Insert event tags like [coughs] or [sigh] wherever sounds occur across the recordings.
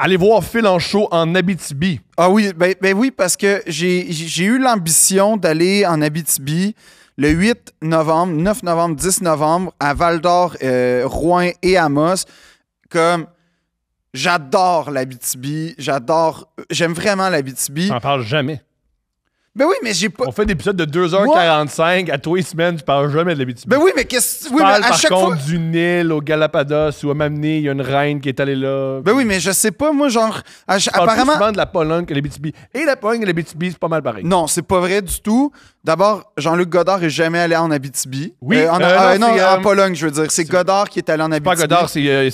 Allez voir Phil en en Abitibi. Ah oui, ben, ben oui, parce que j'ai eu l'ambition d'aller en Abitibi le 8 novembre, 9 novembre, 10 novembre à Val d'Or, euh, Rouen et Amos. Comme j'adore l'Abitibi, j'adore, j'aime vraiment l'Abitibi. J'en parle jamais. Ben oui, mais j'ai pas. On fait des épisodes de 2h45 à tous les semaines, tu parles jamais de l'habitude. Ben oui, mais qu'est-ce que. Oui, mais à par chaque contre, fois... du Nil au Galapagos ou à Mamné, il y a une reine qui est allée là. Ben oui, mais je sais pas, moi, genre. apparemment. Plus de la Pologne que l'Abitibi. Et la Pologne et l'Abitibi, c'est pas mal pareil. Non, c'est pas vrai du tout. D'abord, Jean-Luc Godard est jamais allé en Abitibi. Oui, euh, en, euh, ah, non, en euh, Pologne, je veux dire. C'est Godard qui est allé en Abitibi. Pas Godard, c'est. Euh,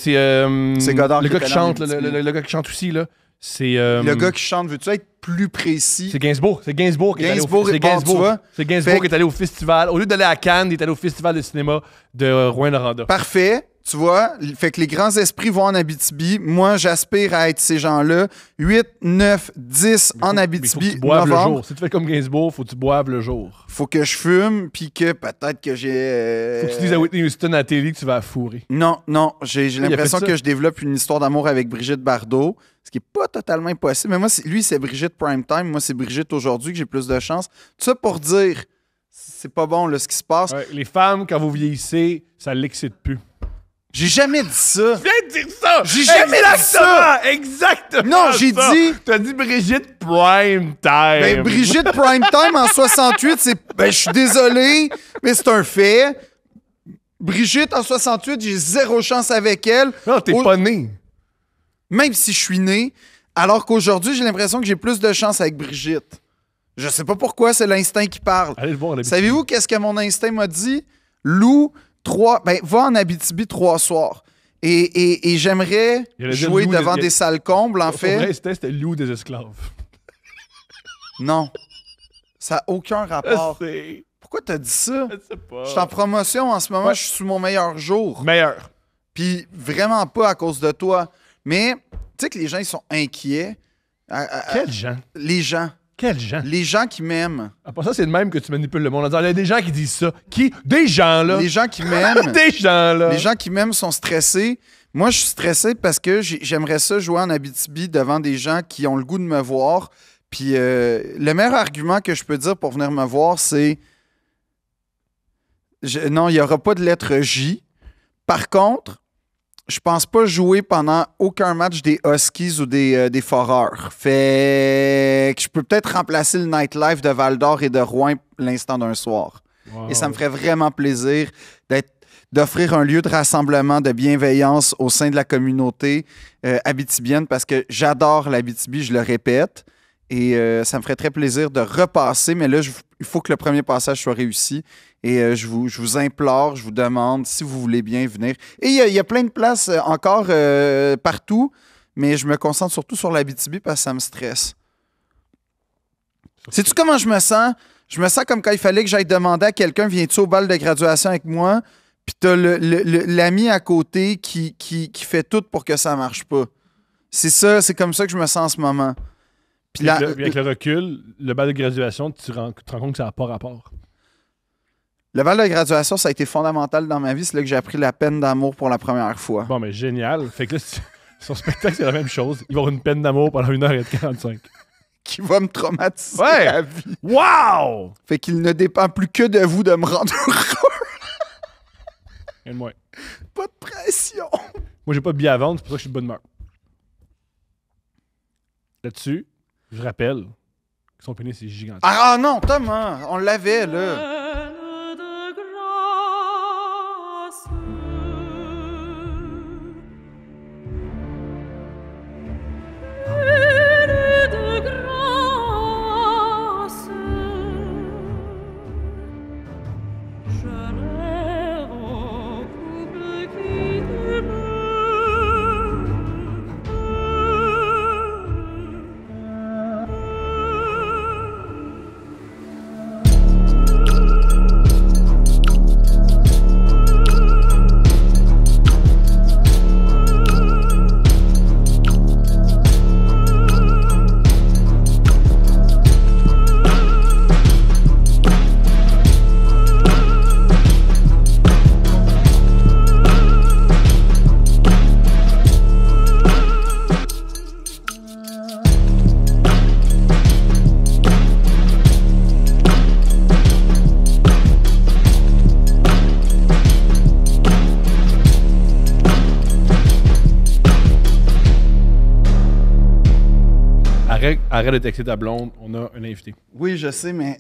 c'est Godard le gars qui chante, le, gars qui chante aussi, là. C'est le euh, gars qui chante, veux-tu être plus précis? C'est Gainsbourg. C'est Gainsbourg qui est allé au, c'est Gainsbourg. C'est Gainsbourg qui est allé au festival. Au lieu d'aller à Cannes, il est allé au festival de cinéma de euh, Rouen-Noranda. Parfait. Tu vois, fait que les grands esprits vont en Abitibi. Moi, j'aspire à être ces gens-là. 8, 9, 10 en Abitibi. Faut le jour. Si tu fais comme Gainsbourg, faut que tu boives le jour. Faut que je fume, puis que peut-être que j'ai. Euh, faut que tu dises à Whitney Houston à télé que tu vas fourrer. Non, non. J'ai l'impression que je développe une histoire d'amour avec Brigitte Bardot, ce qui est pas totalement impossible. Mais moi, lui, c'est Brigitte Prime Time. Moi, c'est Brigitte aujourd'hui que j'ai plus de chance. Tout ça pour dire, c'est pas bon là, ce qui se passe. les femmes, quand vous vieillissez, ça l'excite plus. J'ai jamais dit ça. viens dire ça. J'ai jamais dit ça. Exactement. Non, j'ai dit. T'as dit Brigitte Prime Time. Ben, Brigitte Prime Time en 68, c'est. Ben, je suis désolé, mais c'est un fait. Brigitte en 68, j'ai zéro chance avec elle. Non, t'es pas né. Même si je suis né, alors qu'aujourd'hui, j'ai l'impression que j'ai plus de chance avec Brigitte. Je sais pas pourquoi, c'est l'instinct qui parle. Allez le voir, Savez-vous qu'est-ce que mon instinct m'a dit? Lou, trois, ben, va en Abitibi trois soirs. Et, j'aimerais jouer devant des, salles combles, en fait. C'était loup des esclaves. [laughs] Non. Ça n'a aucun rapport. Pourquoi t'as dit ça? Je sais pas. Je suis en promotion en ce moment, je suis sous mon meilleur jour. Meilleur. Puis vraiment pas à cause de toi. Mais tu sais que les gens, ils sont inquiets. Quels gens? Les gens. Quels gens? Les gens qui m'aiment. Après ça, c'est le même que tu manipules le monde il y a des gens qui disent ça. Qui? Des gens, là. Les gens qui [laughs] m'aiment. des gens, là. Les gens qui m'aiment sont stressés. Moi, je suis stressé parce que j'aimerais ça jouer en Abitibi devant des gens qui ont le goût de me voir. Puis euh, le meilleur argument que je peux dire pour venir me voir, c'est non, il n'y aura pas de lettre J. Par contre, je pense pas jouer pendant aucun match des Huskies ou des, euh, des Foreurs. Fait que je peux peut-être remplacer le nightlife de Val d'Or et de Rouen l'instant d'un soir. Et ça me ferait vraiment plaisir d'être d'offrir un lieu de rassemblement, de bienveillance au sein de la communauté euh, abitibienne, parce que j'adore l'Abitibi, je le répète. Et euh, ça me ferait très plaisir de repasser, mais là, il faut que le premier passage soit réussi. Et euh, je, vous, implore, je vous demande, si vous voulez bien venir. Et il y, a plein de places euh, encore partout, mais je me concentre surtout sur la BTB parce que ça me stresse. Sais-tu comment je me sens? Je me sens comme quand il fallait que j'aille demander à quelqu'un, viens-tu au bal de graduation avec moi? Puis as l'ami à côté qui, fait tout pour que ça marche pas. C'est ça, c'est comme ça que je me sens en ce moment. Puis avec, euh, le, recul, le bal de graduation, tu te rends, compte que ça n'a pas rapport. Le bal de graduation, ça a été fondamental dans ma vie. C'est là que j'ai appris la peine d'amour pour la première fois. Bon, mais génial. Fait que là, son [laughs] spectacle, c'est la même chose. Il va avoir une peine d'amour pendant 1h45. [laughs] Qui va me traumatiser ouais. vie. Wow! Fait qu'il ne dépend plus que de vous de me rendre heureux. Et moi. Pas de pression. Moi, j'ai pas de billets à vendre, c'est pour ça que je suis de bonne humeur. Là-dessus, je rappelle que son pénis est gigantesque. Ah, ah non, Thomas, hein, on l'avait, là. Ah. arrête de texter ta blonde, on a un invité. Oui, je sais, mais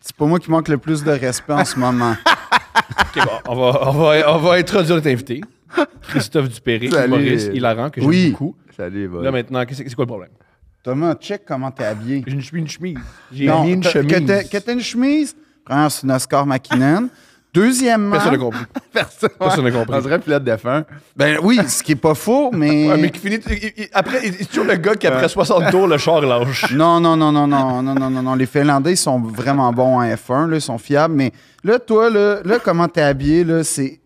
c'est pas moi qui manque le plus de respect en ce moment. [laughs] OK, bon, on, va, on, va, on va introduire notre invité, Christophe Dupéré, Maurice Maurice hilarant que j'aime Oui. beaucoup. Salut, Là, maintenant, c'est quoi le problème? Thomas, check comment t'es habillé. J'ai une chemise. J'ai une chemise. qu'est-ce que t'aies une chemise, prends un Oscar McKinnon. Deuxièmement. Personne ne comprend. [laughs] Personne, personne n'a ne On dirait pilote de F1. Ben oui, ce qui est pas faux, [laughs] mais. Ouais, mais qui finit. après, c'est toujours le gars qui, après 60 tours, le char lâche. [laughs] Non, non, non, non, non, non, non, non, non. Les Finlandais sont vraiment bons en F1, ils sont fiables, mais là, toi, là, là comment t'es habillé, là, c'est.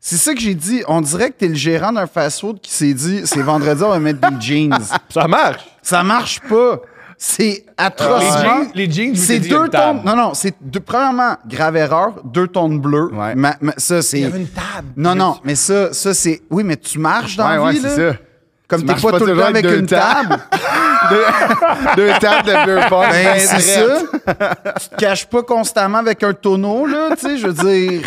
C'est ça que j'ai dit. On dirait que t'es le gérant d'un fast-food qui s'est dit c'est vendredi, on va mettre des jeans. Ça marche. Ça marche pas. C'est atrocement. les jeans, jeans c'est deux tonnes. Non, non, c'est premièrement grave erreur, deux tonnes bleues. Ouais. Mais ça c'est. Il y avait une table. Non, non, mais ça, ça c'est. Oui, mais tu marches dans ouais, la vie, ouais, c'est ça. Comme t'es pas, pas tout le temps avec une table. [laughs] deux, tables de beer Mais [laughs] Ben, c'est ça. tu te caches pas constamment avec un tonneau, là, tu sais, je veux dire.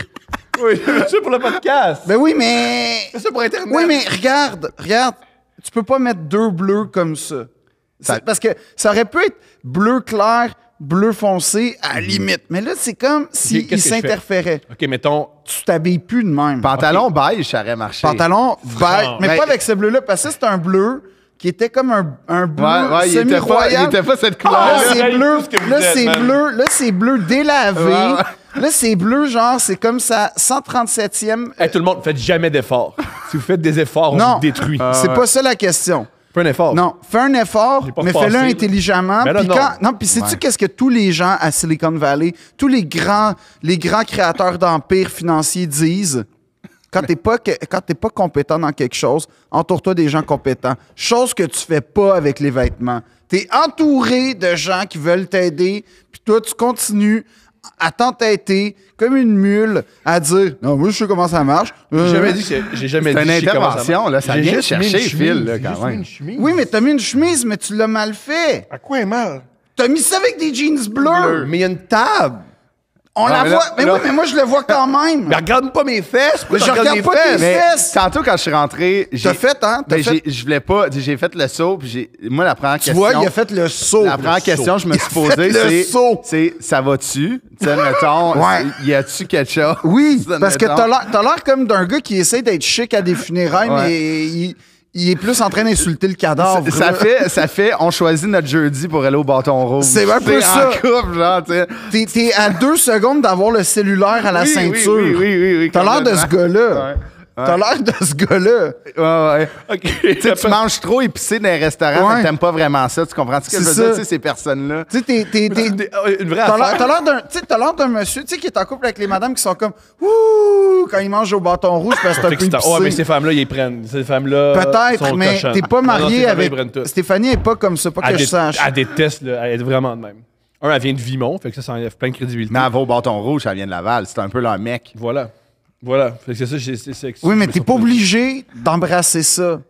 Oui, c'est [laughs] pour le podcast. Ben oui, mais. C'est pour Internet. Oui, mais regarde, regarde. Tu peux pas mettre deux bleus comme ça. Parce que ça aurait pu être bleu clair, bleu foncé, à la mhm. limite. Mais là, c'est comme s'il s'interférait. OK, mettons. Tu t'habilles plus de même. Pantalon bail, beige, ça aurait marché. Pantalon beige. Mais pas ben, avec ce bleu-là, parce que c'est un bleu qui était comme un, un bleu ouais, semi royal il, était pas cette couleur. Ah, là, c'est bleu. Là, c'est bleu. Là, c'est bleu délavé. Là, c'est bleu, genre, c'est comme ça, 137e. tout le monde, faites jamais d'efforts. Euh, si vous faites des efforts, on vous détruit. c'est ah, pas ça la question. Fais un effort. Non, fais un effort, mais fais-le intelligemment. Mais puis sais-tu qu'est-ce que tous les gens à Silicon Valley, tous les grands, les grands créateurs d'empires financiers disent? Quand t'es pas quand pas compétent dans quelque chose, entoure-toi des gens compétents. Chose que tu fais pas avec les vêtements. tu es entouré de gens qui veulent t'aider, puis toi tu continues à t'entêter comme une mule à dire non moi je sais comment ça marche j'ai euh, jamais dit que j'ai jamais dit une intervention là ça vient chercher fil là, quand même oui mais t'as mis une chemise mais tu l'as mal fait à quoi est mal t'as mis ça avec des jeans bleus mais il y a une table on la voit. mais moi, je le vois quand [laughs] même. Mais regarde pas mes fesses. je regarde pas tes fesses. Tantôt, quand je suis rentré. T'as fait, hein? Ben, je voulais pas. J'ai fait le saut, puis j'ai. Moi, la première question. Tu vois, il a fait le saut. La première question, je me suis posée, c'est. C'est, ça va-tu? Tu sais, mettons. Y a-tu quelque chose? Oui. [laughs] Parce que t'as l'air comme d'un gars qui essaie d'être chic à des funérailles, mais il est plus en train d'insulter le cadavre. Ça, fait, ça fait, on choisit notre jeudi pour aller au bâton rouge. C'est un peu ça. genre, t'es, à deux secondes d'avoir le cellulaire à la ceinture. oui, T'as l'air de ce gars-là. T'as l'air de ce gars-là. Ouais, ouais. tu manges trop épicé dans les restaurants, t'aimes pas vraiment ça. Tu comprends ce que je veux dire? ces personnes-là. Tu sais, t'es. Oh, une vraie T'as l'air d'un monsieur qui est en couple avec les madames qui sont comme Ouh, quand ils mangent au bâton rouge parce que t'as plus Oh, mais ces femmes-là, ils prennent. Ces femmes-là. Peut-être, mais t'es pas marié avec. Stéphanie est pas comme ça, pas que je sache. Elle déteste, elle est vraiment de même. Un, elle vient de Vimont, fait que ça, ça plein de crédibilité. Mais elle va au bâton rouge, elle vient de Laval. C'est un peu leur mec. Voilà. Voilà. c'est ça, j'ai- c'est- Oui, mais t'es pas obligé d'embrasser ça.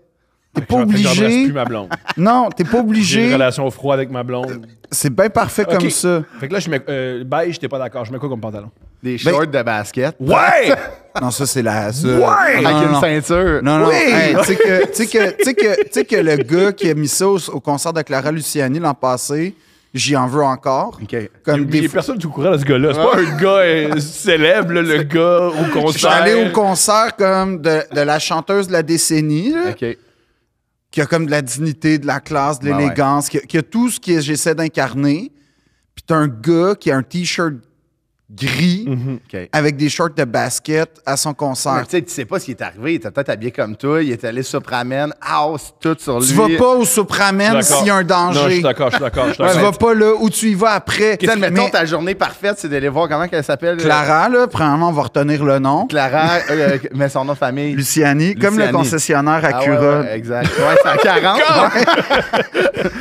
T'es pas obligé. Je obligé. plus ma blonde. Non, t'es pas J'ai une obligé. relation froide avec ma blonde. C'est bien parfait comme ça. Fait que là, je mets. Euh, beige, j'étais pas d'accord. Je mets quoi comme pantalon? Des ben- shorts de basket. Ouais! [laughs] Non, ça, c'est la. ça- Ouais! Avec une ceinture. Non, non, hey, tu sais que, tu sais que, tu sais que, que le gars qui a mis ça au, au concert de Clara Luciani l'an passé, j'y en veux encore. Comme il, des personnes personne tout courant à ce gars-là. C'est pas un gars euh, célèbre, le gars au concert. Je suis allé au concert comme de, la chanteuse de la décennie. Qui a comme de la dignité, de la classe, de l'élégance, qui, a tout ce que j'essaie d'incarner. Puis as un gars qui a un t-shirt gris mhm. avec des shorts de basket à son concert. Tu sais, tu sais pas ce qui est arrivé. Il était peut-être habillé comme toi. Il est allé Sopramen, house, tout sur lui. Tu vas pas au Sopramen s'il y a un danger. Non, je suis d'accord, je suis d'accord. tu vas pas là où tu y vas après. Tu mettons ta journée parfaite, c'est d'aller voir comment elle s'appelle. Euh, Clara, là, premièrement, on va retenir le nom. Clara, euh, euh, mais son nom de famille. Luciani, comme le concessionnaire à ah Cura. exact. Ouais, c'est à 40.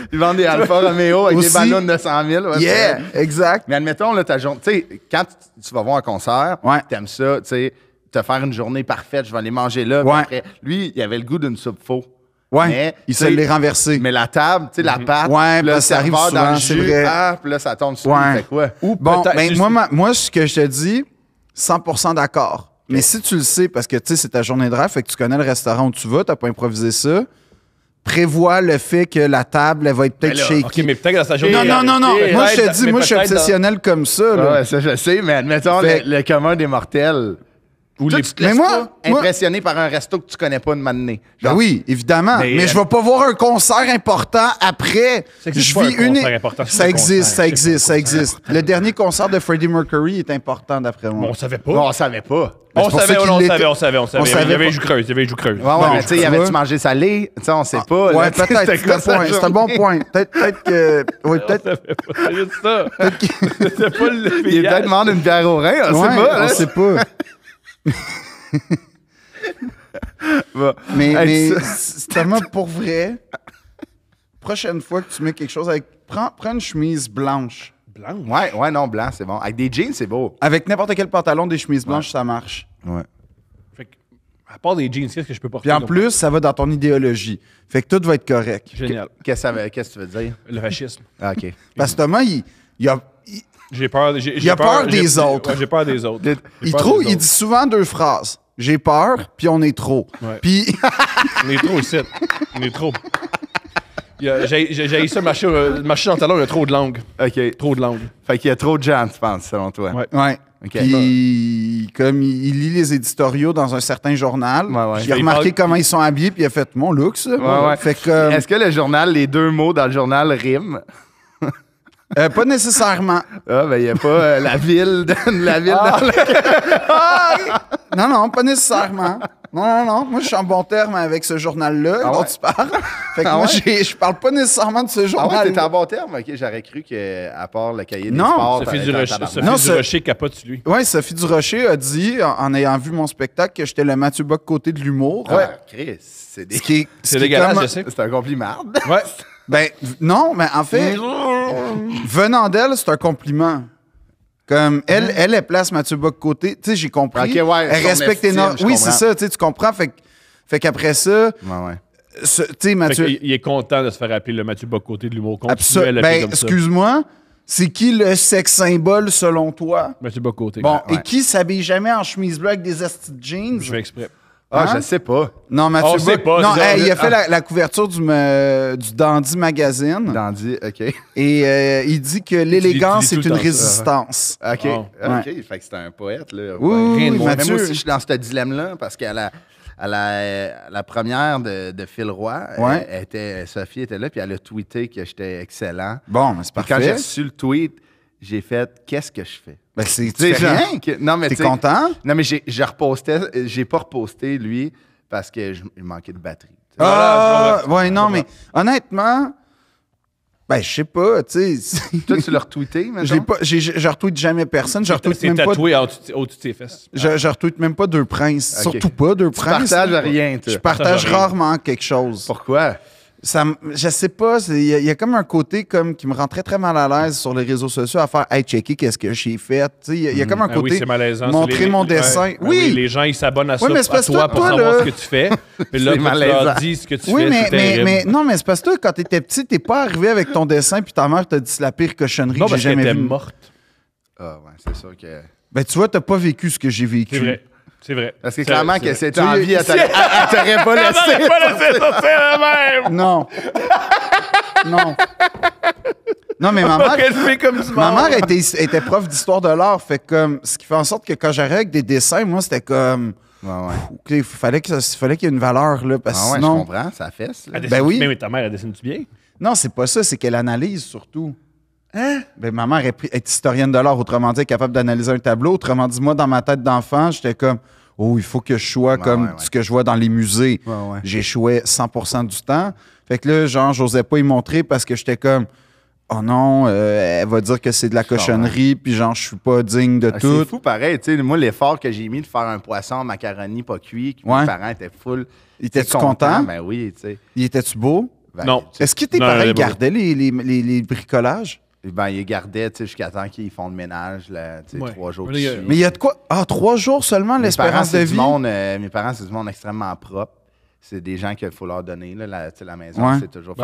[laughs] [laughs] Ils des Alfa Romeo avec des ballons de 100 000. yeah, exact. Mais admettons, là, ta journée. Tu sais, tu, vas voir un concert, tu aimes ça, tu sais, te faire une journée parfaite, je vais aller manger là. Après, lui, il avait le goût d'une soupe faux. Ouais, il se l'est renversé. Mais la table, tu sais, la mhm. pâte, là, ça arrive souvent, le ah, là, ça tombe sur Ou bon, ben, moi, ce que je te dis, 100 d'accord. Mais si tu le sais, parce que, tu sais, c'est ta journée de rêve, fait que tu connais le restaurant où tu vas, t'as pas improvisé ça, prévoit le fait que la table elle va être peut-être ben shaky. OK, mais peut-être dans sa journée. Non, non, non, non. Moi, je te dis, moi, je suis obsessionnel comme ça. Là. Ouais, ça, je sais, mais admettons, le, le commun des mortels mais moi, impressionné par un resto que tu connais pas de m'amener. Ben oui, évidemment. Mais, je je vais pas voir un concert important après. Ça existe ça, existe, ça, existe, ça existe, Le dernier concert de Freddie Mercury est important d'après moi. Bon, on savait pas. Bon, on savait pas. Ben, on, savait, on, savait, on savait, on savait, on savait, Il y avait les creuse, il y avait les creuses. Ouais, ouais, tu sais, il y avait-tu mangé salé? Tu sais, on sait pas. Ouais, peut-être, [laughs] c'est un bon point. Peut-être que, oui, peut-être. C'est juste ça. Peut-être [laughs] Il est peut-être demandé une bière au rein, on sait pas. On hein. sait pas. Mais, c'est tellement pour vrai. Prochaine fois que tu mets quelque chose avec. Prends, une chemise blanche. Blanche? Ouais, ouais, non, blanc, c'est bon. Avec des jeans, c'est beau. Avec n'importe quel pantalon, des chemises blanches, ça marche. Ouais. Fait que, à part des jeans, qu'est-ce que je peux porter? Puis en plus, ça va dans ton idéologie. Fait que tout va être correct. Génial. Qu'est-ce que tu veux dire? Le fascisme. Ah, OK. [laughs] Parce que Thomas, il, y a j'ai peur. J'ai, il a peur, des autres. j'ai peur des autres. il, trouve, il dit souvent deux phrases. J'ai peur, puis on est trop. Puis. [laughs] on est trop ici. On est trop. J'ai, j'ai, ça, marcher, euh, marcher dans il y a trop de langue. OK. Trop de langue. Fait qu'il y a trop de gens, tu penses, selon toi. Ouais. Puis, comme il, lit les éditoriaux dans un certain journal, il a remarqué comment ils sont habillés, puis il a fait mon luxe. Fait Est-ce que le journal, les deux mots dans le journal riment? Euh, pas nécessairement. Ah, ben, il n'y a pas euh, la ville, de, la ville ah. dans [laughs] le... Ah, non, non, pas nécessairement. Non, non, non. Moi, je suis en bon terme avec ce journal-là ah dont tu parles. Fait que moi, je parle pas nécessairement de ce journal. Ah ouais, t'es en bon terme? OK, j'aurais cru qu'à part le cahier des non. sports... Sophie Durocher, Sophie non, Durocher capote lui. Oui, Sophie Durocher a dit, en, ayant vu mon spectacle, que j'étais le Mathieu Bock côté de l'humour. Ouais, Chris, c'est des... C'est dégueulasse, je sais. C'est un compliment. Ouais. [laughs] Ben, non, mais en fait, venant d'elle, c'est un compliment. Comme elle, elle, place Mathieu Bock côté. Tu sais, j'ai compris. ouais, elle respecte énormément. Oui, c'est ça, tu tu comprends. Fait, qu'après ça. tu sais, Mathieu... il, est content de se faire appeler le Mathieu Bocoté de l'humour Absolument. Ben, excuse-moi, c'est qui le sexe symbole selon toi? Mathieu Bocoté. Bon, et qui s'habille jamais en chemise bleue avec des astuces jeans? Je vais exprès. Ah, hein? je sais pas. Non, Mathieu On sait pas. Non, il a fait la, couverture du, du, Dandy Magazine. Dandy, OK. Et euh, il dit que l'élégance est une résistance. Ah, OK. Ah, OK, fait que c'est un poète, là. Oui, Mathieu. moi aussi, je suis dans ce dilemme-là parce qu'à la, la, la, première de, de Phil Roy, était, Sophie était là, puis elle a tweeté que j'étais excellent. Bon, mais c'est parfait. Quand j'ai reçu le tweet, j'ai fait qu'est-ce que je fais ben c'est tu rien que, non mais t'es content non mais j'ai j'ai reposté j'ai pas reposté lui parce que je, il manquait de batterie ah ouais non mais honnêtement ben, je sais pas, tu sais. Toi, tu l'as retweeté, [laughs] maintenant? Pas, je retweete jamais personne. Je retweete même tatoué au-dessus de tes fesses. Je, je retweete même pas Deux Princes. Surtout pas Deux Princes. Je partage rien, Je partage rarement quelque chose. Pourquoi? ça, je sais pas, il y, a comme un côté comme qui me rend très très mal à l'aise sur les réseaux sociaux à faire hey checker qu'est-ce que j'ai fait. Il y, a comme un côté montrer mon dessin. oui. les gens ils s'abonnent à, mais toi, pour savoir ce que tu fais. [laughs] Puis là, tu ce que tu oui, fais, mais, mais, non, mais c'est parce que toi, quand t'étais petit, t'es pas arrivé avec ton dessin puis ta mère t'a dit la pire cochonnerie que j'ai jamais vue. morte. Ah ouais, c'est ça. que. Ben tu vois, t'as pas vécu ce que j'ai vécu. C'est vrai. Parce que clairement, que c'est elle en vie, elle t'aurait pas [laughs] laissé. Elle pas laissé sortir elle-même. Non. non. Non, mais ma mère. Comme ma mère était, était prof d'histoire de l'art. Fait comme, ce qui fait en sorte que quand j'arrive avec des dessins, moi, c'était comme. Ouais, ouais. Il fallait qu'il y ait une valeur, là. Parce ah que sinon... je comprends, ça fesse. Ben oui. Mais ta mère, elle dessine-tu bien? Non, c'est pas ça, c'est qu'elle analyse surtout. Hein? Ben, ma mère est, historienne de l'art, autrement dit, capable d'analyser un tableau. Autrement dit, moi, dans ma tête d'enfant, j'étais comme Oh, il faut que je sois comme ce que je vois dans les musées. J'échouais 100 du temps. Fait que là, genre, j'osais pas y montrer parce que j'étais comme Oh non, euh, elle va dire que c'est de la cochonnerie, puis genre, je suis pas digne de ah, tout. C'est fou pareil, tu sais. Moi, l'effort que j'ai mis de faire un poisson macaroni pas cuit, qui mes parents étaient full. Il était-tu content? Ben oui, tu sais. Il était-tu beau? Ben, non. Est-ce que tes parents gardaient les, les bricolages? Ben, ils gardaient jusqu'à temps qu'ils font le ménage, là, trois jours. Mais il y a de quoi? Ah, trois jours seulement, l'espérance de vie? Euh, mes parents, c'est du monde extrêmement propre. C'est des gens qu'il faut leur donner, là, la, maison, c'est toujours...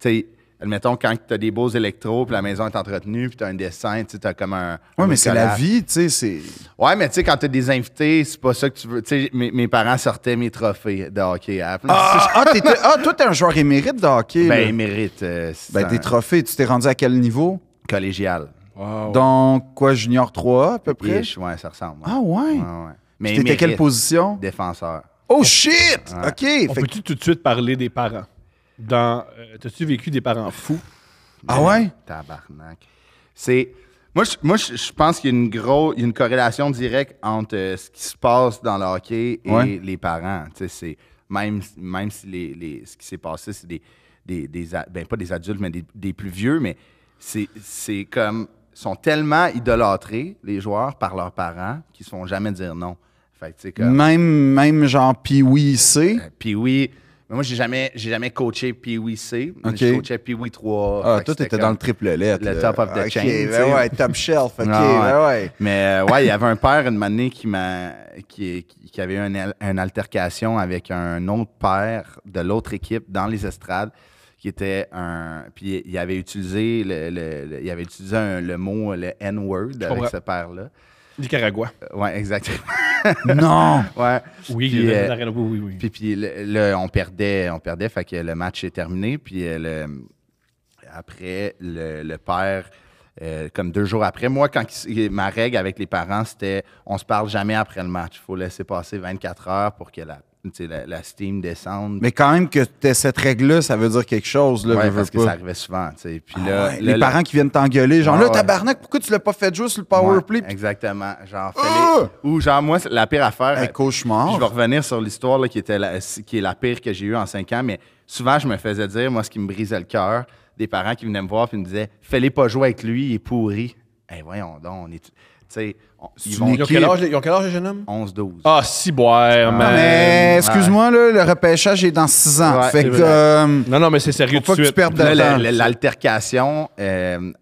Fait, admettons, quand tu as des beaux électros, puis la mm. maison est entretenue, puis tu as un dessin, tu as comme un. Oui, mais c'est la vie, tu sais. c'est... Ouais, mais tu sais, quand tu as des invités, c'est pas ça que tu veux. Tu sais, mes, parents sortaient mes trophées de hockey à Ah, ah, ah, toi, t'es un joueur émérite de hockey. Ben, émérite. Euh, ben, des trophées, tu t'es rendu à quel niveau? Collégial. Donc, quoi, junior 3 à peu près? ouais, ça ressemble. Ah, ouais. ouais, ouais. Mais quelle position? Défenseur. Oh shit! OK. On peut-tu tout de suite parler des parents? dans. Euh, t'as-tu vécu des parents fous? Ah ouais? Tabarnak. C'est. Moi, je, moi, je, pense qu'il y a une grosse, une corrélation directe entre euh, ce qui se passe dans le hockey et les parents. même, même si les, ce qui s'est passé, c'est des, des, ben, pas des adultes, mais des, plus vieux, mais c'est c'est comme sont tellement idolâtrés les joueurs par leurs parents qu'ils se font jamais dire non. Même, même genre, puis oui, c'est. Euh, puis oui, moi, j'ai jamais, j'ai jamais coaché PWC, C. J'ai coaché pee 3. Ah, toi, dans le triple lettre. Le top of the chain. Ben ouais, top shelf. OK, [laughs] ben Mais euh, ouais, il y avait un père, une année, qui, m'a, qui, qui avait eu une, une, altercation avec un autre père de l'autre équipe dans les estrades qui était un. Puis il avait utilisé le, il avait utilisé le mot, le N-word avec ce père-là. Nicaragua. Euh, oui, exactement. [laughs] non! [laughs] Ouais. Oui, puis, euh, oui, oui. Puis, là, on perdait, on perdait, fait que le match est terminé. Puis euh, le, après, le, père, comme deux jours après, moi, quand ma règle avec les parents, c'était on se parle jamais après le match. Il faut laisser passer 24 heures pour que la la, steam descend. Mais quand même que tu cette règle-là, ça veut dire quelque chose. Là, parce que ça arrivait souvent. Ah les parents qui viennent t'engueuler, genre ah là, tabarnak, pourquoi tu l'as pas fait jouer sur le powerplay? exactement. Genre, ah! Ou genre, moi, la pire affaire. Un euh, cauchemar. je vais revenir sur l'histoire qui, qui est la pire que j'ai eue en cinq ans, mais souvent, je me faisais dire, moi, ce qui me brisait le cœur, des parents qui venaient me voir et me disaient, fais-les pas jouer avec lui, il est pourri. Eh, voyons donc, on est ils, ont quel âge, les jeunes hommes? 11-12. Ah, si boire, ah, Mais excuse-moi, le repêchage est dans 6 ans. Euh, non, non, mais c'est sérieux L'altercation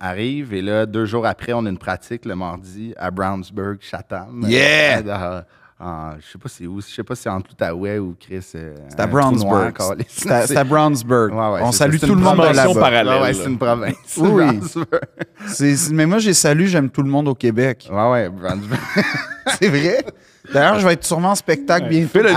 arrive et là, deux jours après, on a une pratique le mardi à Brownsburg, Chatham. Yeah! Euh, ah, je sais pas c'est où, je sais pas si c'est en ouais ou Chris. Euh, c'est à Brownsburg. C'est à, Brownsburg. on salue tout le monde là-bas. Ouais, c'est une province. Oui. oui. [laughs] mais moi, j'ai salué, j'aime tout le monde au Québec. Ouais, ouais, Brownsburg. [laughs] c'est vrai? D'ailleurs, je vais être sûrement en spectacle bien. bientôt.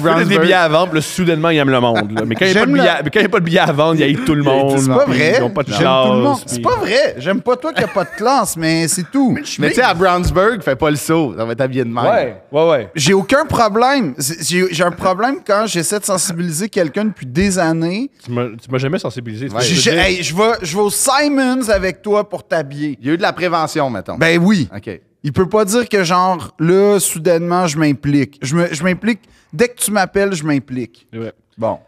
À, des billets à vendre, puis soudainement, il aime le monde. Mais quand il n'y a, pas de billets à vendre, il a tout le monde. C'est pas vrai. Ils n'ont pas de classe. C'est pas vrai. J'aime pas toi qui n'as pas de classe, mais c'est tout. Mais, tu sais, à Brownsburg, fais pas le saut. Ça va être de même. Ouais, ouais, ouais. J'ai aucun problème. J'ai un problème quand j'essaie de sensibiliser quelqu'un depuis des années. Tu m'as jamais sensibilisé. Je vais au Simons avec toi pour t'habiller. Il y a eu de la prévention, mettons. Ben oui. OK. Il peut pas dire que genre là, soudainement, je m'implique. Je, me, je m'implique. Dès que tu m'appelles, je m'implique. Ouais. Bon.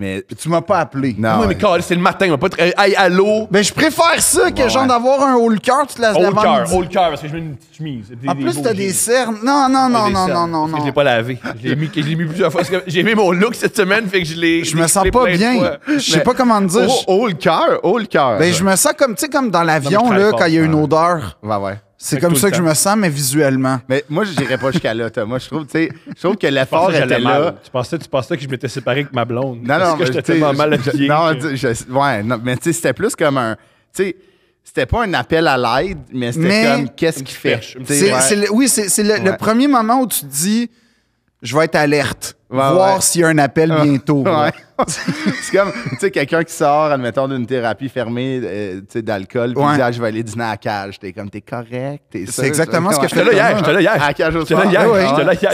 Mais tu m'as pas appelé. Non. mais quand c'est le matin, on pas te. allô? Mais je préfère ça que genre d'avoir un haut le cœur, tu te laisses Haut le cœur, haut le cœur, parce que je mets une petite chemise. en plus, plus, t'as des cernes. Non, non, non, non, non, non, non. Je l'ai pas lavé. Je l'ai mis, j'ai mis plusieurs fois. J'ai mis mon look cette semaine, fait que je l'ai. Je me sens pas bien. Je sais pas comment dire. Haut, le cœur, haut le cœur. Ben, je me sens comme, tu sais, comme dans l'avion, là, quand il y a une odeur. Ouais, ouais. C'est comme ça que je me sens, mais visuellement. Mais moi, je n'irais pas jusqu'à là, Moi, Je trouve, je trouve que l'effort était là. Tu pensais, tu pensais que je m'étais séparé avec ma blonde. Non, non, que j'étais mal Non, mais tu sais, c'était plus comme un. Tu c'était pas un appel à l'aide, mais c'était comme qu'est-ce qu'il fait. oui, c'est le, le premier moment où tu te dis je vais être alerte. voir s'il y a un appel bientôt. [laughs] c'est comme, tu sais, quelqu'un qui sort, admettons, d'une thérapie fermée euh, sais, d'alcool, puis dit, ah, je vais aller dîner à cage. T'es comme, t'es correct, C'est exactement ce que je fais. J'étais là hier, j'étais là hier. À cage là hier,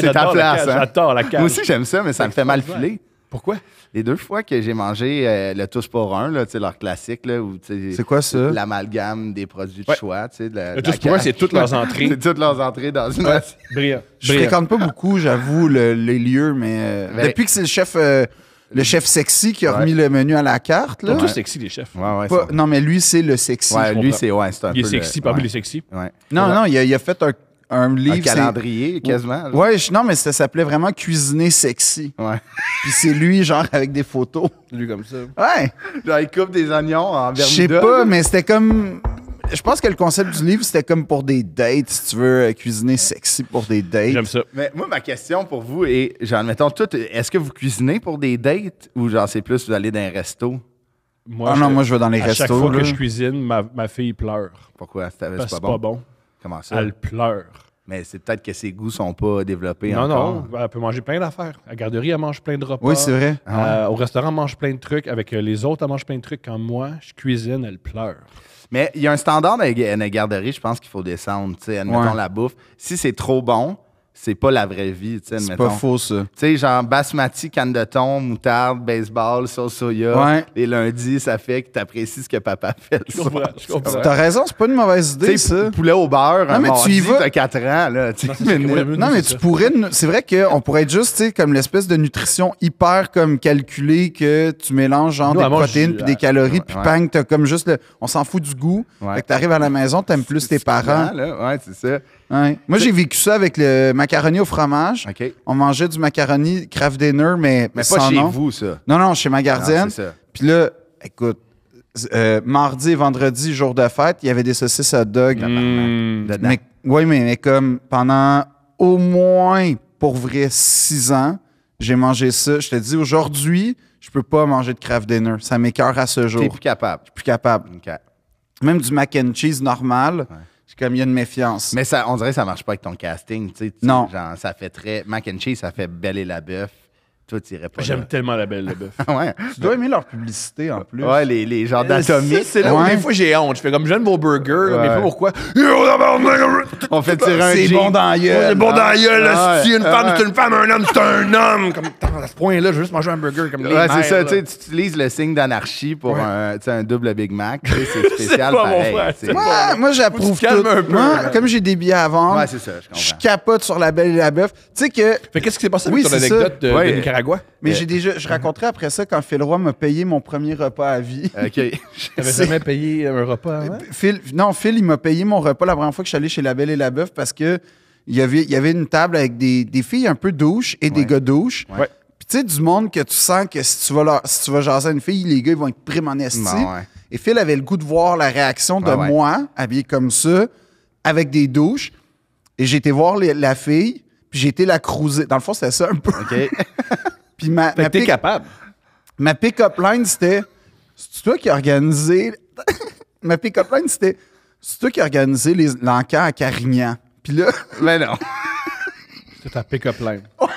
J'adore la cage. Moi aussi, j'aime ça, mais ça me fait mal filer. Pourquoi? Les deux fois que j'ai mangé euh, le tous pour un, là, leur classique, là, c'est quoi ça? L'amalgame des produits de choix. le tous pour un, c'est toutes leurs entrées. [laughs] c'est toutes leurs entrées dans une Brillant. Je ne fréquente pas beaucoup, j'avoue, le, les lieux, mais euh, ben, depuis que c'est le chef. Euh, le chef sexy qui a remis le menu à la carte. Là. Tout sexy, les chefs. Ouais, ouais, non, mais lui, c'est le sexy. Ouais, lui, c'est ouais, un il peu. Il est sexy, pas parmi les sexy. Non, non, il a fait un, un livre. calendrier, quasiment. Oui, Ouais, non, mais ça s'appelait vraiment Cuisiner sexy. Ouais. Puis c'est lui, genre, avec des photos. Lui comme ça. Ouais. Genre, il coupe des oignons en vermicelles Je sais pas, mais c'était comme. Je pense que le concept du livre, c'était comme pour des dates, si tu veux euh, cuisiner sexy pour des dates. J'aime ça. Mais moi, ma question pour vous est, genre, mettons tout, est-ce que vous cuisinez pour des dates ou genre, c'est plus vous allez dans un resto? Moi, ah non, moi, je vais dans les restos. À chaque fois que je cuisine, ma, fille pleure. Pourquoi? C'est pas bon. Elle pleure. Mais c'est peut-être que ses goûts sont pas développés non, encore. Non, elle peut manger plein d'affaires. À la garderie, elle mange plein de repas. Oui, c'est vrai. Euh, ah au restaurant, elle mange plein de trucs. Avec euh, les autres, elle mange plein de trucs. Quand moi, je cuisine, elle pleure. Mais il y a un standard dans la garderie, je pense qu'il faut descendre. Admettons la bouffe. Si c'est trop bon, c'est pas la vraie vie, tu sais, C'est pas faux, ça. Tu sais, genre basmati, canne de thon, moutarde, baseball, sauce soya. Ouais. Les ça fait que t'apprécies ce que papa [laughs] fait. Je comprends, T'as raison, c'est pas une mauvaise idée, ça. poulet au beurre, non, mais tu y vas. t'as 4 ans, là. Non, mais, mais tu pourrais... C'est vrai qu'on pourrait être juste, tu sais, comme l'espèce de nutrition hyper comme calculée que tu mélanges genre des protéines puis des calories, puis bang, t'as comme juste le... On s'en fout du goût. Fait que t'arrives à la maison, t'aimes plus tes parents. Ouais, c'est ça. Moi, j'ai vécu ça avec le macaroni au fromage. On mangeait du macaroni Kraft Dinner, mais, mais pas chez vous, ça. Non, non, chez ma gardienne. Puis là, écoute, euh, mardi et vendredi, jour de fête, il y avait des saucisses à dog. Mmh. mais, oui, mais, comme pendant au moins, pour vrai, six ans, j'ai mangé ça. Je te dis, aujourd'hui, je peux pas manger de Kraft Dinner. Ça m'écœure à ce jour. T'es plus capable. Je suis plus capable. Même du mac and cheese normal comme il y a une méfiance. Mais ça, on dirait que ça marche pas avec ton casting. non. Genre, ça fait très. Mac ça fait belle et la bœuf tu irais pas. J'aime tellement la belle la [laughs] ah ouais. Tu dois aimer leur publicité en plus. Ouais, les, les genres euh, d'atomique. C'est là où des fois j'ai honte. Je fais comme j'aime vos burgers, mais pas pourquoi. On fait tirer un C'est bon dans la gueule. C'est bon dans gueule. Si une femme, c'est une femme, un homme, c'est un homme. Comme, à ce point-là, je juste manger un burger comme les Ouais, c'est ça. Tu utilises le signe d'anarchie pour un, un double Big Mac. [laughs] C'est spécial. pareil, moi, moi j'approuve tout. comme j'ai des billets à vendre, je capote sur la belle et la bœuf. Tu sais que. Fait qu'est-ce qui s'est passé avec ton anecdote de mais euh, j'ai déjà, je uh-huh. raconterai après ça quand Phil Roy m'a payé mon premier repas à vie. [laughs] OK. T'avais jamais payé un repas euh, Phil, non, Phil, il m'a payé mon repas la première fois que je suis allé chez La Belle et la Bœuf parce que il y avait, il y avait une table avec des, filles un peu douches et des gars douches. Ouais. Puis tu sais, du monde que tu sens que si tu vas, si tu vas jaser une fille, les gars, ils vont être primes en Et Phil avait le goût de voir la réaction de moi, habillé comme ça, avec des douches. Et j'ai été voir la fille, puis j'ai été la cruiser. Dans le fond, c'était ça un peu. [laughs] Puis ma, t'es capable. Ma pick-up line, c'était C'est toi qui organisais. organisé. [laughs] ma pick-up line, c'était C'est toi qui organisais organisé l'enquête à Carignan. Puis là. Mais ben non. [laughs] C'était ta pick-up line. Ouais.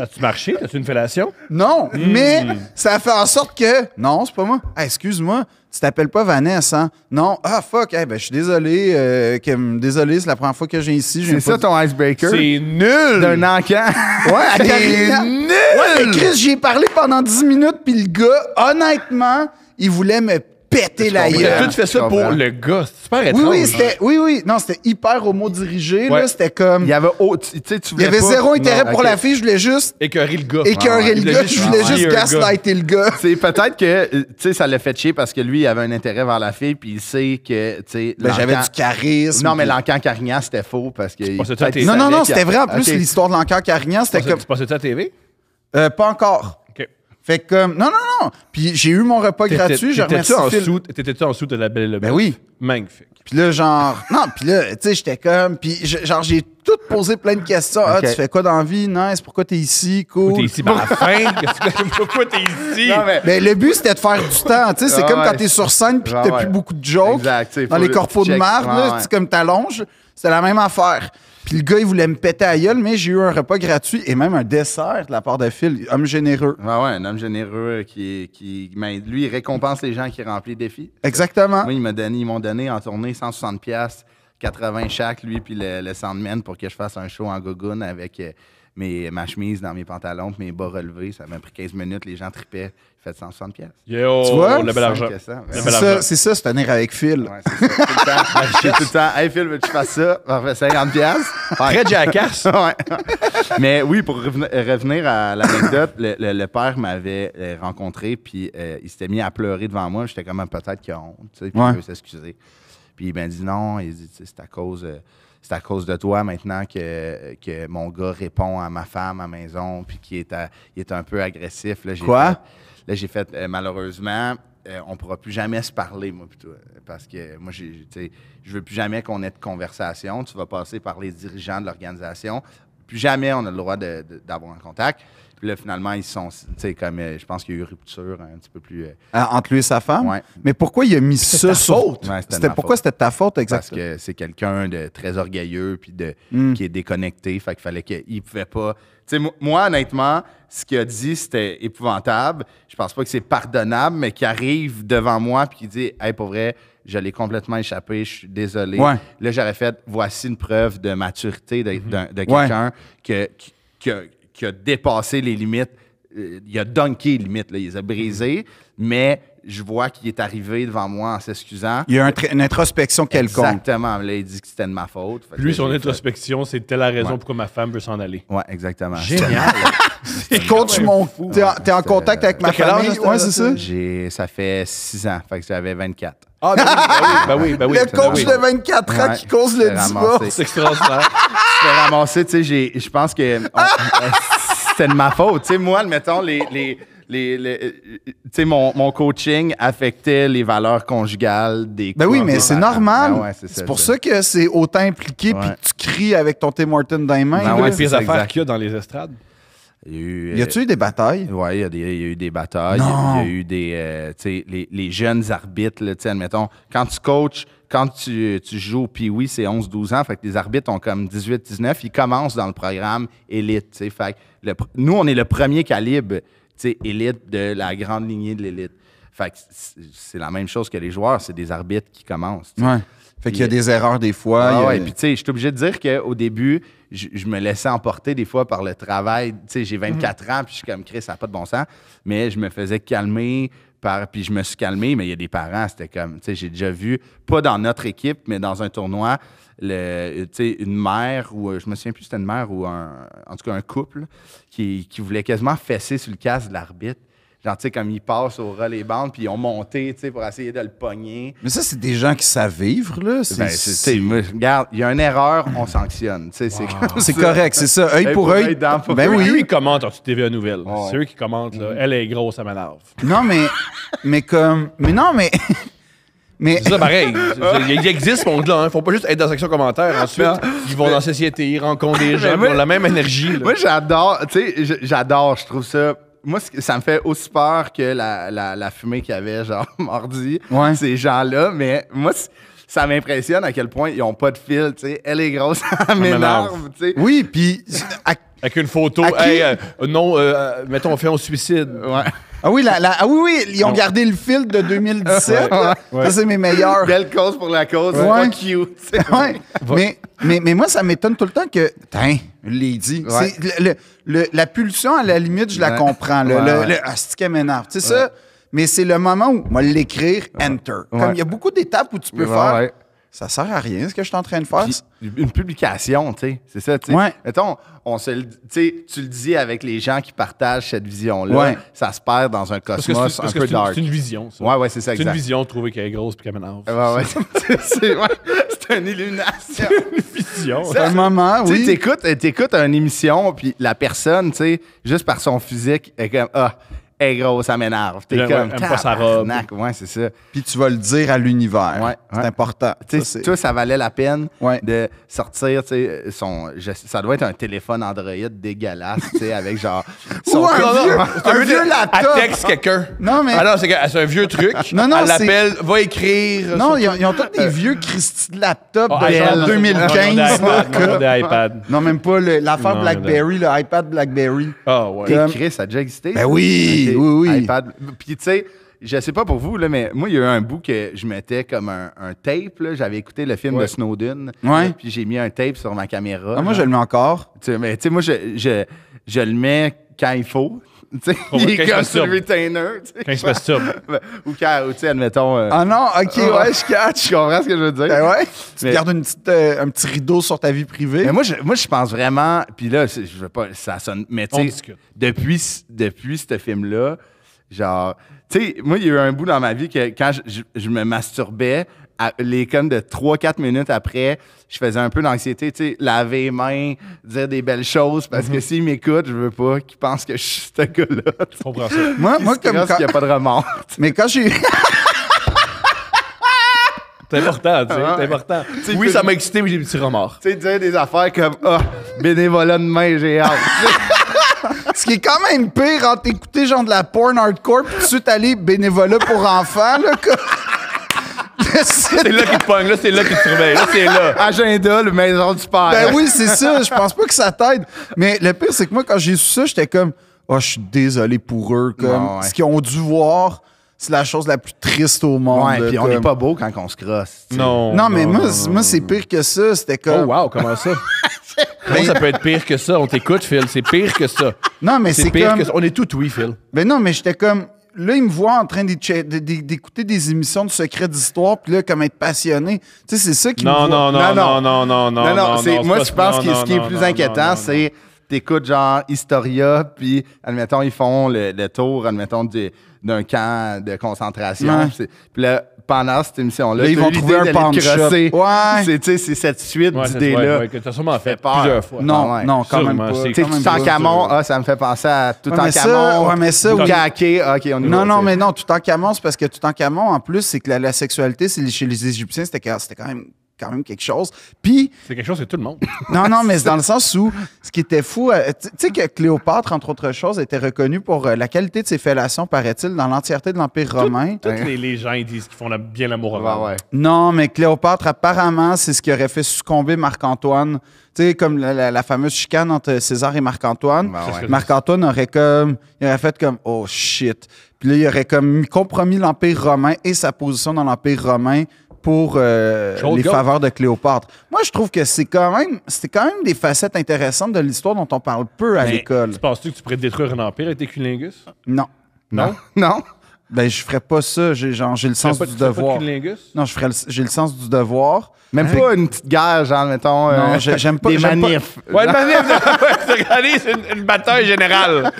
As-tu marché? tas tu une fellation? Non, hmm. mais ça fait en sorte que. Non, c'est pas moi. excuse-moi, tu t'appelles pas Vanessa. Hein? Non, ah fuck, ben, je suis désolé. Euh, désolé, c'est la première fois que j'ai ici. C'est ça ton icebreaker? C'est nul! D'un encamp. [laughs] Ouais, c'est nul! Ouais, Chris, j'ai parlé pendant 10 minutes, puis le gars, honnêtement, il voulait me péter la gueule. Tout fais ça pour le gars. C'est super étrange. Oui, oui, c'était, oui, oui. Non, c'était hyper homo-dirigé, là. C'était comme. Il y avait, il y avait zéro intérêt pour la fille. Je voulais juste. Écœurer le gars. Écœurer le gars. Je voulais juste gaslighter le gars. C'est peut-être que, euh, tu sais, ça l'a fait chier parce que lui, il avait un intérêt vers la fille, puis il sait que, tu sais. Ben, j'avais du charisme. Non, mais l'encan Carignan, c'était faux parce que. Non, non, non, c'était vrai. En plus, l'histoire de l'encan Carignan, c'était comme. Tu passais ça à TV? Euh, pas encore. Fait que, non, non, non. Puis j'ai eu mon repas gratuit. Je remercie T'étais-tu en dessous de la belle Ben oui. Magnifique. Puis là, genre, [laughs] non, puis là, tu sais, j'étais comme, puis genre, j'ai tout posé plein de questions. Ah, tu fais quoi dans la vie? Nice, pourquoi t'es ici? Cool. T'es ici par la fin? Pourquoi t'es ici? Ben [laughs] [laughs] mais- ben, le but, c'était de faire du temps. Tu sais, c'est ah comme quand t'es sur scène puis que t'as ah plus beaucoup de jokes. Exact, Dans les corps de marde, là, ah comme t'allonges. C'est la même affaire. Puis le gars, il voulait me péter à gueule, mais j'ai eu un repas gratuit et même un dessert de la part de Phil. Homme généreux. Ah ouais, un homme généreux qui, qui ben, lui, récompense les gens qui remplissent des défis. Exactement. Oui, ils m'ont donné, en tournée 160 pièces 80 chaque, lui, puis le, le, Sandman pour que je fasse un show en gogoon avec euh, mes, ma chemise dans mes pantalons, mes bas relevés. Ça m'a pris 15 minutes, les gens tripaient. 760 pièces. tu vois, on bel argent. C'est ça, se tenir avec Phil. Ouais, c'est tout le temps, [laughs] tout le temps, hey Phil, veux-tu faire ça? Parfait, 50 pièces. Très jackass. [laughs] ouais. Mais oui, pour revenir à l'anecdote, le, père m'avait euh, rencontré, puis euh, il s'était mis à pleurer devant moi. J'étais comme, peut-être qu'il a honte, tu sais, puis il veut s'excuser. Puis il m'a dit non, il dit, c'est à cause. Euh, c'est à cause de toi maintenant que, que mon gars répond à ma femme à la maison, puis qu'il est, un peu agressif. Là, Quoi? Là, j'ai fait, euh, malheureusement, euh, on ne pourra plus jamais se parler, moi, plutôt. Euh, parce que moi, j'ai, je veux plus jamais qu'on ait de conversation. Tu vas passer par les dirigeants de l'organisation. Plus jamais on a le droit d'avoir un contact. Puis là, finalement, ils sont, tu sais, comme, je pense qu'il y a eu rupture un petit peu plus. Ah, entre lui et sa femme? Mais pourquoi il a mis ça sur. c'était pourquoi c'était ta faute, exactement? Parce que c'est quelqu'un de très orgueilleux, puis de, hmm. qui est déconnecté. Fait qu'il fallait qu'il ne pouvait pas moi, honnêtement, ce qu'il a dit, c'était épouvantable. Je pense pas que c'est pardonnable, mais qu'il arrive devant moi et qu'il dit Hey, pour vrai, je l'ai complètement échappé, je suis désolé. Là, j'aurais fait Voici une preuve de maturité mm-hmm. de, quelqu'un qui a dépassé les limites. Euh, il a dunké les limites, il les a brisées, mm-hmm. mais je vois qu'il est arrivé devant moi en s'excusant. Il y a une introspection quelconque. Exactement. Là, il dit que c'était de ma faute. Lui, son introspection, c'était la raison pour pourquoi ma femme veut s'en aller. Ouais, exactement. Génial. [laughs] Coach, mon T'es en, es en contact avec ma famille? Âge, ouais, c'est ça? ça fait six ans. Fait que j'avais 24. Ah, ben oui, ben oui, ben oui. Ben oui le coach de 24 ans qui cause le divorce. C'est extraordinaire. Je [laughs] ramassé, tu sais, je pense que [laughs] c'était de ma faute. moi, admettons, les les, euh, mon, coaching affectait les valeurs conjugales des Ben oui, mais c'est normal. Ben c'est pour ça, que c'est autant impliqué puis tu cries avec ton Tim Morton dans les mains. Ben affaires qu'il y a dans les estrades. Il y a eu, tu eu des batailles? Euh, oui, il, y, a eu des batailles. Il y a eu des. Euh, les, les, jeunes arbitres, admettons, quand tu coaches, quand tu, joues puis oui c'est 11-12 ans. Fait que les arbitres ont comme 18-19. Ils commencent dans le programme élite. Fait nous, on est le premier calibre sais, élite de la grande lignée de l'élite. Fait que c'est la même chose que les joueurs, c'est des arbitres qui commencent. Ouais. Fait qu'il y a des erreurs des fois. Ah, puis tu sais, je suis obligé de dire qu'au début, je me laissais emporter des fois par le travail. Tu sais, j'ai 24 mhm. ans, puis je suis comme Chris, ça n'a pas de bon sens. Mais je me faisais calmer, par, puis je me suis calmé, mais il y a des parents, c'était comme, tu sais, j'ai déjà vu, pas dans notre équipe, mais dans un tournoi, le, euh, une mère, ou euh, je me souviens plus c'était une mère ou en tout cas un couple, qui, voulait quasiment fesser sur le casque de l'arbitre. Genre, tu sais, comme ils passent au relais bandes, puis ils ont monté, tu sais, pour essayer de le pogner. Mais ça, c'est des gens qui savent vivre, là. C'est, ben, c'est, regarde, il y a une erreur, on sanctionne. Tu sais, c'est, correct, c'est ça. Œil pour œil. Ben oui. Eux, ils commentent en TVA Nouvelle. C'est eux qui commentent, là. Mm. Elle est grosse, ma m'énerve. Non, mais. mais comme. Mais non, mais. [laughs] Mais... C'est pareil. [laughs] Il existe ce monde-là. Hein. Faut pas juste être dans la section commentaires. Ensuite, ils vont dans la société, ils rencontrent des [laughs] gens, ils ont la même énergie. Moi, j'adore. Tu sais, j'adore. Je trouve ça moi, ça me fait aussi peur que la, fumée qu'il y avait, genre, [laughs] mardi, ces gens-là. Mais moi, ça m'impressionne à quel point ils ont pas de fil. tu sais. Elle est grosse, [laughs] elle m'énerve. Oui, puis. Avec une photo. Hey, euh, non, euh, mettons, on fait un suicide. Ouais. Ah oui, la, la, ah oui, oui, ils ont gardé le fil de 2017. Ça, c'est mes meilleurs. Belle cause pour la cause. Ouais. [laughs] Ouais. mais, mais, mais moi, ça m'étonne tout le temps que. Tain, lady. la pulsion, à la limite, je la comprends. Le, le, astique ah, m'énerve. Tu ça mais c'est le moment où moi l'écrire enter. Comme il y a beaucoup d'étapes où tu peux faire. ça Ça sert à rien ce que je suis en train de faire. une publication, tu sais, c'est ça, tu sais. Mettons, on se le, tu le dis avec les gens qui partagent cette vision-là, ça se perd dans un cosmos un peu que dark. C'est une vision, ça. Ouais, ouais, c'est ça, C'est une vision trouvée qu'elle est grosse puis qu'elle m'énerve. Ouais, [laughs] c'est une illumination. une vision. C'est un moment, oui. Tu écoutes, euh, écoutes une émission, puis la personne, tu sais, juste par son physique, est comme, ah, eh gros, ça m'énerve. T'es comme, ouais, pas sa robe. Ouais, c'est ça. Puis tu vas le dire à l'univers. Ouais, c'est important. sais, tout ça valait la peine de sortir, tu son, ça doit être un téléphone Android dégueulasse, tu sais, avec genre. [laughs] Son Ou un, vieux, laptop. Elle texte ah. quelqu'un. Non, mais. alors ah c'est un vieux truc. non, non, Elle l'appelle, va écrire. Non, ils ont, tous des euh, vieux Christy de laptop oh, de 2015. Des iPad. Non, même pas l'affaire Blackberry, le iPad Blackberry. Ah ouais. écrit, ça a déjà existé. Ben oui oui, oui, Puis tu sais, je sais pas pour vous, là, mais moi, il y a eu un bout que je mettais comme un, tape. J'avais écouté le film de Snowden. Ouais. puis j'ai mis un tape sur ma caméra. Ah, moi, je le mets encore. Tu sais, mais tu sais, moi, je, je, je le mets quand il faut il est comme sur retainer. Quand il se masturbe. [laughs] Ben, ou quand, tu admettons. Euh, ah non, ok, ouais, je catch. [laughs] Je comprends ce que je veux dire. Ben tu gardes une petite, euh, un petit rideau sur ta vie privée. Mais moi, je, moi, je pense vraiment. Puis là, je veux pas. Ça sonne. Mais tu sais, depuis, depuis ce film-là, genre. Tu sais, moi, il y a eu un bout dans ma vie que quand je me masturbais, à, les comme de 3-4 minutes après, je faisais un peu d'anxiété, tu sais, laver les mains, dire des belles choses, parce que mhm. s'ils m'écoutent, je veux pas qu'ils pensent que je suis ce gars-là. Tu comprends ça. Moi, moi comme quand... il n'y a pas de remords. Mais quand j'ai... C'est important, tu sais. c'est important. oui, ça m'a excité, mais j'ai des petits remords. Tu sais, dire des affaires comme Ah, oh, bénévolat j'ai hâte. Ce qui est quand même pire en hein, t'écouter genre de la porn hardcore, puis tu aller bénévolat pour enfants, là. Comme c'est là qu'il te pogne, là, c'est là qu'il te surveille, là, c'est là. Agenda, le maison du père. Ben oui, c'est ça. Je pense pas que ça t'aide. Mais le pire, c'est que moi, quand j'ai su ça, j'étais comme, oh, je suis désolé pour eux. Comme, Ce qu'ils ont dû voir, c'est la chose la plus triste au monde. puis on n'est pas beau quand on se crosse. Non, non. mais moi, moi c'est pire que ça. C'était comme. Oh, wow, comment ça? [laughs] Comment ça peut être pire que ça? On t'écoute, Phil. C'est pire que ça. Non, mais c'est pire que ça. On est tout oui, Phil. Ben non, mais j'étais comme là, il me voit en train d'écouter des émissions de secrets d'histoire, puis là, comme être passionné. Tu sais, c'est ça qui non, me non, non, non, non, non, non, non, non, non Moi, je pense que ce qui est plus inquiétant, c'est t'écoutes genre Historia, puis admettons, ils font le, tour, admettons, d'un camp de concentration. Puis là, pendant cette émission-là. Ils vont trouver un punch Ouais. C'est, c'est cette suite d'idées-là. Ouais, que t'as sûrement fait, fait peur. plusieurs fois. Non, non, quand même pas. Tu sais, tout en camon, ah, ça me fait penser à tout en camon. Ouais, mais ça, ou Kaké, ah, ok, Non, non, mais non, tout en camon, c'est parce que tout en camon, en plus, c'est que la, sexualité, c'est, chez les Égyptiens, c'était, c'était quand même quand même quelque chose. Puis. C'est quelque chose que tout le monde. [laughs] non, non, mais c'est dans le sens où ce qui était fou, euh, tu sais que Cléopâtre, entre autres choses, était reconnu pour euh, la qualité de ses fellations, paraît-il, dans l'entièreté de l'Empire romain. Toutes les, gens ils disent qu'ils font bien l'amour romain. Non, mais Cléopâtre, apparemment, c'est ce qui aurait fait succomber Marc-Antoine. Tu sais, comme la, fameuse chicane entre César et Marc-Antoine. Ben Marc-Antoine aurait comme. Il aurait fait comme Oh shit. Puis là, il aurait comme compromis l'Empire romain et sa position dans l'Empire romain pour euh, les faveurs de Cléopâtre. Moi, je trouve que c'est quand même c'est quand même des facettes intéressantes de l'histoire dont on parle peu à l'école. Tu penses-tu que tu pourrais détruire un empire avec tes Non. Non? Non. [laughs] Ben, je ferais pas ça. J'ai, genre, j'ai le sens du devoir. Pas de non, je ferais j'ai le sens du devoir. Même hein? pas une petite guerre, genre, mettons. Non, euh, j'aime pas. Des manifs. Ouais, une manif. [laughs] c'est une, bataille générale.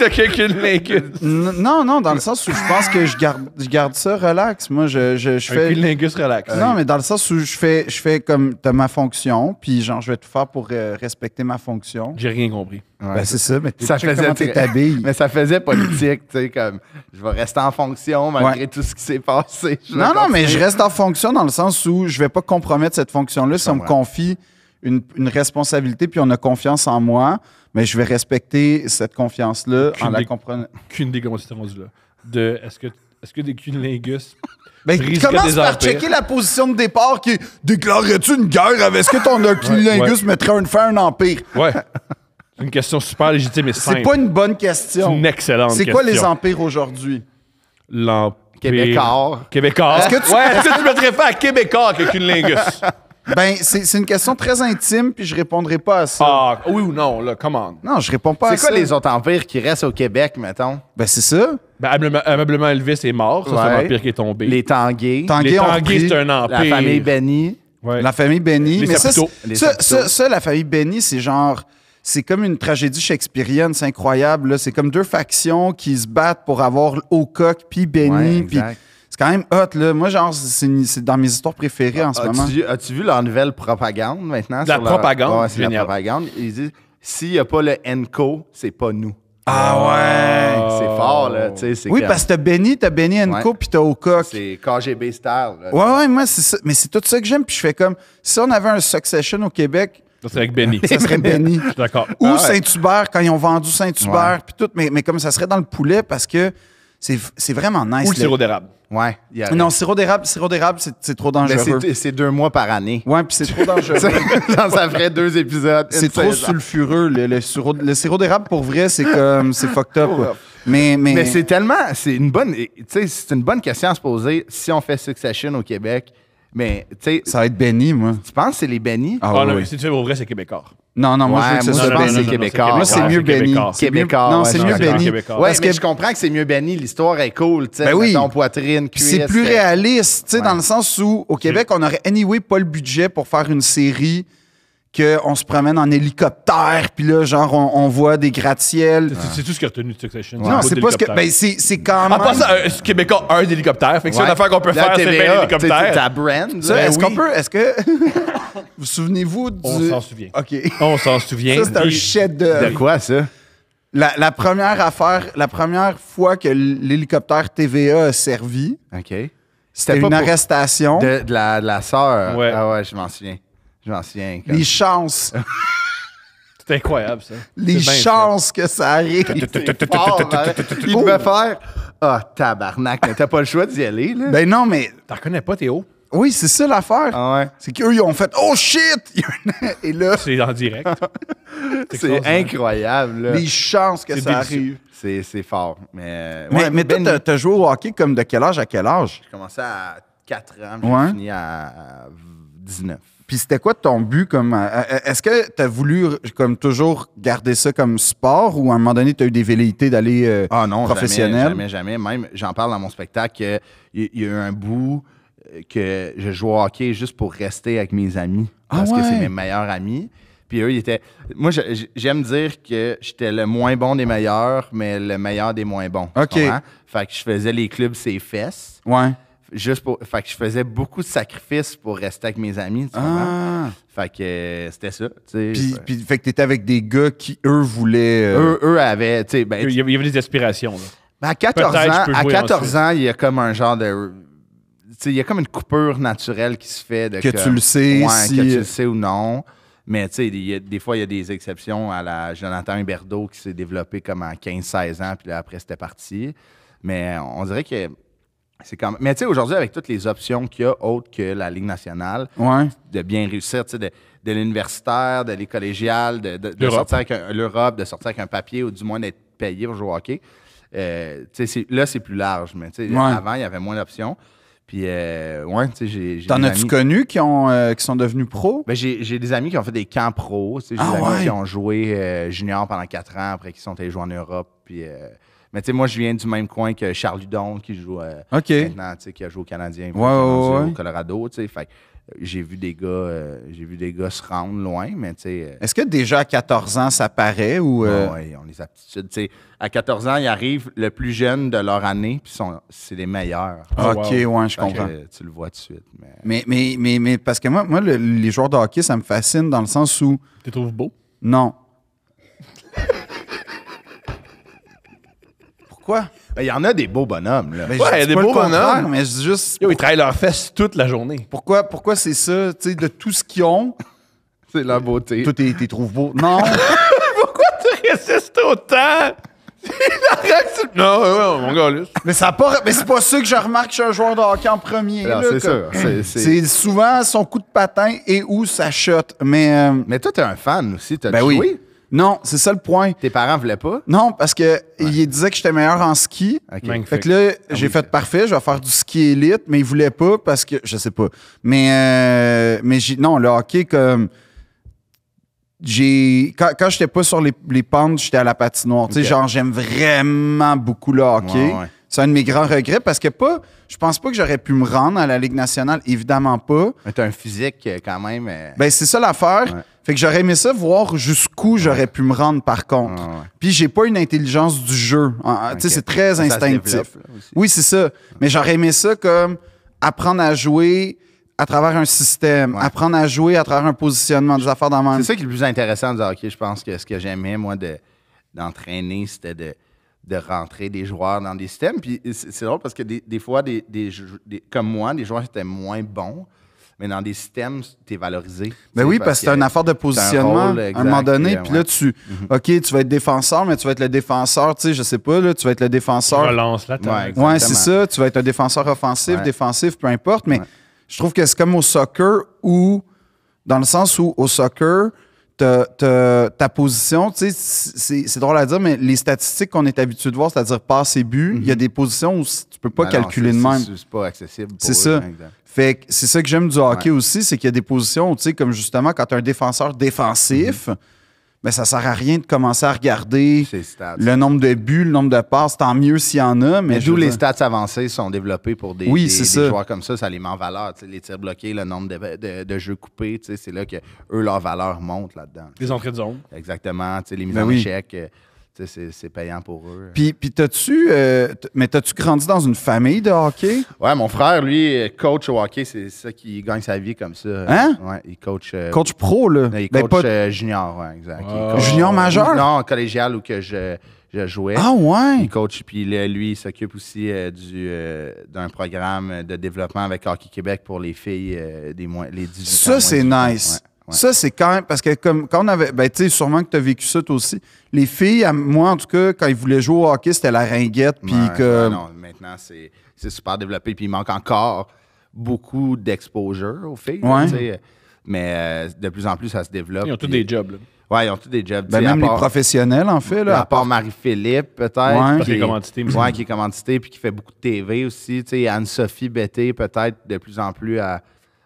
ouais. qu'une lingus. Non, non, dans le sens où je pense que je garde, je garde ça relax. Moi, je, je, fais. Un lingus relax. Non, mais dans le sens où je fais, je fais comme. ta ma fonction, puis genre, je vais tout faire pour euh, respecter ma fonction. J'ai rien compris. Ben, c'est ça, mais ça faisait Mais ça faisait politique, tu sais, comme je vais rester en fonction malgré tout ce qui s'est passé. Non, non, mais je reste en fonction dans le sens où je vais pas compromettre cette fonction-là si on me confie une, responsabilité puis on a confiance en moi, mais je vais respecter cette confiance-là en la comprenant. Qu'une des conséquences là. De est-ce que est-ce que des cunilingus. Ben, commence par checker la position de départ qui déclarerais-tu une guerre avec ce que ton cunnilingus mettrait une fin à un empire? Ouais. C'est une question super légitime et simple. C'est pas une bonne question. C'est une excellente question. C'est quoi les empires aujourd'hui? L'empire. Québécois. Québécois. Est-ce que tu, me est pas à Québécois une lingus? [laughs] Ben, c'est une question très intime, puis je répondrai pas à ça. Ah, oui ou non, là, come on. Non, je réponds pas à ça. C'est quoi les autres empires qui restent au Québec, mettons? Ben, c'est ça. Ben, ameublement Elvis est mort, ça, c'est un empire qui est tombé. Les Tanguay. les Tanguay, c'est un empire. La famille Benny. La famille Benny. Les mais ça, la famille Benny, c'est genre c'est comme une tragédie shakespearienne, c'est incroyable. C'est comme deux factions qui se battent pour avoir Ocock puis Benny. c'est quand même hot, là. Moi, genre, c'est dans mes histoires préférées en ce moment. As-tu vu la nouvelle propagande maintenant? La propagande? Ouais, c'est la propagande. Ils disent, s'il n'y a pas le ENCO, c'est pas nous. Ah ouais! C'est fort, là. Oui, parce que t'as Benny, t'as Benny Enco, puis t'as Ocock. C'est KGB style. Oui, ouais, ouais, moi, c'est ça. Mais c'est tout ça que j'aime. Puis je fais comme, si on avait un Succession au Québec, ça, serait avec Benny. ça serait Benny. [laughs] D'accord. Ou ah Saint-Hubert, quand ils ont vendu Saint-Hubert, puis tout, mais, mais comme ça serait dans le poulet parce que c'est vraiment nice. Ou le sirop d'érable. Ouais. Non, sirop d'érable, sirop d'érable, c'est trop ben, dangereux. C'est deux mois par année. Ouais, puis c'est trop dangereux. [laughs] ça, ça ferait deux épisodes. C'est trop sulfureux. Le, sirop, d'érable, pour vrai, c'est comme, c'est fucked up. Mais, mais... c'est tellement, c'est une bonne, tu sais c'est une bonne question à se poser. Si on fait Succession au Québec, mais, tu sais. Ça va être béni, moi. Tu penses que c'est les bénis? Ah, ah non, mais si tu vrai, c'est québécois. Non, non, moi, je veux que ça c'est québécois. Moi, c'est mieux béni. Québécois. Non, c'est mieux béni. Ouais, que je comprends que c'est mieux béni. L'histoire est cool, tu sais. Ben oui. Ton poitrine, C'est plus réaliste, tu sais, dans le sens où, au Québec, on aurait anyway pas le budget pour faire une série qu'on se promène en hélicoptère, puis là, genre, on, voit des gratte ciels C'est, tout ce qui a retenu de Succession. Non, c'est pas ce que. Ben, c'est, c'est quand même. En passant, un euh, Québécois a un hélicoptère. Fait que c'est une affaire qu'on peut faire, c'est bien l'hélicoptère. C'est la brand. est-ce ben qu'on peut. Est-ce que. [laughs] vous souvenez-vous du. On s'en souvient. OK. On s'en souvient. Ça, c'est un chef de. De quoi, ça? La, première affaire, la première fois que l'hélicoptère TVA a servi, OK. c'était, une arrestation. De, la, de la sœur. Ouais. Ah ouais, je m'en souviens. J'en Les chances. [laughs] C'est incroyable, ça. Les chances que ça arrive. fort, hein. [laughs] Il faire Ah, tabarnak, t'as pas le choix d'y aller, là. Ben non, mais. T'en connais pas, Théo? Oui, c'est ça l'affaire. Ah ouais. C'est qu'eux, ils ont fait Oh shit! [laughs] Et là. C'est en direct. c'est incroyable. Là. Les chances que ça arrive. C'est fort. Mais, mais, ben toi, t'as joué au hockey comme de quel âge à quel âge? J'ai commencé à 4 ans, j'ai fini à 19. Puis c'était quoi ton but comme euh, euh, est-ce que tu as voulu comme toujours garder ça comme sport ou à un moment donné tu as eu des velléités d'aller professionnel? Euh, ah non, professionnel jamais jamais, jamais. même j'en parle dans mon spectacle il y, a eu un bout que je jouais au hockey juste pour rester avec mes amis ah parce que c'est mes meilleurs amis. Puis eux, ils étaient. Moi, j'aime dire que j'étais le moins bon des meilleurs, mais le meilleur des moins bons. OK. Fait que je faisais les clubs ses fesses. Ouais. Juste pour. Fait que je faisais beaucoup de sacrifices pour rester avec mes amis. Ah. Fait que euh, c'était ça. Puis, puis, fait que t'étais avec des gars qui, eux, voulaient. Euh, eux, eux avaient. Ben, il y avait des aspirations. Ben, à 14 ans, il y a comme un genre de. Il y a comme une coupure naturelle qui se fait. De que, tu le sais. tu euh, sais ou non. Mais tu sais, des fois, il y a des exceptions à la Jonathan Huberdeau qui s'est développé comme en 15-16 ans, puis là, après, c'était parti. Mais on dirait que c'est Mais tu sais, aujourd'hui, avec toutes les options qu'il y a autres que la Ligue nationale, de bien réussir, tu sais, de, l'universitaire, de l'école de, sortir avec l'Europe, de sortir avec un papier ou du moins d'être payé pour jouer au hockey. Euh, là, c'est plus large, mais avant, il y avait moins d'options. Puis, euh, ouais, tu sais, j'ai. T'en as-tu connu qui, ont, euh, qui sont devenus pros? Ben, j'ai des amis qui ont fait des camps pros. J'ai ah des amis qui ont joué junior pendant quatre ans, après qui sont allés jouer en Europe. Puis, mais tu sais, moi, je viens du même coin que Charles Hudon, qui joue euh, maintenant, tu sais, qui a joué au Canadien, au Colorado, tu sais. Fait euh, j'ai vu des gars euh, j'ai vu des gars se rendre loin mais tu sais Est-ce que déjà à 14 ans ça paraît ou Oui, on les aptitudes tu sais à 14 ans ils arrivent le plus jeune de leur année puis c'est les meilleurs. Ah, oh, OK, ouais, je comprends. tu le vois tout de suite mais mais mais parce que moi moi les joueurs de hockey ça me fascine dans le sens où Tu les trouves beaux Non. Quoi? Ben, il y en a des beaux bonhommes. Là. ouais, il y a des beaux bonhommes. Mais juste. ils travaillent leurs fesses toute la journée. Pourquoi, pourquoi c'est ça? Tu sais, de tout ce qu'ils ont. [laughs] c'est la beauté. Tout est, t'es trouves beau. Non! [laughs] pourquoi tu résistes autant? [laughs] non, mon gars, Mais, ça pas, mais c'est pas sûr que je remarque chez un joueur de hockey en premier. c'est C'est, souvent son coup de patin et où ça chute. Mais, euh... mais toi, t'es un fan aussi. T'as ben Oui. Non, c'est ça le point. Tes parents voulaient pas? Non, parce que ils disaient que j'étais meilleur en ski. OK. Fait que là, ah j'ai fait parfait, je vais faire du ski élite, mais ils voulaient pas parce que je sais pas. Mais euh, mais j'ai non, le hockey comme j'ai quand, quand j'étais pas sur les, les pentes, j'étais à la patinoire, tu sais, genre j'aime vraiment beaucoup le hockey. C'est un de mes grands regrets parce que pas, je pense pas que j'aurais pu me rendre à la Ligue nationale, évidemment pas. Mais t'as un physique euh, quand même. Euh, ben, c'est ça l'affaire. Fait que j'aurais aimé ça voir jusqu'où j'aurais pu me rendre par contre. Puis j'ai pas une intelligence du jeu. Ah, ah, c'est très instinctif. oui, c'est ça. Mais j'aurais aimé ça comme apprendre à jouer à travers un système, apprendre à jouer à travers un positionnement, des affaires dans le C'est ça qui est le plus intéressant dire, hockey, je pense que ce que j'aimais, moi, d'entraîner, c'était de de rentrer des joueurs dans des systèmes. Puis c'est drôle parce que des, fois, des, comme moi, des joueurs étaient moins bons mais dans des systèmes, tu es valorisé. Mais ben oui, parce que c'est une affaire de positionnement à un moment donné. Euh, Puis là, tu, mhm. OK, tu vas être défenseur, mais tu vas être le défenseur, tu sais, je sais pas, là, tu vas être le défenseur. Relance là, Ouais, ouais c'est ça. Tu vas être un défenseur offensif, défensif, peu importe. Mais je trouve que c'est comme au soccer où, dans le sens où au soccer, ta, ta, ta position, tu sais, c'est drôle à dire, mais les statistiques qu'on est habitué de voir, c'est-à-dire et but, il y a mhm. des positions où tu peux pas ben calculer de même. C'est pas accessible. C'est ça. Fait que c'est ça que j'aime du hockey aussi, c'est qu'il y a des positions où, tu sais, comme justement quand es un défenseur défensif, mhm mais ça sert à rien de commencer à regarder le nombre de buts, le nombre de passes. Tant mieux s'il y en a. Mais, d'où les stats avancées sont développées pour des, joueurs comme ça. Ça les met en valeur. Les tirs bloqués, le nombre de, jeux coupés, c'est là que eux, leur valeur monte là-dedans. Les entrées de zone. Exactement. Les mises ben en échec. Euh, c'est payant pour eux. Puis, t'as-tu, euh, mais t'as-tu grandi dans une famille de hockey? Ouais, mon frère, lui, euh, coach au hockey, c'est ça qui gagne sa vie comme ça. Hein? Ouais, il coach. Euh, coach pro, là? Il ben, coach junior, ouais, exact. Ah. junior majeur? Non, collégial où que je, je jouais. Ah ouais? Il coach, puis lui, il s'occupe aussi du, d'un programme de développement avec Hockey Québec pour les filles des moins, les 18 ans. Ça, c'est nice. Ça, c'est quand même. Parce que comme quand on avait. Ben, tu sais, sûrement que tu as vécu ça toi aussi. Les filles, moi, en tout cas, quand ils voulaient jouer au hockey, c'était la ringuette. Puis que. Non, maintenant, c'est super développé. Puis il manque encore beaucoup d'exposure aux filles. mais euh, de plus en plus, ça se développe. Ils ont tous des jobs. Là. Ouais, ils ont tous des jobs. Ben, même les professionnels, en fait. Là, à, part, Marie-Philippe, peut-être. qui est commandité. Oui, qui est puis qui fait beaucoup de TV aussi. Tu sais, Anne-Sophie Bété, peut-être, de plus en plus à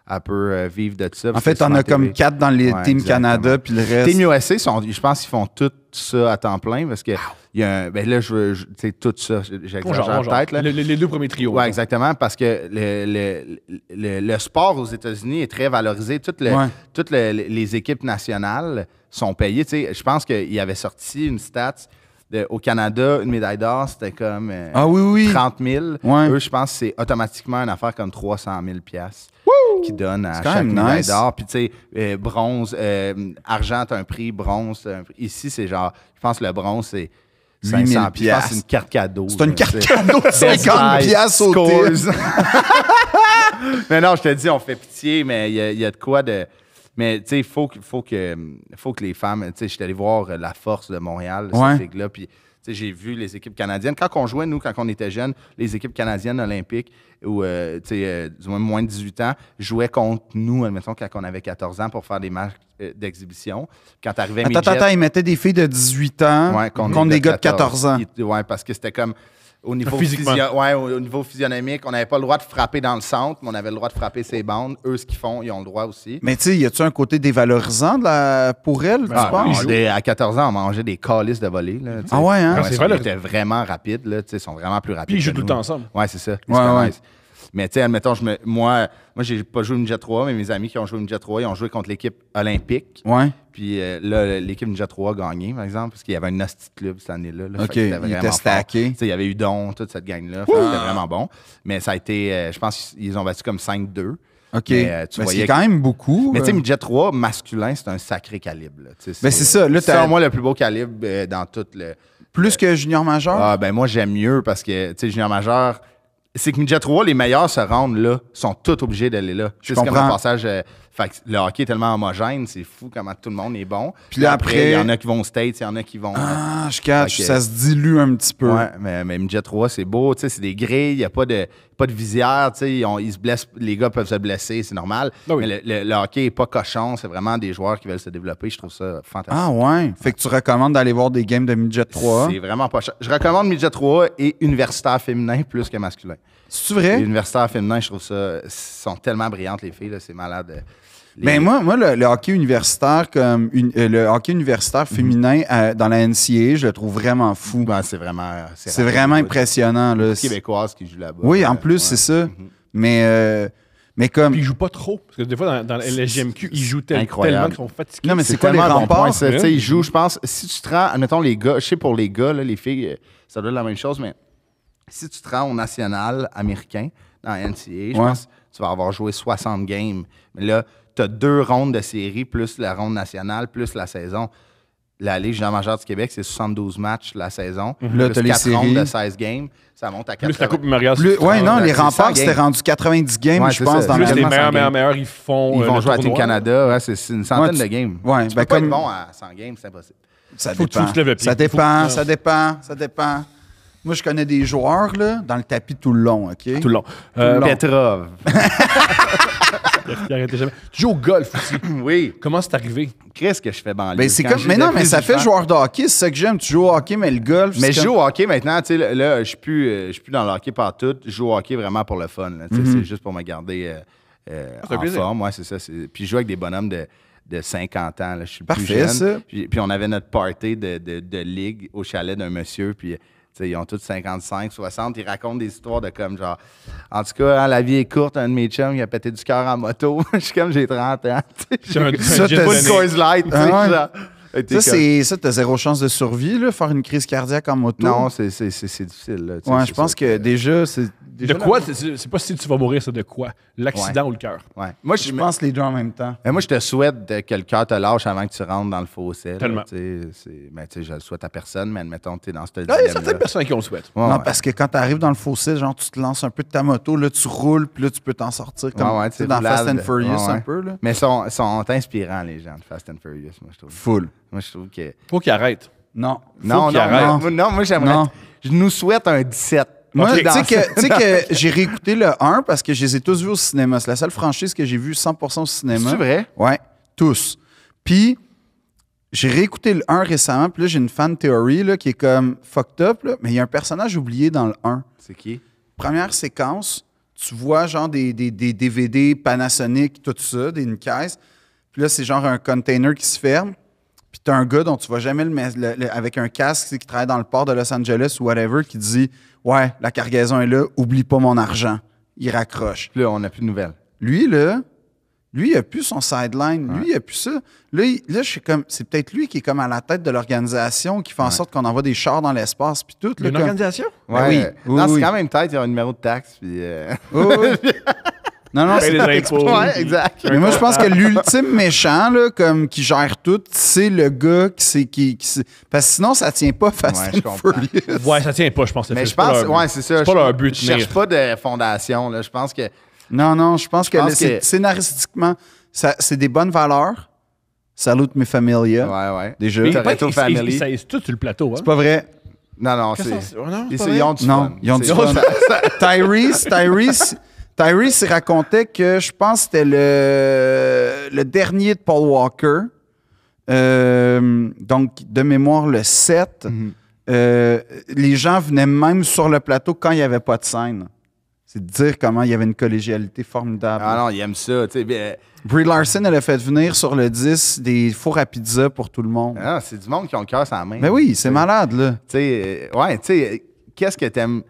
elle peut euh, vivre de ça. En fait, on a comme quatre dans les Team Canada, puis le reste. Team USA, je pense qu'ils font tout ça à temps plein parce que il y a ben là, je, tout ça, j'exagère peut-être. les deux premiers trios. Oui, exactement, parce que le, sport aux États-Unis est très valorisé. Toutes, toutes les équipes nationales sont payées. Tu je pense qu'il y avait sorti une stat, au Canada, une médaille d'or, c'était comme 30 euh, 000. Ah Eux, je pense que c'est automatiquement une affaire comme 300 000 piastres qui donne à chaque médaille d'or. Puis, tu sais, euh, bronze, euh, argent, un prix, bronze. Ici, c'est genre, je pense que le bronze, c'est. 500 pièces, c'est une carte cadeau. C'est une carte cadeau de 50 pièces au [laughs] Mais non, je te dis, on fait pitié, mais il y, y, a de quoi de. Mais tu sais, il faut, faut, que, faut que les femmes. Tu sais, je suis allé voir euh, La Force de Montréal, ouais. ce là Puis j'ai vu les équipes canadiennes. Quand on jouait, nous, quand on était jeunes, les équipes canadiennes olympiques, ou euh, tu euh, du moins moins de 18 ans, jouaient contre nous, admettons, quand on avait 14 ans pour faire des matchs euh, d'exhibition. Quand arrivait Attends, midget, attends, ils mettaient des filles de 18 ans contre, des gars de 14 ans. Oui, parce que c'était comme au niveau, physique au, niveau physionomique, on n'avait pas le droit de frapper dans le centre, mais on avait le droit de frapper ses bandes. Eux, ce qu'ils font, ils ont le droit aussi. Mais tu sais, y a-tu un côté dévalorisant pour elles? tu ah, penses? à 14 ans, on mangeait des calices de volée. Là, ah ouais, hein? Ah, étaient vraiment rapides, là, ils sont vraiment plus rapides. Puis ils jouent tout le temps ensemble. Ouais, c'est ça. Mais tu sais, admettons, moi, moi j'ai pas joué au Ninja 3, mais mes amis qui ont joué au Ninja 3, ils ont joué contre l'équipe olympique. Ouais. Puis euh, là, l'équipe Ninja 3 a gagné, par exemple, parce qu'il y avait un nasty club cette année-là. OK, il était stacké. Il y avait eu Don, toute cette gang-là. C'était vraiment bon. Mais ça a été, euh, je pense qu'ils ont battu comme 5-2. OK. Mais, euh, ben, c'est quand même beaucoup. Mais tu sais, 3, masculin, c'est un sacré calibre. Mais ben, c'est ça. C'est c'est moi le plus beau calibre dans tout le. Plus que junior majeur? Ah, ben moi, j'aime mieux parce que, tu sais, junior majeur, c'est que Midget 3, les meilleurs se rendent là, sont tous obligés d'aller là. jusqu'à comme un passage. Euh, fait que le hockey est tellement homogène, c'est fou comment tout le monde est bon. Puis après, il y en a qui vont au state, il y en a qui vont. Ah, euh, je catch, ça se dilue un petit peu. Ouais, mais, mais 3, c'est beau, tu sais, c'est des grilles, il n'y a pas de, pas de visière, tu sais, ils se blessent, les gars peuvent se blesser, c'est normal. Ah mais le, hockey n'est pas cochon, c'est vraiment des joueurs qui veulent se développer, je trouve ça fantastique. Ah ouais? Fait que tu recommandes d'aller voir des games de midget 3? C'est vraiment pas cher. Je recommande midget 3 et universitaire féminin plus que masculin. C'est vrai? Les féminin, je trouve ça, sont tellement brillantes les filles, c'est malade. Mais Ben moi, moi le, hockey universitaire comme euh, le hockey universitaire mhm. féminin euh, dans la NCAA, je le trouve vraiment fou. Ben, c'est vraiment c'est vraiment impressionnant Les Québécoise qui joue là-bas. Oui, en euh, plus c'est ça. Mhm. Mais mais comme puis ils jouent pas trop parce que des fois dans, dans les GMQ, ils jouent tellement qu'ils sont fatigués. Non mais c'est quoi les bon ils jouent je pense si tu te rends admettons les gars, je sais pour les gars là, les filles ça doit être la même chose mais si tu te rends au national américain dans la NCAA, je pense pense tu vas avoir joué 60 games. Mais là tu as deux rondes de série, plus la ronde nationale, plus la saison. La Ligue la majeure du Québec, c'est 72 matchs la saison. Mhm. Là, plus 4 rondes de 16 games. Ça monte à 80. Plus la Coupe Plus, ouais, non, les remparts, c'était rendu 90 games, je pense. Dans plus les meilleurs, meilleurs, meilleurs, ils font. Ils euh, vont jouer à Team Canada. c'est une centaine de games. Ouais, tu ben peux pas être bon à 100 games, c'est impossible. Ça dépend. Ça dépend, ça dépend, ça dépend. Moi, je connais des joueurs là, dans le tapis tout le long, OK? Tout le long. Euh, Petrov. [laughs] jamais. Tu joues au golf aussi. [clears throat] oui. Comment c'est arrivé? Qu'est-ce que je fais dans le ben, c'est comme, mais non, mais ça fait joueur de hockey, c'est ça que j'aime. Tu joues au hockey, mais le golf. Mais je joue au hockey maintenant, tu sais, là, je suis plus, euh, suis plus dans le hockey partout. Je joue au hockey vraiment pour le fun. Tu sais, mhm. C'est juste pour me garder euh, euh en forme. Ouais, c'est ça. Puis je joue avec des bonhommes de de 50 ans. Là. Je suis Parfait, plus jeune. Ça. Puis, puis, on avait notre party de, de, de ligue au chalet d'un monsieur. Puis ils ont tous 55, 60. Ils racontent des histoires de comme genre. En tout cas, hein, la vie est courte. Un de mes chums, il a pété du cœur en moto. [laughs] je suis comme, j'ai 30 ans. J'ai pas de Light ça, c'est ça, t'as zéro chance de survie, là, faire une crise cardiaque en moto. Non, c'est difficile. ouais, je pense que, déjà, c'est. De quoi C'est pas si tu vas mourir, c'est de quoi L'accident ou le cœur Moi, je, pense les deux en même temps. moi, je te souhaite que le cœur te lâche avant que tu rentres dans le fossé. Tellement. Tu je le souhaite à personne, mais admettons, es dans cette. Il y a certaines personnes qui ont le souhaitent. non, parce que quand tu arrives dans le fossé, genre, tu te lances un peu de ta moto, là, tu roules, puis là, tu peux t'en sortir. Comme dans Fast and Furious, un peu. Mais sont inspirants, les gens de Fast and Furious, moi, je trouve. Full. Moi, je trouve que. Faut qu'il arrête. Non. non, non, non, non. Moi, j'aimerais. Je nous souhaite un 17. Moi, tu sais que, [laughs] j'ai réécouté le 1 parce que je les ai tous vus au cinéma. C'est la seule franchise que j'ai vue 100% au cinéma. C'est vrai? Ouais, tous. Puis, j'ai réécouté le 1 récemment, puis là, j'ai une fan theory là, qui est comme fucked up, mais il y a un personnage oublié dans le 1. C'est qui? Première séquence, tu vois genre des, des, des DVD Panasonic, tout ça, des, une caisse. Puis là, c'est genre un container qui se ferme puis t'as un gars dont tu vas jamais le, avec un casque qui travaille dans le port de Los Angeles ou whatever qui dit ouais la cargaison est là oublie pas mon argent il raccroche là on n'a plus de nouvelles lui là lui il a plus son sideline lui il a plus ça là, là je suis comme c'est peut-être lui qui est comme à la tête de l'organisation qui fait en sorte qu'on envoie des chars dans l'espace puis tout l'organisation ben oui, dans c'est quand même tête il y a un numéro de taxe puis euh, [laughs] Non, non, c'est les impôts. Mais moi, je pense que [laughs] l'ultime méchant, là, comme qui gère tout, c'est le gars qui c'est qui, parce que sinon ça tient pas facilement. ouais, je Ouais, ça tient pas, je pense. Mais je pense, ouais, c'est ça. C'est pas leur but. Je cherche pas de fondation. Là, je pense que. Non, non, je pense que, scénaristiquement, c'est des bonnes valeurs. Salut mes familia. Ouais, ouais. Des jeux. Family. Ils, c'est tout sur le plateau. Hein? C'est pas vrai. Non, non, c'est. Oh, ils ont du fun. Non, ils ont du Tyrese racontait que je pense que c'était le, dernier de Paul Walker. Euh, donc, de mémoire, le 7. Mhm. Euh, les gens venaient même sur le plateau quand il n'y avait pas de scène. C'est dire comment il y avait une collégialité formidable. Ah non, il aime ça. Euh, Brie Larson, elle a fait venir sur le 10 des fours à pizza pour tout le monde. Ah, c'est du monde qui a le cœur sa main. Mais ben oui, c'est malade, là. ouais, tu sais, qu'est-ce que t'aimes.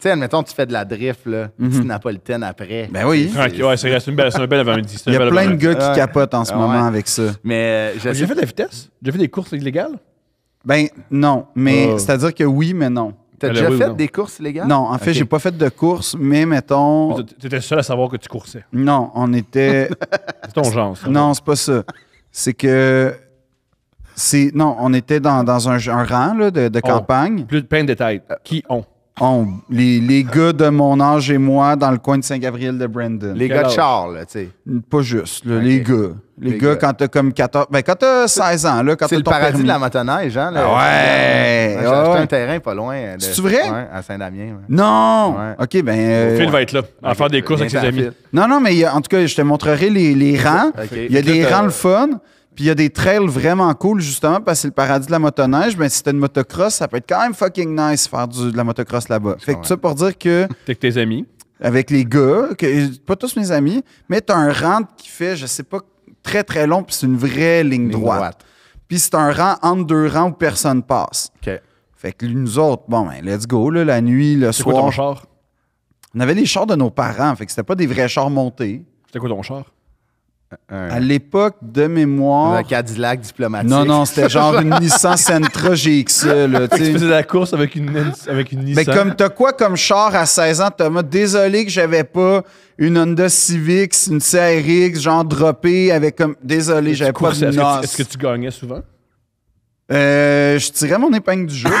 Tu sais, admettons, tu fais de la drift, là, mm napolitaine après. Ben oui. Ça ouais, c'est une belle, belle avant-midi. Il y a plein de gars qui capotent en ce ah moment avec ça. Mais euh, j'ai fait de la vitesse. J'ai fait des courses illégales. Ben non, mais oh. c'est-à-dire que oui, mais non. T'as ben déjà fait des courses illégales? Non, en fait, j'ai pas fait de courses, mais mettons. T'étais seul à savoir que tu coursais. Non, on était. [laughs] c'est ton genre, ça. Non, c'est pas ça. C'est que. Non, on était dans, dans un, rang là, de, oh. campagne. Plus de peine de tête. Qui ont? les, gars de mon âge et moi dans le coin de Saint-Gabriel de Brandon. Les gars de Charles, tu sais. Pas juste, là, les gars. Les, gars, quand t'as comme 14. Ben, quand t'as 16 ans, là, quand C'est le paradis de la motoneige, gens hein, Là, ah ouais! J'ai ah acheté un terrain pas loin. Euh, c'est vrai? à Saint-Damien. Non! OK, ben. Phil euh, va être là, à faire des courses avec ses amis. Non, non, mais euh, en tout cas, je te montrerai les, rangs. Il y a des rangs le fun. Puis il y a des trails vraiment cool, justement, parce que c'est le paradis de la motoneige. Mais si t'as une motocross, ça peut être quand même fucking nice faire de la motocross là-bas. Fait que ça pour dire que. T'es tes amis. Avec les gars, pas tous mes amis, mais t'as un rang qui fait, je sais pas, très très long, puis c'est une vraie ligne, droite. Puis c'est un rang entre deux rangs où personne passe. OK. Fait que nous autres, bon, ben, let's go, là, la nuit, le soir. Quoi ton char? On avait les chars de nos parents, fait que c'était pas des vrais chars montés. C'était quoi ton char? À l'époque, de mémoire. Un Cadillac diplomatique. Non, non, c'était genre une Nissan Sentra GX. [laughs] tu faisais la course avec une, avec une Nissan. Mais comme t'as quoi comme char à 16 ans, Thomas? Désolé que j'avais pas une Honda Civic, une CRX, genre droppée avec comme. Désolé, j'avais pas de NOS. Est-ce que, tu gagnais souvent? Euh, je tirais mon épingle du jeu. [laughs]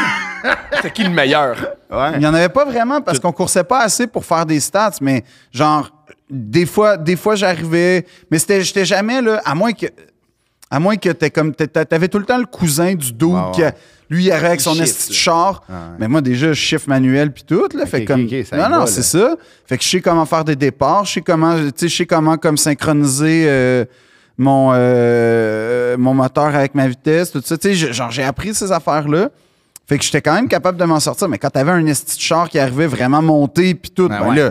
C'était qui le meilleur? Il n'y en avait pas vraiment parce qu'on coursait pas assez pour faire des stats, mais genre des fois, des fois j'arrivais, mais c'était, j'étais jamais là, à moins que. À moins que comme t'avais tout le temps le cousin du dos qui lui il avec son esti char. Mais moi déjà je chiffre manuel puis tout là, fait comme non non c'est ça. Fait que je sais comment faire des départs, je sais comment tu je sais comment comme synchroniser euh, mon euh, mon moteur avec ma vitesse tout ça. genre j'ai appris ces affaires là. Fait que j'étais quand même capable de m'en sortir. Mais quand t'avais un esti char qui arrivait vraiment monté puis tout, ben ben là,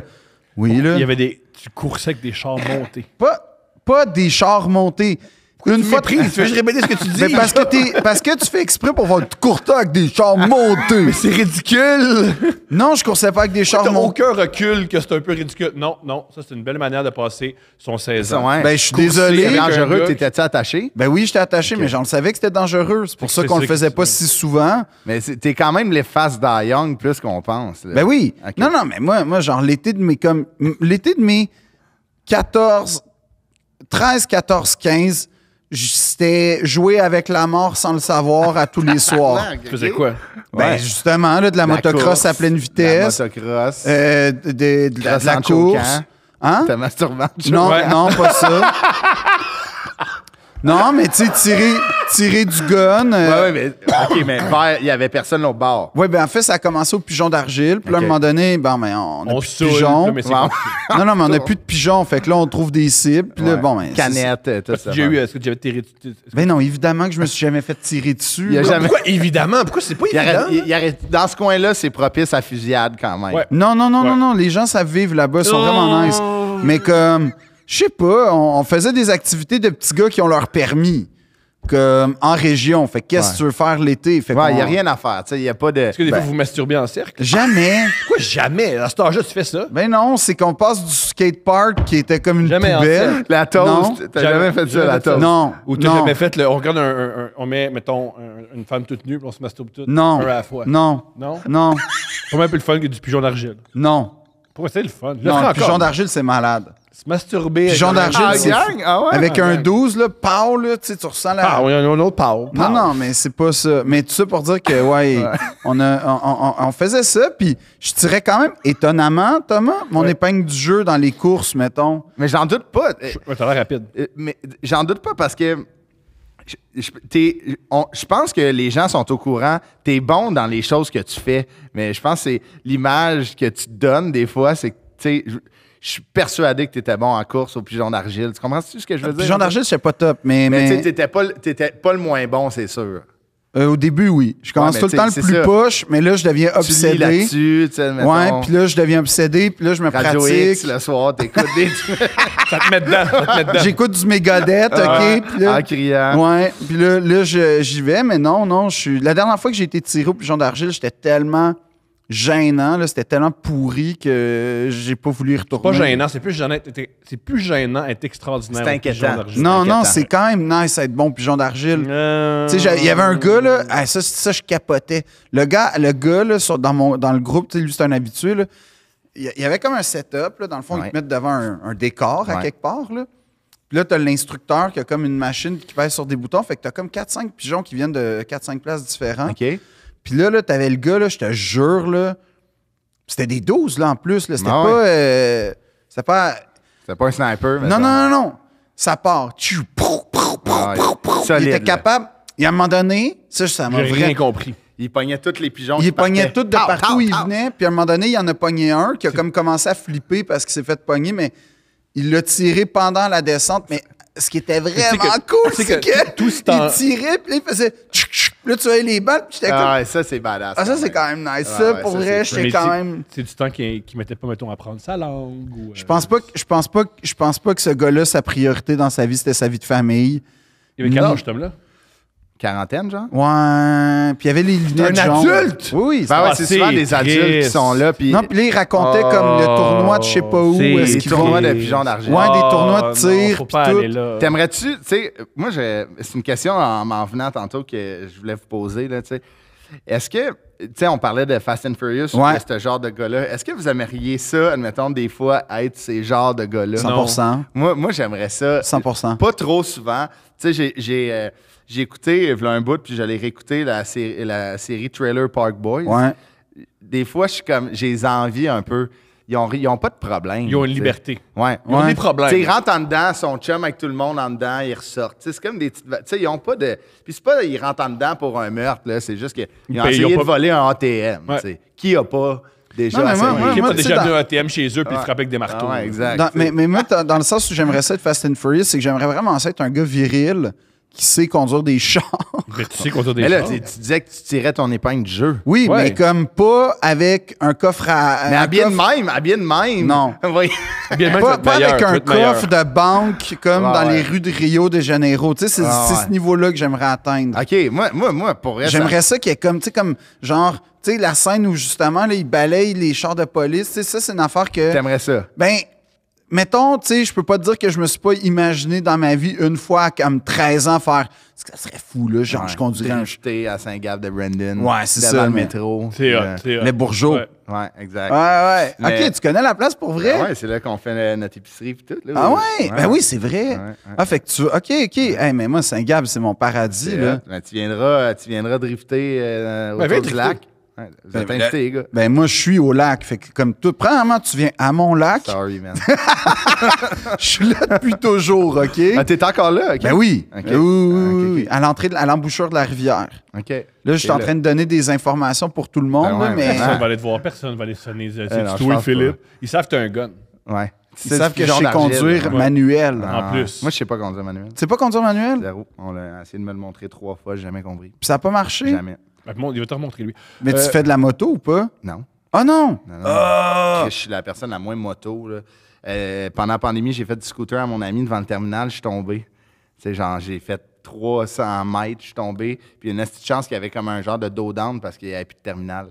oui là. Il y avait des course avec des chars montés. Pas, pas des chars montés. Une fois tu je répète ce que tu [laughs] dis. Mais parce que, parce que tu fais exprès pour avoir le avec des chars [laughs] montés. Mais c'est ridicule. Non, je coursais pas avec des chars montés. aucun recul que c'est un peu ridicule. Non, non, ça c'est une belle manière de passer son 16 ans. Ben, je suis désolé. C'était dangereux, t'étais-tu attaché? Ben oui, j'étais attaché, mais j'en savais que c'était dangereux. C'est pour ça qu'on le faisait pas si souvent. Mais t'es quand même les faces d'Ayong plus qu'on pense. Ben oui. Non, non, mais moi, moi genre, l'été de mes, l'été de mes 14, 13, 14, 15, c'était jouer avec la mort sans le savoir à tous les [laughs] soirs. Tu faisais quoi? Ben, justement, de la, motocross à pleine vitesse, La motocross. euh, de, la, de la course. Hein? ta masturbante. Non, non, pas ça. [laughs] Non, mais tu sais, tirer, du gun. Euh, oui, mais. OK, mais [coughs] il y avait personne au bord. Oui, ben en fait, ça a commencé au pigeon d'argile. Puis là, à un moment donné, ben, ben, on a plus de pigeons. Non, non, mais on n'a plus de pigeons. Fait que là, on trouve des cibles. Puis bon, ben, Canette, euh, tout ça. J'ai eu, est-ce que tu avais tiré dessus? Ben non, évidemment que je me suis jamais fait tirer dessus. Pourquoi évidemment? Pourquoi c'est pas évident? dans ce coin-là, c'est propice à fusillade quand même. Non, non, non, non, non. Les gens ça vivre là-bas, ils sont oh. vraiment nice. Mais comme je sais pas, on, faisait des activités de petits gars qui ont leur permis. Comme en région. Fait qu'est-ce que tu veux faire l'été? Fait ouais, il n'y a rien à faire. Il y a pas de. Est-ce que des fois ben. vous masturbez en cercle? Jamais. [laughs] Pourquoi jamais? À cet âge-là, tu fais ça? Ben non, c'est qu'on passe du skatepark qui était comme une jamais poubelle. La toast. T'as jamais, jamais fait ça, la toast? Non. Ou t'as jamais fait le. On regarde un, On met, mettons, une femme toute nue, puis on se masturbe toute. Non. à la fois. Non. Non? Non. Pas même plus le fun que du pigeon d'argile. Non c'est le fun. non, Jean d'Argile, c'est malade. Se masturber. Jean d'Argile, ah Avec un 12, là, Pau, là, tu sais, tu ressens la... ah il y a un autre pau Non, non, mais c'est pas ça. Mais tout ça pour dire que, ouais, [laughs] on, faisait ça, puis je dirais quand même, étonnamment, Thomas, mon épingle du jeu dans les courses, mettons. Mais j'en doute pas. Ouais, rapide. Euh, mais j'en doute pas parce que je, pense que les gens sont au courant. Tu es bon dans les choses que tu fais, mais je pense que c'est l'image que tu donnes des fois, c'est je, suis persuadé que tu étais bon en course au pigeon d'argile. Tu comprends -tu ce que je veux ah, dire? Le Pigeon d'argile, c'est pas top, mais. Mais, tu n'étais pas, pas, le moins bon, c'est sûr. Euh, au début, oui. Je commence tout le temps le plus push, mais là, je deviens obsédé. tu Ouais, puis là, je deviens obsédé, puis là, je me Radio pratique. X, le soir, t'écoutes des... [laughs] ça te met dedans, dedans. J'écoute du Megadeth, OK? Pis en criant. Ouais, puis là, là j'y vais, mais non, non, je suis... La dernière fois que j'ai été tiré au pigeon d'argile, j'étais tellement gênant. C'était tellement pourri que j'ai pas voulu y retourner. C'est pas gênant, c'est plus gênant. C'est plus gênant être extraordinaire. C'est Non, non, c'est quand même nice être bon pigeon d'argile. Euh, il y avait un gars là, ah, ça, je capotais. Le gars, le gars dans mon, dans le groupe, lui c'est un habitué Il y avait comme un setup, là, dans le fond, ils te mettent devant un, décor à quelque part. Là. Puis là, t'as l'instructeur qui a comme une machine qui pèse sur des boutons. Fait que comme 4-5 pigeons qui viennent de 4-5 places différentes. OK. Puis là, là t'avais le gars, là, je te jure, là, c'était des 12 là en plus. Là. C'était ah pas. Euh, c'était pas. pas un sniper, Non, non, non, non. Ça part. Tu. Ah, il était capable. Et à un moment donné, ça, ça m'a rien compris. Il pognait toutes les pigeons. Il pognait toutes de partout où il venait. Puis à un moment donné, il en a pogné un qui a comme commencé à flipper parce qu'il s'est fait pogner, mais il l'a tiré pendant la descente. Mais ce qui était vraiment cool, c'est que, tout, il tirait, puis il faisait là, tu as les balles. j'étais Ah, ça, c'est badass. Ah, ça, c'est quand même nice. ça, pour vrai, vrai, j'étais quand même. C'est du temps qu'il ne mettait pas, mettons, à prendre sa langue. Je pense euh, pas que, je pense pas que, je pense pas que ce gars-là, sa priorité dans sa vie, c'était sa vie de famille. Il avait quel âge, cet là quarantaine, genre. Ouais. Puis il y avait les Un adulte? Oui, oui. Ben ouais, ah, c'est souvent des adultes qui sont là. Puis... Non, puis là, ils racontaient comme le oh, tournoi de je sais pas où. est les de pigeons d'argent. Ouais, des tournois de oh, tir, tout. T'aimerais-tu, tu sais, moi, c'est une question en m'en venant tantôt que je voulais vous poser, là, tu sais. Est-ce que tu sais, on parlait de Fast and Furious, de ce genre de gars-là. Est-ce que vous aimeriez ça, admettons, des fois, être ces genres de gars-là? 100 Moi, moi j'aimerais ça. 100 Pas trop souvent. Tu sais, j'ai euh, écouté un bout, puis j'allais réécouter la, série, la série Trailer Park Boys. Des fois, je suis comme, j'ai envie un peu ils n'ont ils ont pas de problème. Ils ont une liberté. Ouais, ils ont des problèmes. ils rentrent en dedans, son chum avec tout le monde en dedans, ils ressortent. C'est comme des petites. sais, ils n'ont pas de. Puis c'est pas ils rentrent en dedans pour un meurtre, c'est juste qu'ils n'ont essayé de pas... voler un ATM. sais. Qui a pas déjà non, Qui moi, pas déjà dans... un ATM chez eux puis ah, frappé avec des marteaux. Ah exact, mais, mais moi, dans, le sens où j'aimerais ça être Fast and Furious, c'est que j'aimerais vraiment ça être un gars viril qui sait conduire des [laughs] chars. Mais tu sais conduire des mais là, chars. Tu, disais que tu tirais ton épingle de jeu. Oui, mais comme pas avec un coffre à. Mais à bien de même, à bien de même. Non. [laughs] Oui. pas, avec un coffre de banque comme dans les rues de Rio de Janeiro. Tu sais, c'est ce niveau-là que j'aimerais atteindre. OK, moi, moi, moi pour J'aimerais ça, qu'il y ait comme, tu sais, comme genre. Tu sais, la scène où justement, là, ils balayent les chars de police, ça, c'est une affaire que. T'aimerais ça? Ben, mettons, tu sais, je peux pas te dire que je me suis pas imaginé dans ma vie une fois, comme 13 ans, faire que ça serait fou, là, genre, je conduirais. Un jeté à Saint-Gab de Brandon. Ouais, c'est ça. le métro. Les euh, bourgeois Ouais. exact. Ouais, ouais. Ok, tu connais la place pour vrai? Ben ouais, c'est là qu'on fait notre épicerie et tout. Là, ah ouais? Ben oui, c'est vrai. Ah, fait que tu. Ok, ok. Hey, mais moi, Saint-Gab, c'est mon paradis, là. Ben, tu, viendras, tu viendras drifter euh, ben, autour du lac vous ben, êtes ben, gars. Ben, moi, je suis au lac. Fait que, comme tout, premièrement, tu viens à mon lac. Sorry, man. [laughs] je suis là depuis toujours, OK? Ben t'es encore là, OK? Ben oui. Ah, à l'entrée, à l'embouchure de la rivière. OK. Là, je suis en train de donner des informations pour tout le monde, ben mais. Personne va aller te voir, personne va aller sonner. Euh, C'est toi, Philippe. Ils savent que t'es un gun. Ouais. Ils, savent que je sais conduire manuel. En ah. plus. Moi, je sais pas conduire manuel. Tu sais pas conduire manuel? Zéro. On a essayé de me le montrer trois fois, j'ai jamais compris. Puis ça a pas marché? Jamais. Ben, il va te remontrer, lui. Mais tu euh, fais de la moto ou pas? Non. Ah non! Ah! Je suis la personne la moins moto. Euh, pendant la pandémie, j'ai fait du scooter à mon ami devant le terminal, je suis tombé. Tu genre, j'ai fait 300 mètres, je suis tombé. Puis une petite chance qu'il y avait comme un genre de dos down parce qu'il n'y avait plus de terminal.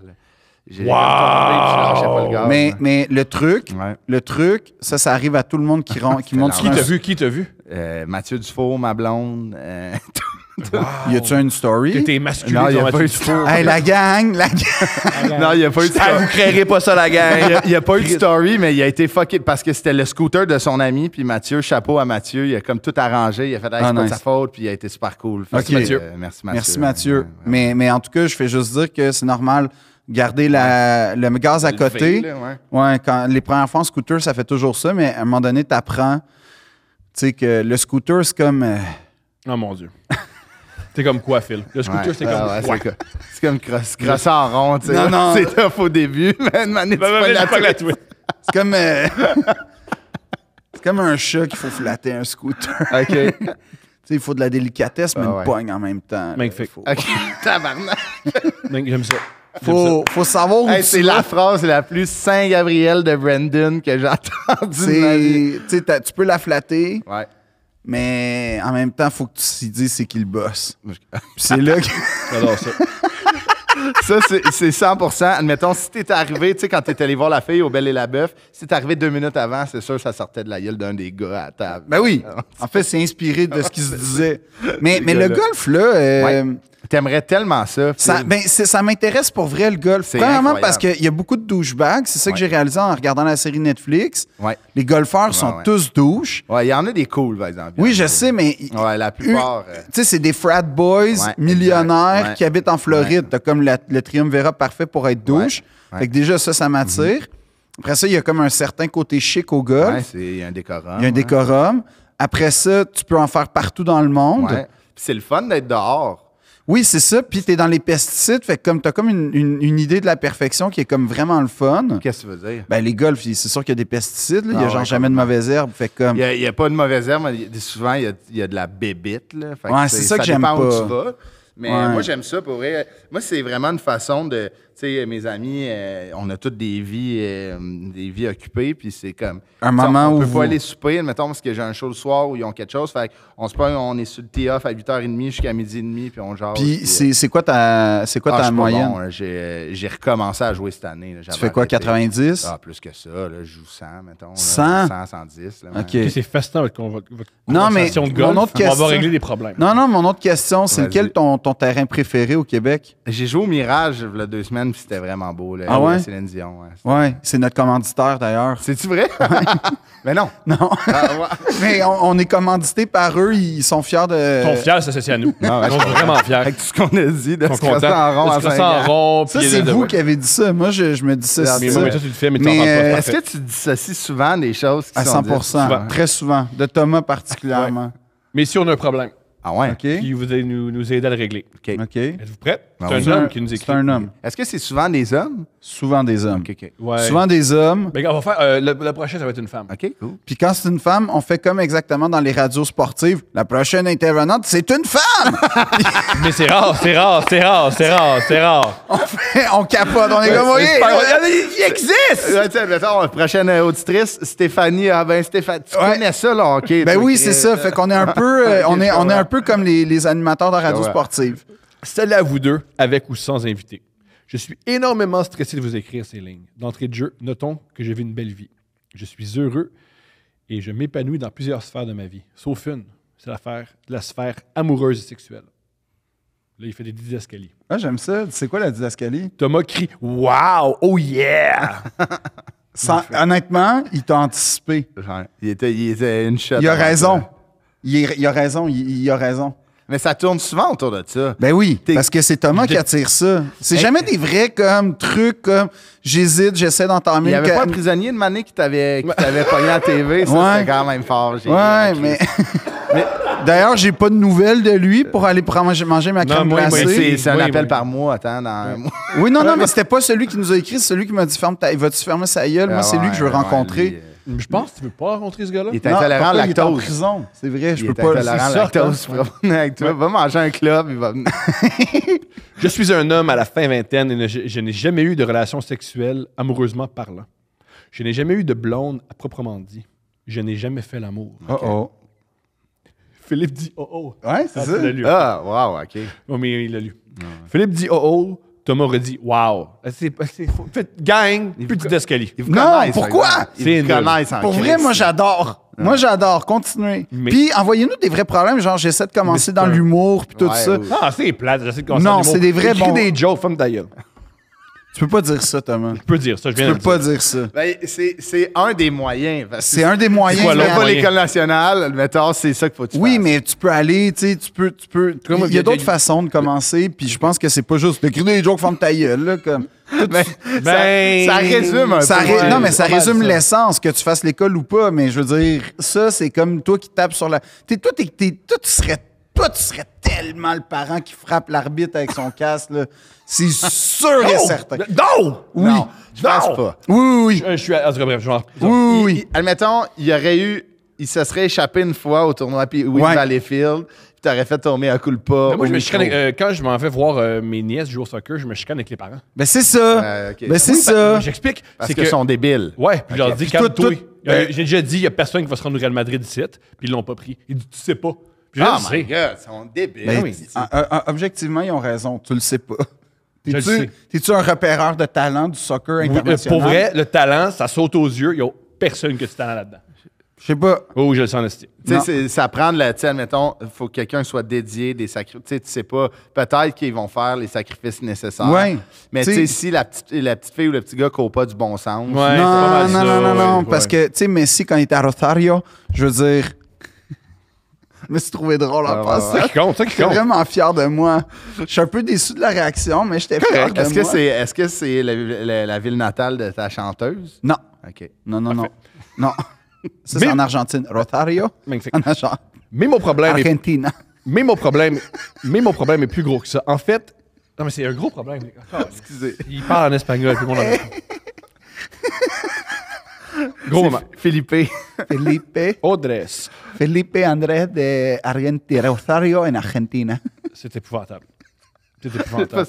J'ai wow! Mais, mais le truc, le truc, ça, ça arrive à tout le monde qui, [laughs] qui monte Qui t'a vu? Qui t'a vu? Euh, Mathieu Dufour, ma blonde. [laughs] il [laughs] Y a-tu une story? t'es masculin Non, y a pas eu de la gang, la gang. non, y a pas eu de story. Vous créerez pas ça, la gang. y, a, pas eu de story, mais il a été fucké parce que c'était le scooter de son ami. Puis Mathieu, chapeau à Mathieu. Il a comme tout arrangé. Il a fait, la ah, sa faute. Puis il a été super cool. Euh, merci Mathieu. merci Mathieu. Mais, mais en tout cas, je fais juste dire que c'est normal garder la, le gaz à côté. ouais. quand les premières fois en scooter, ça fait toujours ça, mais à un moment donné, tu apprends que le scooter, c'est comme. Euh, oh mon Dieu. [laughs] T'es comme quoi, Phil? Le scooter, c'est comme quoi? C'est comme crosser en rond, tu sais. Non, non. C'est tough au début, mais manette, pas C'est comme... Euh, [laughs] c'est comme un chat qu'il faut flatter un scooter. [laughs] OK. Tu sais, il faut de la délicatesse, mais ah une pogne en même temps. Magnifique. Faut... OK. [laughs] Tabarnak. J'aime ça. Faut, savoir où C'est la phrase la plus Saint-Gabriel de Brandon que j'ai sais, Tu peux la flatter. Ouais. Mais en même temps, faut que tu s'y dises c'est qu'il le c'est là que. [laughs] ça, c'est 100 Admettons, si étais arrivé, tu sais, quand t'es allé voir la fille au Belle et la Bœuf, si t'étais arrivé deux minutes avant, c'est sûr, ça sortait de la gueule d'un des gars à table. Ben oui. Ah, en fait, c'est inspiré de ce qui se [laughs] disait. Mais, mais le golf, là. Euh, ouais. T'aimerais tellement ça. Ça, ben, ça m'intéresse pour vrai le golf. vraiment parce qu'il y a beaucoup de douchebags. C'est ça que j'ai réalisé en regardant la série Netflix. Les golfeurs sont tous douches. Ouais, il y en a des cools, par exemple. Oui, je sais, mais. Ouais, la plupart. Euh, tu sais, c'est des frat boys millionnaires qui habitent en Floride. T'as comme le triumvirat parfait pour être douche. Fait que déjà, ça, ça m'attire. Mhm. Après ça, il y a comme un certain côté chic au golf. Ouais, il y a un décorum. Il y a un décorum. Après ça, tu peux en faire partout dans le monde. c'est le fun d'être dehors. Oui, c'est ça. Puis t'es dans les pesticides. Fait que comme t'as comme une, idée de la perfection qui est comme vraiment le fun. Qu'est-ce que tu veux dire? Ben les golfs, c'est sûr qu'il y a des pesticides. Il n'y a ah genre jamais de mauvaise herbe. Fait comme... Il n'y a, pas de mauvaise herbe, mais souvent il y a, de la bébite. ouais, c'est ça que j'aime pas. Mais euh, moi, j'aime ça pour Moi, c'est vraiment une façon de sais, mes amis, euh, on a toutes des vies, euh, des vies occupées, puis c'est comme. Un moment on, où. peut pas aller souper, mettons, parce que j'ai un show le soir où ils ont quelque chose. Fait on on est sur le tee off à 8h30 jusqu'à midi et demi, puis on genre. Puis euh, c'est quoi ta, quoi ah, ta moyenne? j'ai recommencé à jouer cette année. tu fais quoi, 90? Ah, plus que ça, là, je joue 100, mettons. 100? 110. OK. C'est fascinant votre, va non, mais Mon autre on va régler des problèmes. Non, non, mon autre question, c'est quel ton, ton terrain préféré au Québec? J'ai joué au Mirage, deux semaines c'était vraiment beau. Là, ah ouais? Céline Dion. Ouais, c'est notre commanditaire d'ailleurs. C'est-tu vrai? [laughs] Mais non. [laughs] Non. Ah, mais on, est commandité par eux, ils sont fiers de. Ils sont fiers de s'associer à nous. ils sont vraiment fiers. Avec tout ce qu'on a dit, de se en rond. rond. Ça, c'est vous qui avez dit ça. Moi, je, me dis ça. Mais, Est-ce que tu dissocies souvent des choses qui à sont. À 100 Très souvent. De Thomas particulièrement. Mais si on a un problème. Ah ouais? OK. vous nous, nous à le régler. OK. Êtes-vous prêts? Ben c'est un homme qui nous écrit. C'est un homme. Est-ce que c'est souvent des hommes? Souvent des hommes. Souvent des hommes. Mais on va faire, euh, le, prochain, ça va être une femme. OK, Puis quand c'est une femme, on fait comme exactement dans les radios sportives. La prochaine intervenante, c'est une femme! [laughs] Mais c'est rare, c'est rare, c'est rare, c'est rare, c'est rare. [laughs] On, capote, on est comme, oui, il existe! Ouais, prochaine auditrice, Stéphanie. Ah ben, Stéphanie, tu connais ça, là, OK. Ben oui, c'est euh, ça. Fait qu'on est un [laughs] peu, euh, on est, on est un peu comme les, animateurs de radios sportives. Celle à vous deux, avec ou sans invité. Je suis énormément stressé de vous écrire ces lignes. D'entrée de jeu, notons que j'ai vu une belle vie. Je suis heureux et je m'épanouis dans plusieurs sphères de ma vie, sauf une, c'est l'affaire la sphère amoureuse et sexuelle. Là, il fait des didascalies. Ah, j'aime ça. C'est quoi la didascalie? Thomas crie Wow! Oh yeah! [laughs] honnêtement, il t'a anticipé. il, était, une chatte. Il a raison. Il, a raison. il a raison. Mais ça tourne souvent autour de ça. Ben oui, parce que c'est Thomas qui attire ça. C'est jamais des vrais comme trucs comme j'hésite, j'essaie d'entamer. Il y avait pas prisonnier de Mané qui t'avait pogné à TV. Ça, c'est quand même fort. Ouais, [laughs] mais... D'ailleurs, j'ai pas de nouvelles de lui pour aller manger ma crème non, c'est un appel par mois. Attends, dans... un mois. oui, non, non, mais c'était pas celui qui nous a écrit, c'est celui qui m'a dit ferme ta... va-tu fermer sa gueule? Ah moi, c'est lui que je veux rencontrer. Euh, je pense que tu ne veux pas rencontrer ce gars-là. Il est intolérant à lactose. en prison. C'est vrai, je ne peux pas. Intolérant à la lactose. Il va avec toi. Va manger un club. [laughs] je suis un homme à la fin vingtaine et je, n'ai jamais eu de relation sexuelle amoureusement parlant. Je n'ai jamais eu de blonde à proprement dit. Je n'ai jamais fait l'amour. Oh oh. Philippe dit oh oh. Ouais, c'est l'a ah, ça. Ah, wow, OK. Oh mais il l'a lu. Philippe dit oh oh. Thomas aurait dit Wow. Ben, c'est, gang, petit plus d'escalier. Non, pourquoi Pour vrai, moi, j'adore. Moi, j'adore. Continuez. Puis, envoyez-nous des vrais problèmes. Genre, j'essaie de commencer dans l'humour, puis tout ça. Ah, c'est plate, j'essaie de commencer Non, c'est des vrais bons. des jokes, femme d'ailleurs. Tu peux pas dire ça, Thomas. Tu peux dire ça, je viens Tu peux pas dire, ça. Ben, c'est un des moyens. C'est un des moyens. C'est pas l'École nationale, toi c'est ça qu'il faut que tu Oui, mais tu peux aller, tu sais, tu peux... Tu peux il y a d'autres façons de commencer, puis je pense que c'est pas juste de des jokes, forme ta gueule, là, comme... Ben, ben ça, ben, résume un peu. non, mais ça résume l'essence, que tu fasses l'école ou pas, mais je veux dire, ça, c'est comme toi qui tapes sur la... toi, toi, tu serais pas, tu serais tellement le parent qui frappe l'arbitre avec son casque. C'est sûr et certain. Non! Oui. je pense pas. Oui, oui, oui. Je, suis à, cas, bref, je Oui, oui. admettons, il y aurait eu. Il se serait échappé une fois au tournoi puis oui, Valleyfield, puis t'aurais fait tomber un coup le pas. moi, je me euh, quand je m'en vais voir euh, mes nièces jouer au soccer, je me chicane avec les parents. Ben c'est ça. Mais euh, ben, c'est ça. J'explique. C'est qu'ils que... sont débiles. Ouais, puis je leur dis, ben J'ai déjà dit, il n'y a personne qui va se rendre au Real Madrid ici, puis ils l'ont pas pris. Ils disent, tu sais pas. Ah, oh gars, God, ils sont ah ah, ah, Objectivement, ils ont raison. Tu le sais pas. [laughs] T'es-tu un repéreur de talent du soccer euh, international? Pour vrai, le talent, ça saute aux yeux. Il n'y a personne que tu t'en talent là-dedans. Je sais pas. Oh, je le sens Tu sais, ça prend de la. tienne, Mettons, il faut que quelqu'un soit dédié des sacrifices. Tu sais pas. Peut-être qu'ils vont faire les sacrifices nécessaires. Oui. Mais tu sais, si la petite, fille ou le petit gars court pas du bon sens. non, non, non, non, non, Parce que, tu sais, Messi, quand il était à Rosario, je veux dire, me suis trouvé drôle en ah, passant. Ça compte, vraiment fier de moi. Je suis un peu déçu de la réaction, mais j'étais fier de est-ce Que c'est, est-ce que c'est la, ville natale de ta chanteuse? Non, OK. non, non, non. Non. [laughs] c'est en Argentine. Rotario? En Argentine. Mais mon problème est Mais mon problème, mais mon problème est plus gros que ça. En fait, non mais c'est un gros problème. [laughs] Excusez. Il parle en espagnol, tout le monde [laughs] Gros [laughs] moment. Felipe. [laughs] Felipe. Odres. Felipe Andrés de Argentina, Rosario en Argentina. C'est épouvantable. C'est épouvantable.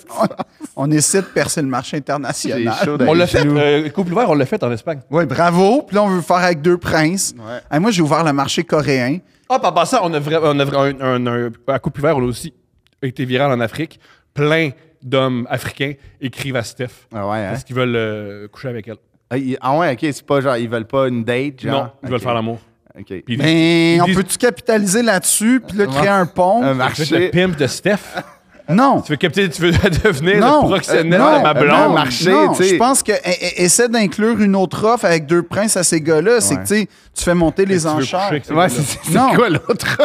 on, essaie de percer le marché international. On l'a fait, euh, on l'a fait en Espagne. Oui, bravo. Puis là, on veut faire avec deux princes. Ouais. moi, j'ai ouvert le marché coréen. Ah, par ça, on a, vraiment, on a un, un, un, à couple on a aussi été viral en Afrique. Plein d'hommes africains écrivent à Steph ah ouais, hein? parce qu'ils veulent euh, coucher avec elle. Ah, ah, ouais, ok, c'est pas genre, ils veulent pas une date, genre. non, ils veulent faire l'amour. Ok. Puis ils Mais on peut-tu capitaliser là-dessus puis là, créer un pont? Un Tu veux marché. être le pimp de Steph? [laughs] non. Tu veux capter, tu veux [laughs] devenir le proxénète de ma blonde? non, marché, non, Je pense que eh, eh, essaie d'inclure une autre offre avec deux princes à ces gars-là. C'est que, tu sais, tu fais monter les enchères. ouais, c'est quoi l'autre?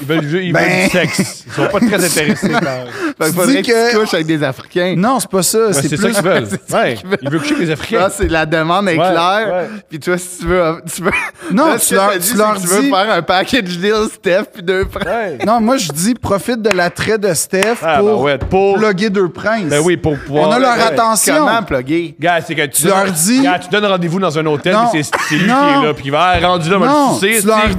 ils veulent, ils veulent ben. du sexe. Ils sont pas très intéressés par. [laughs] Fait que... tu couches avec des Africains. Non, c'est pas ça. c'est plus... ça qu'ils veulent. [laughs] ouais. Qu veulent. Ils veulent coucher avec des Africains. Là, ah, c'est la demande est claire. Puis toi, si tu veux. Euh, tu veux... Non, tu, leur, dis... tu veux faire un package deal, Steph, puis deux princes. Non, moi, je dis profite de l'attrait de Steph ah, pour, ben plugger deux princes. Ben oui, pour pouvoir. On a leur attention. à plugger? c'est que tu leur dis. Tu donnes rendez-vous dans un hôtel, c'est lui qui est là, puis il va ah, non, tu,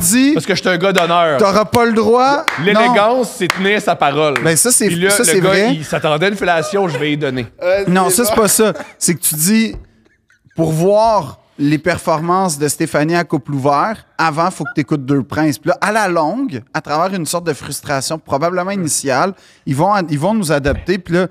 dis. Parce que je suis un gars d'honneur. T'auras pas le droit. L'élégance, c'est tenir sa parole. Mais ben, ça, c'est vrai. Le gars, il s'attendait à une fellation, je vais y donner. [laughs] Euh, non, ça, c'est pas ça. C'est que tu dis, pour voir les performances de Stéphanie à couple ouvert, avant, faut que tu écoutes Deux Princes. Puis là, à la longue, à travers une sorte de frustration probablement initiale, ils vont, ils vont nous adapter. Puis là,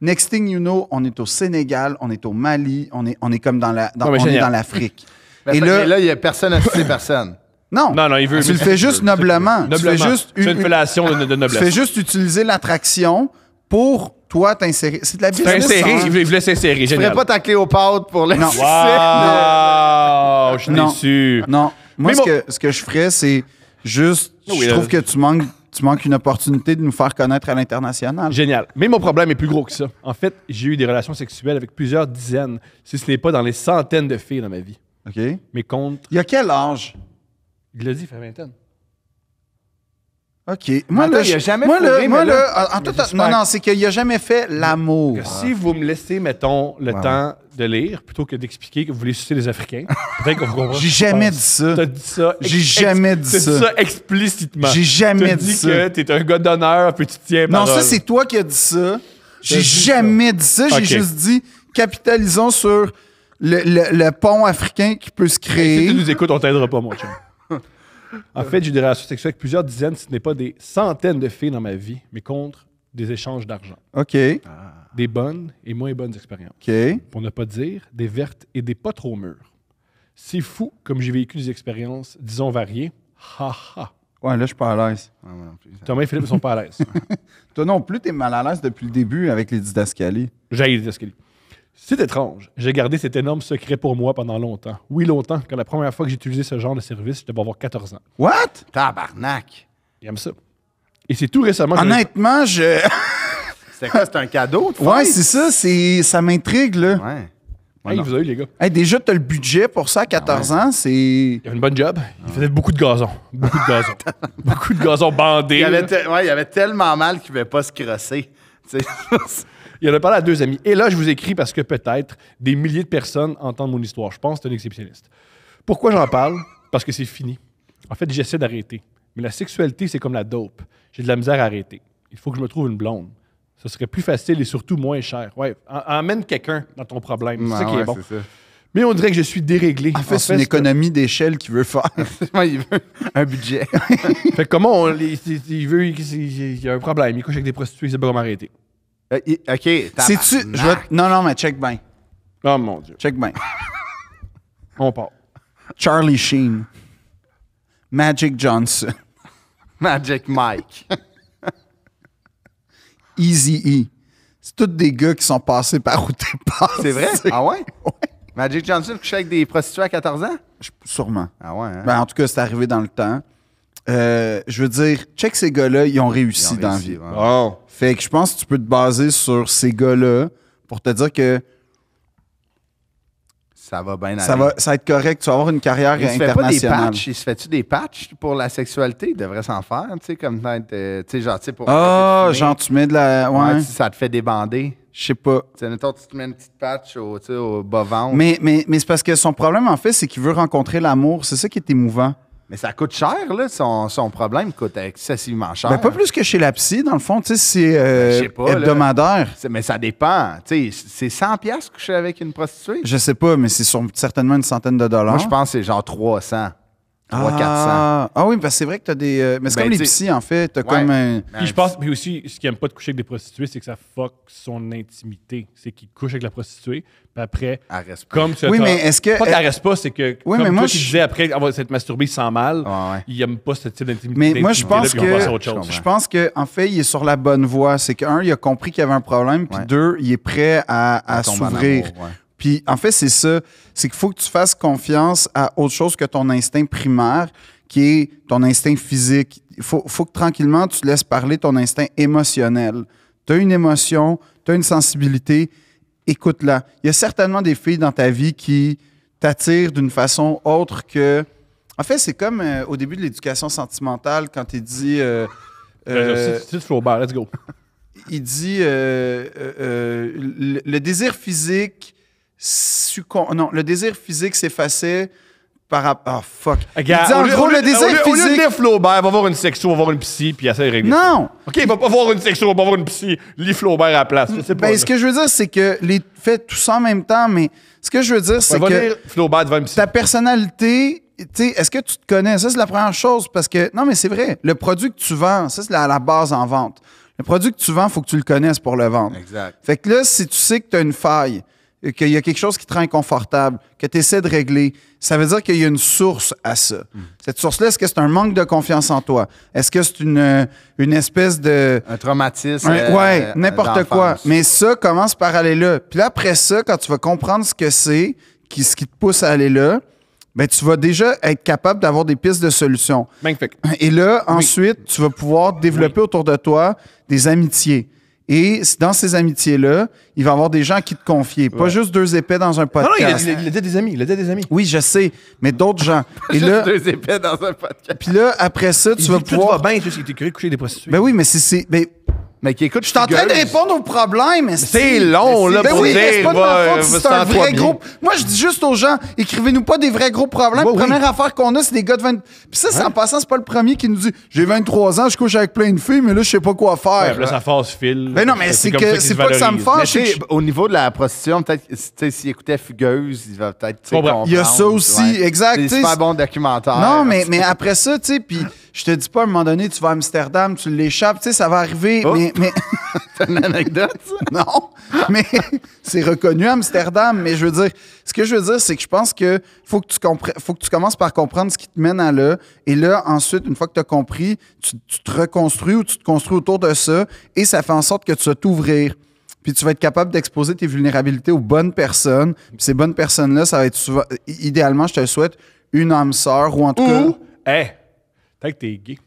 next thing you know, on est au Sénégal, on est au Mali, on est, on est comme dans la, on dans l'Afrique. Et là, il n'y a personne à citer personne. [laughs] Non. Non, non, il veut. Tu le fais juste noblement. Tu fais juste une, fellation de, Tu fais juste utiliser l'attraction pour toi t'insérer. C'est de la business. T'insérer, hein? il voulait s'insérer. Je ferais pas ta Cléopâtre pour le non. Wow, je suis non. Non. Moi, ce, que, je ferais, c'est juste. je trouve que tu manques tu manques une opportunité de nous faire connaître à l'international. Génial. Mais mon problème est plus gros que ça. En fait, j'ai eu des relations sexuelles avec plusieurs dizaines, si ce n'est pas dans les centaines de filles dans ma vie. OK. Mais contre. Il a quel âge? Il l'a dit, il fait vingtaine. OK. Moi, là, il a jamais moi, moi, là, ah, ah, en tout non, non, c'est qu'il n'a jamais fait l'amour. Si vous me laissez, mettons, le temps de lire, plutôt que d'expliquer que vous voulez sucer les Africains, peut-être qu'on vous comprend. J'ai jamais dit ça. T'as dit ça. J'ai jamais dit ça. dit ça explicitement. J'ai jamais T'as dit ça. que t'es un gars d'honneur, un petit tiens Non, ça, c'est toi qui as dit ça. J'ai jamais dit ça. J'ai juste dit capitalisons sur le, pont africain qui peut se créer. Si tu nous écoutes, on t'aidera pas, mon chum. [laughs] En fait, j'ai des relations sexuelles avec plusieurs dizaines, ce n'est pas des centaines de filles dans ma vie, mais contre des échanges d'argent. OK. Ah. Des bonnes et moins bonnes expériences. OK. Pour ne pas dire des vertes et des pas trop mûres. C'est fou comme j'ai vécu des expériences, disons, variées. Ha ha. Ouais, là, je suis pas à l'aise. Ah, Thomas et Philippe ne sont pas à l'aise. [laughs] Toi non plus, tu es mal à l'aise depuis le début avec les didascalies. J'ai les didascalies. C'est étrange. J'ai gardé cet énorme secret pour moi pendant longtemps. Oui, longtemps. Quand la première fois que j'ai utilisé ce genre de service, j'étais devais avoir 14 ans. What? Tabarnak! Il ça. Et c'est tout récemment que Honnêtement, je. [laughs] C'est quoi? C'est un cadeau? Ouais, c'est ça, c'est ça m'intrigue là. Ouais. vous avez les gars. déjà t'as le budget pour ça à 14 ah ans, c'est Il avait une bonne job. Il ah. faisait beaucoup de gazon. Beaucoup de gazon. [laughs] beaucoup de gazon bandé. Il avait, ouais, avait tellement mal qu'il ne pouvait pas se crosser. [laughs] Il en a parlé à deux amis. Et là, je vous écris parce que peut-être des milliers de personnes entendent mon histoire. Je pense que c'est un exceptionniste. Pourquoi j'en parle? Parce que c'est fini. En fait, j'essaie d'arrêter. Mais la sexualité, c'est comme la dope. J'ai de la misère à arrêter. Il faut que je me trouve une blonde. Ce serait plus facile et surtout moins cher. Ouais, amène quelqu'un dans ton problème. C'est qui est bon. mais on dirait que je suis déréglé. En fait, c'est une économie d'échelle qu'il veut faire. [laughs] il veut un budget. fait comment on, il, veut, il, y a un problème. Il couche avec des prostituées, il sait pas comment arrêter. Euh, OK. C'est-tu. Non, non, mais check bien. Oh mon Dieu. Check bien. [laughs] On part. Charlie Sheen. Magic Johnson. [laughs] Magic Mike. [laughs] Easy E. C'est tous des gars qui sont passés par où t'es passé. C'est vrai? Ah ouais? Magic Johnson couchait avec des prostituées à 14 ans? Sûrement. Ah ouais, hein? Ben, en tout cas, c'est arrivé dans le temps. Euh, je veux dire, check ces gars-là, ils ont réussi dans la vie. Fait que je pense que tu peux te baser sur ces gars-là pour te dire que Ça va bien ça va, ça va être correct, tu vas avoir une carrière Il se fait pas des patchs. Il se fait-tu des patchs pour la sexualité? Il devrait s'en faire, tu sais, comme peut tu sais, genre, tu pour. Ah, genre tu mets de la. Ouais, ça te fait débander. je sais pas. Tu tu te mets une petite patch au, au bas-ventre. Mais, mais, mais c'est parce que son problème, en fait, c'est qu'il veut rencontrer l'amour. C'est ça qui est émouvant. Mais ça coûte cher, là. Son, son problème coûte excessivement cher. Mais pas plus que chez la psy, dans le fond. Tu sais, c'est euh, ben, hebdomadaire. mais ça dépend. Tu sais, c'est 100 je coucher avec une prostituée? Je sais pas, mais c'est certainement une centaine de dollars. Moi, je pense que c'est genre 300. Ah, ah oui, parce c'est vrai que t'as des. Euh, mais c'est ben, comme les psy en fait. Tu comme Puis je pense, mais aussi, ce qu'il n'aime pas de coucher avec des prostituées, c'est que ça fuck son intimité. C'est qu'il couche avec la prostituée, puis après. Elle reste Comme oui, mais est-ce que. Pas qu'elle reste pas, c'est que. Oui, mais moi. je disais après avoir s'être masturbé sans mal, il n'aime pas ce type d'intimité. Mais moi, je pense que. Je pense qu'en en fait, il est sur la bonne voie. C'est qu'un, il a compris qu'il y avait un problème, puis deux, il est prêt à, à s'ouvrir. Puis en fait, c'est ça. C'est qu'il faut que tu fasses confiance à autre chose que ton instinct primaire, qui est ton instinct physique. Il faut, que tranquillement, tu laisses parler ton instinct émotionnel. Tu as une émotion, tu as une sensibilité, écoute-la. Il y a certainement des filles dans ta vie qui t'attirent d'une façon autre que... En fait, c'est comme euh, au début de l'éducation sentimentale, quand il dit... Euh, ben, euh, let's go. [laughs] Il dit le désir physique non, le désir physique s'effaçait par rapport. Oh, ah, fuck. Regarde, ah, il dit, en gros, le désir physique. Au lieu de Flaubert, va voir une sexo, va voir une psy, puis essaie de régler. Non! OK, il va pas voir une sexo, va voir une psy, lit Flaubert à la place. Je sais ben, ce que je veux dire, c'est que les fait tout ça en même temps, mais ce que je veux dire, c'est va que. Flaubert devant une psy. Ta personnalité. Est-ce que tu te connais? Ça, c'est la première chose parce que. Non, mais c'est vrai. Le produit que tu vends, ça, c'est la, base en vente. Le produit que tu vends, il faut que tu le connaisses pour le vendre. Exact. Fait que là, si tu sais que tu as une faille, qu'il y a quelque chose qui te rend inconfortable, que tu essaies de régler, ça veut dire qu'il y a une source à ça. Mm. Cette source-là, est-ce que c'est un manque de confiance en toi? Est-ce que c'est une, une espèce de... Un traumatisme. Euh, euh, n'importe quoi. Mais ça commence par aller là. Puis après ça, quand tu vas comprendre ce que c'est, qui, ce qui te pousse à aller là, ben, tu vas déjà être capable d'avoir des pistes de solutions. fait. Et là, ensuite, tu vas pouvoir développer autour de toi des amitiés et dans ces amitiés-là, il va y avoir des gens qui te confient. Pas juste deux épées dans un podcast. Non, non il, a, dit a, des amis. Il a des amis. Oui, je sais, mais d'autres gens. [laughs] Pas et juste deux épées dans un podcast. Puis là, après ça, tu il vas pouvoir. tu vas bien, tu sais, coucher des prostituées. Ben oui, mais c'est mais écoute. Je suis en train de répondre au problème. C'est long, là, pour oui, dire. C'est pas de ma faute, euh, c'est un vrai gros. Moi, je dis juste aux gens, écrivez-nous pas des vrais gros problèmes. La Première affaire qu'on a, c'est des gars de 20. Puis ça, c'est hein? en passant, c'est pas le premier qui nous dit J'ai 23 ans, je couche avec plein de filles, mais là, je sais pas quoi faire. là, ça force fil. Mais non, mais c'est que c'est pas que ça me fâche. Au niveau de la prostitution, peut-être, s'il écoutait Fugueuse, il va peut-être. Il y a ça aussi, exact. C'est un bon documentaire. Non, mais après ça, tu sais, puis je te dis pas, à un moment donné, tu vas à Amsterdam, tu l'échappes, tu sais, ça va arriver, oh. mais... mais... [laughs] T'as une anecdote, ça? [laughs] Non, mais c'est reconnu à Amsterdam, mais je veux dire, ce que je veux dire, c'est que je pense que faut que tu faut que tu commences par comprendre ce qui te mène à là, et là, ensuite, une fois que tu as compris, tu, te reconstruis ou tu te construis autour de ça, et ça fait en sorte que tu vas t'ouvrir puis tu vas être capable d'exposer tes vulnérabilités aux bonnes personnes. Puis ces bonnes personnes-là, ça va être souvent, idéalement, je te souhaite, une âme sœur ou en tout cas. Peut-être que t'es gay.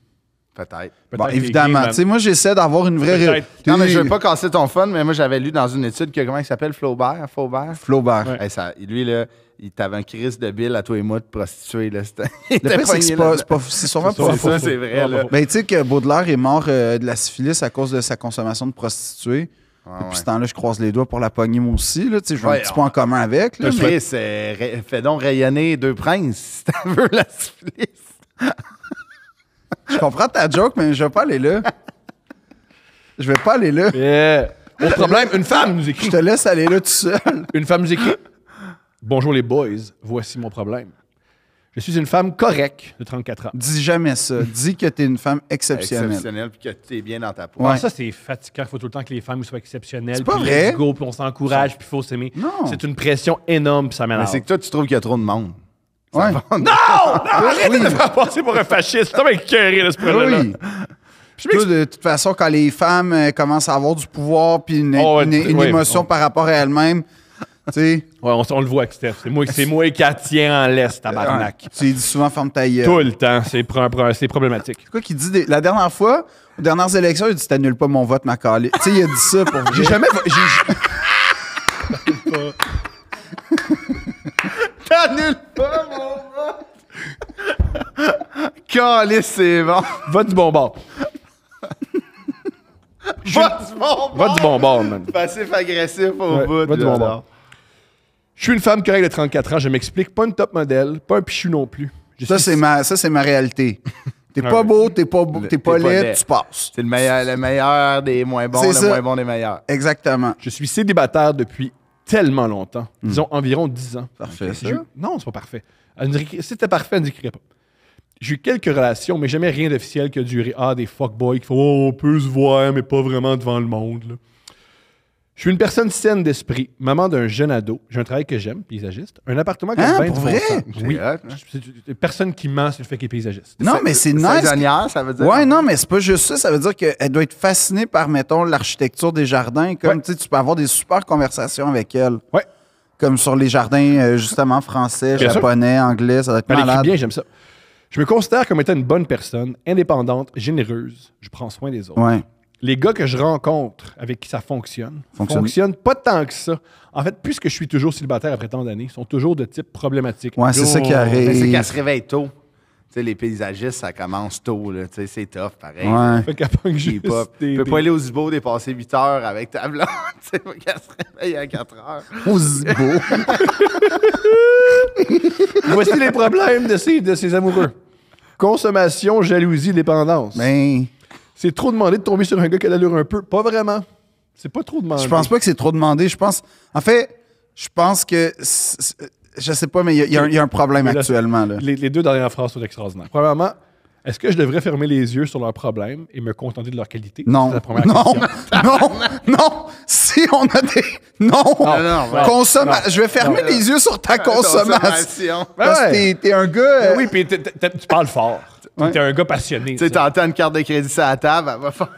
Peut-être. Peut bon, évidemment. Tu sais, moi, j'essaie d'avoir une vraie. Non, mais je veux pas casser ton fun, mais moi, j'avais lu dans une étude que, comment il s'appelle Flaubert Flaubert. Flaubert. lui, là, il t'avait un crise de bile à toi et moi de prostituer. Là. [laughs] c'est pas, c'est sûrement pas. C'est ça, c'est vrai. Là. Ben, tu sais que Baudelaire est mort euh, de la syphilis à cause de sa consommation de prostituées. Et puis, ce temps-là, je croise les doigts pour la pognée moi aussi. Là, je vois un petit point en commun avec. mais... Fais donc rayonner deux princes si t'as veux la syphilis. [laughs] Je comprends ta joke, mais je vais pas aller là. Je vais pas aller là. Yeah. Au problème, une femme nous écrit. Je te laisse aller là tout seul. Une femme nous écrit. Bonjour les boys, voici mon problème. Je suis une femme correcte de 34 ans. Dis jamais ça. Dis que tu es une femme exceptionnelle. Exceptionnelle, puis que es bien dans ta peau. Ah, ça, c'est fatigant. Il faut tout le temps que les femmes soient exceptionnelles. C'est pas vrai. on s'encourage, puis il faut s'aimer. C'est une pression énorme, puis ça m'énerve. Mais c'est que toi, tu trouves qu'il y a trop de monde non! [laughs] Arrête de passer pour un fasciste. Ça m'a de ce problème là Oui. de toute façon, quand les femmes euh, commencent à avoir du pouvoir puis une, oh, une, émotion par rapport à elles-mêmes, tu sais. [laughs] on, le voit avec Steph. C'est moi, c'est moi qui tiens en laisse, tabarnak. tu dis souvent femme ta Tout le temps. C'est, problématique. quoi qu'il dit La dernière fois, aux dernières élections, il dit T'annules pas mon vote, ma Tu sais, il a dit ça pour. J'ai jamais. J'ai... [laughs] Nulle pas mon vote. Calice, c'est bon. Vote du bon bord. Vote du bon bord. Vote du bon bord, man. Passif-agressif au bout. vote du bon bord. Je suis une femme correcte de 34 ans, je m'explique. Pas une top modèle, pas un pichu non plus. Ça, c'est ma, ma réalité. T'es pas beau, t'es pas, beau, es pas laid, tu passes. C'est le meilleur, le meilleur des moins bons, le moins bon des meilleurs. Exactement. Je suis célibataire depuis tellement longtemps. Hmm. Disons environ 10 ans. Parfait. Non, c'est pas parfait. C'était parfait, elle décrirait pas. J'ai eu quelques relations, mais jamais rien d'officiel qui a duré. Ah, des fuckboys qui font oh, on peut se voir, mais pas vraiment devant le monde. Je suis une personne saine d'esprit, maman d'un jeune ado. J'ai un travail que j'aime, paysagiste. Un appartement que Hein, Ah, pour vrai? Oui. Personne qui ment sur le fait qu'il est paysagiste. Non, mais c'est nice. Oui, ça veut dire. Ouais, non, mais c'est pas juste ça. Ça veut dire qu'elle doit être fascinée par, mettons, l'architecture des jardins. Comme, tu sais, tu peux avoir des super conversations avec elle. Ouais. Comme sur les jardins, euh, justement, français, japonais, anglais. Ça doit être bien, j'aime ça. Je me considère comme étant une bonne personne, indépendante, généreuse. Je prends soin des autres. Oui les gars que je rencontre avec qui ça fonctionne, fonctionne, fonctionnent pas tant que ça. En fait, puisque je suis toujours célibataire après tant d'années, ils sont toujours de type problématique. Ouais, c'est ça qui oh. arrive. Ben, c'est qu'elle se réveille tôt. les paysagistes, ça commence tôt. C'est tough, pareil. Ouais. Fait Tu peux pas aller au Zibo dépasser 8 heures avec ta blonde. [laughs] Faut qu'elle se réveille à 4 heures. Au Zibo. [laughs] Voici les problèmes de ces, de ces amoureux. Consommation, jalousie, dépendance. Mais. Ben, c'est trop demandé de tomber sur un gars qui a l'allure un peu. Pas vraiment. C'est pas trop demandé. Je pense pas que c'est trop demandé. Je pense. En fait, je pense que. Je sais pas, mais il y, a un problème actuellement. Les, deux dernières phrases sont extraordinaires. Premièrement, est-ce que je devrais fermer les yeux sur leurs problèmes et me contenter de leur qualité? Non. non, [laughs] non, non. Si on a des. Non. non, Je vais fermer les yeux sur ta [laughs] consommation. Ben Parce que t'es, un gars. Ben euh, oui, puis tu parles fort. T'es un gars passionné. Tu sais, t'entends une carte de crédit sur la table, elle va faire.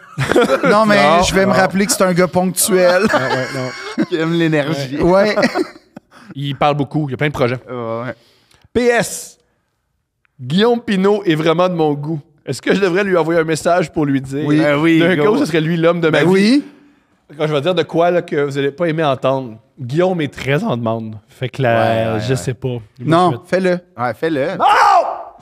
[laughs] non, mais je vais me rappeler que c'est un gars ponctuel. [laughs] Ah non, [laughs] Qui aime l'énergie. Ouais. il parle beaucoup, il y a plein de projets. PS. Guillaume Pinault est vraiment de mon goût. Est-ce que je devrais lui envoyer un message pour lui dire oui, ben oui, d'un coup, ce serait lui l'homme de ma ben vie? Oui. Quand je vais dire de quoi là, que vous n'allez pas aimer entendre, Guillaume est très en demande. Fait que je sais pas. Non, fais-le. Ouais, fais-le. Non!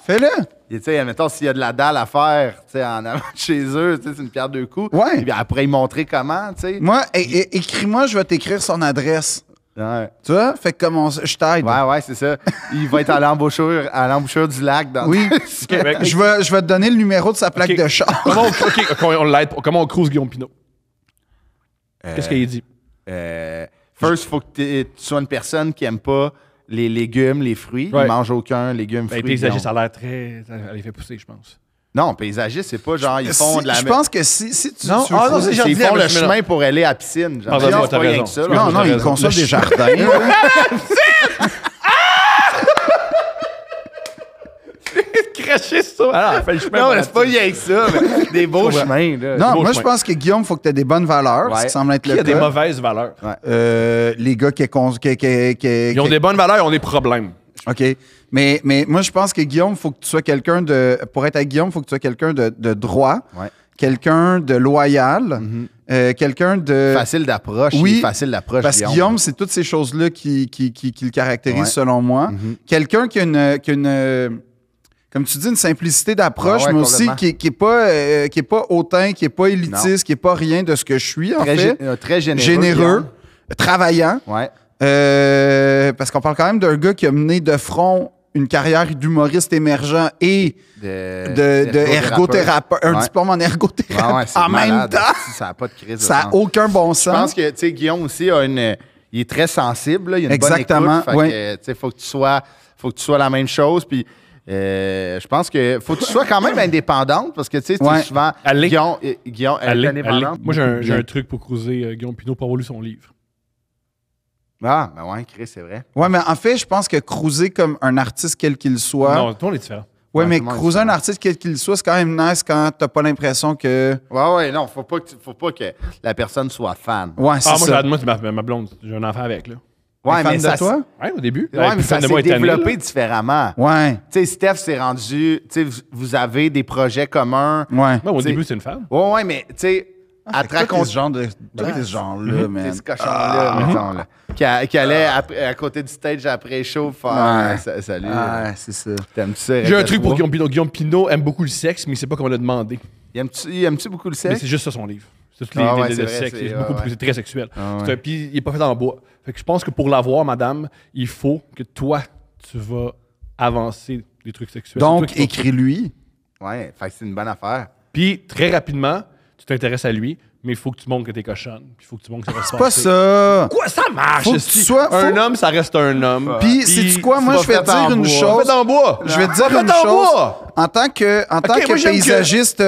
Fais-le. Tu sais, admettons, s'il y a de la dalle à faire, tu sais, en avant de chez eux, c'est une pierre deux coups. Ouais. Puis après, ils montrer comment, tu sais. Moi, écris-moi, je vais t'écrire son adresse. Ouais. Tu vois? Fait que comme on, je t'aide. Ouais, ouais, c'est ça. Il va être à l'embouchure, à l'embouchure du lac. Dans oui. [laughs] Ben, je, vais, je vais te donner le numéro de sa plaque de char. Comment on, l'aide? Comment on crouse Guillaume Pinot? Qu'est-ce euh, qu'il dit? First, euh, first, faut que tu sois une personne qui aime pas les légumes, les fruits. Ils Ils mangent aucun légume, ben, fruits. paysagiste, ça a l'air très. Elle les fait pousser, je pense. Non, paysagiste, c'est pas genre, ils font de la. Je pense que si, si tu. Non, tu ah, ils font le chemin pour aller à la piscine. Genre, ah, non, Non, non, ils construisent des jardins. [laughs] Ah c'est ça. Alors, Non, pas [laughs] avec ça. des beaux chemins. non, moi, je pense que Guillaume, il faut que tu aies des bonnes valeurs. Ça semble être Il y a des mauvaises valeurs? Euh, les gars qui, Ils ont des bonnes valeurs, ils ont des problèmes. OK. Mais, mais moi, je pense que Guillaume, faut que tu sois quelqu'un de. Pour être à Guillaume, il faut que tu sois quelqu'un de, droit. quelqu'un de loyal, mm-hmm. euh, quelqu'un de... Facile d'approche. Oui, facile d'approche. Parce que Guillaume, c'est toutes ces choses-là qui, qui, qui, le caractérisent selon moi. Mm-hmm. Quelqu'un qui a une... Qui a une comme tu dis, une simplicité ah d'approche, mais aussi qui n'est pas, euh, qui est pas hautain, qui n'est pas élitiste, qui n'est pas rien de ce que je suis, en fait. Euh, très généreux. Généreux, travaillant. Ouais. Euh, parce qu'on parle quand même d'un gars qui a mené de front une carrière d'humoriste émergent et de, un diplôme en ergothérapie. en même temps. Ça n'a pas de crise. Ça aucun bon sens. Je pense que, Guillaume aussi a une, il est très sensible, il a une Exactement, bonne écoute. Fait faut que tu sois, faut que tu sois la même chose. Puis, euh, je pense que faut que tu sois quand même [laughs] indépendante parce que tu sais, es souvent. Allez. Guillaume, euh, Guillaume elle euh, est indépendante. Moi, j'ai un, truc pour cruiser Guillaume Pinot pour avoir lu son livre. Ah, ben ouais, Chris, c'est vrai. Ouais, mais en fait, je pense que cruiser comme un artiste quel qu'il soit. Non, toi on est différent. Ouais, mais cruiser un artiste quel qu'il soit, c'est quand même nice quand t'as pas l'impression que. Ouais, ouais, non, faut pas que, faut pas que la personne soit fan. Ouais, c'est ah, moi, ça. Moi, c'est ma, ma blonde, j'ai un enfant avec, là. Ouais, mais ça toi? Oui, au début. Ouais, ben, mais ça s'est développé différemment. Ouais. Tu sais, Steph s'est rendu. Tu sais, vous avez des projets communs. Ouais. au début, c'est une femme. Ouais, ouais, mais tu sais, ah, à mhm. ce genre de ce genre là man. ce cochon là mettons qui, allait à, côté du stage après show faire ouais. Euh, salut ah euh. c'est ça t'aimes ça j'ai un truc pour Guillaume Pinot Guillaume Pinot aime beaucoup le sexe mais il sait pas comment le demander il aime-tu beaucoup le sexe mais c'est juste ça son livre c'est très sexuel. puis ah il n'est pas fait dans bois. je pense que pour l'avoir, madame, il faut que toi, tu vas avancer des trucs sexuels. Donc, écris-lui. Ouais, c'est une bonne affaire. Puis très rapidement, tu t'intéresses à lui, mais il faut que tu montres que t'es cochonne. il faut que tu montres que ça C'est pas ça. Quoi, ça marche. Faut un homme, ça reste un homme. Puis, c'est quoi, moi, je vais te dire une chose. Je vais te dire une chose. En tant que, en tant que paysagiste,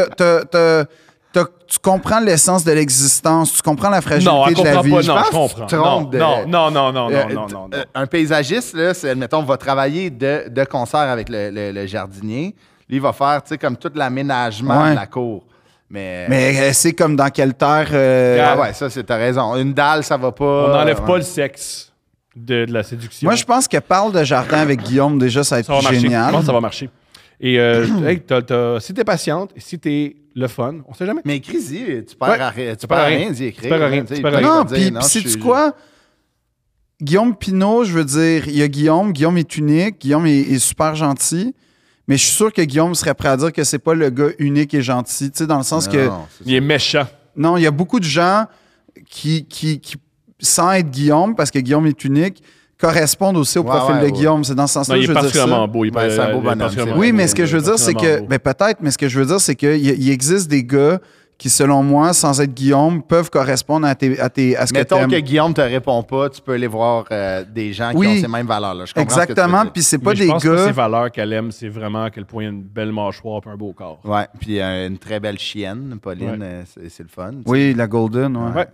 tu comprends l'essence de l'existence, tu comprends la fragilité de la vie. non, je comprends. Tu non, non, non, non, euh, non, non, non, euh, Un paysagiste, là, admettons, va travailler de, concert avec le, le, jardinier. Lui, il va faire, tu sais, comme tout l'aménagement de la cour. Mais, euh, mais c'est comme dans quelle terre. Ah ouais, ça, c'est ta raison. Une dalle, ça va pas. On n'enlève pas le sexe. De, la séduction. Moi, je pense que parle de jardin avec Guillaume, déjà, ça va être génial. Je pense que ça va marcher. Et euh, tu [clears throat] si t'es patiente, si t'es le fun. On sait jamais. Mais écris tu perds, rien d'y écrire. Tu Non, puis sais-tu quoi? Guillaume Pinault, je veux dire, il y a Guillaume, Guillaume est unique, Guillaume est, super gentil, mais je suis sûr que Guillaume serait prêt à dire que c'est pas le gars unique et gentil, tu sais, dans le sens que... il est méchant. Non, il y a beaucoup de gens qui, qui, qui, sans être Guillaume, parce que Guillaume est unique, correspondent aussi au profil de Guillaume. C'est dans ce sens-là. Il est ben, particulièrement beau. beau Oui, mais ce que je veux dire, c'est que. Ben, peut-être, mais ce que je veux dire, c'est qu'il existe des gars qui, selon moi, sans être Guillaume, peuvent correspondre à, tes, à, tes, à ce que tu Mettons que Guillaume te répond pas, tu peux aller voir euh, des gens qui ont ces mêmes valeurs-là. Exactement, puis c'est pas des des je pense gars... Que ces valeurs qu'elle aime, c'est vraiment à quel point une belle mâchoire et un beau corps. Oui, puis euh, une très belle chienne, Pauline, euh, c'est le fun. Oui, la Golden, oui. ouais.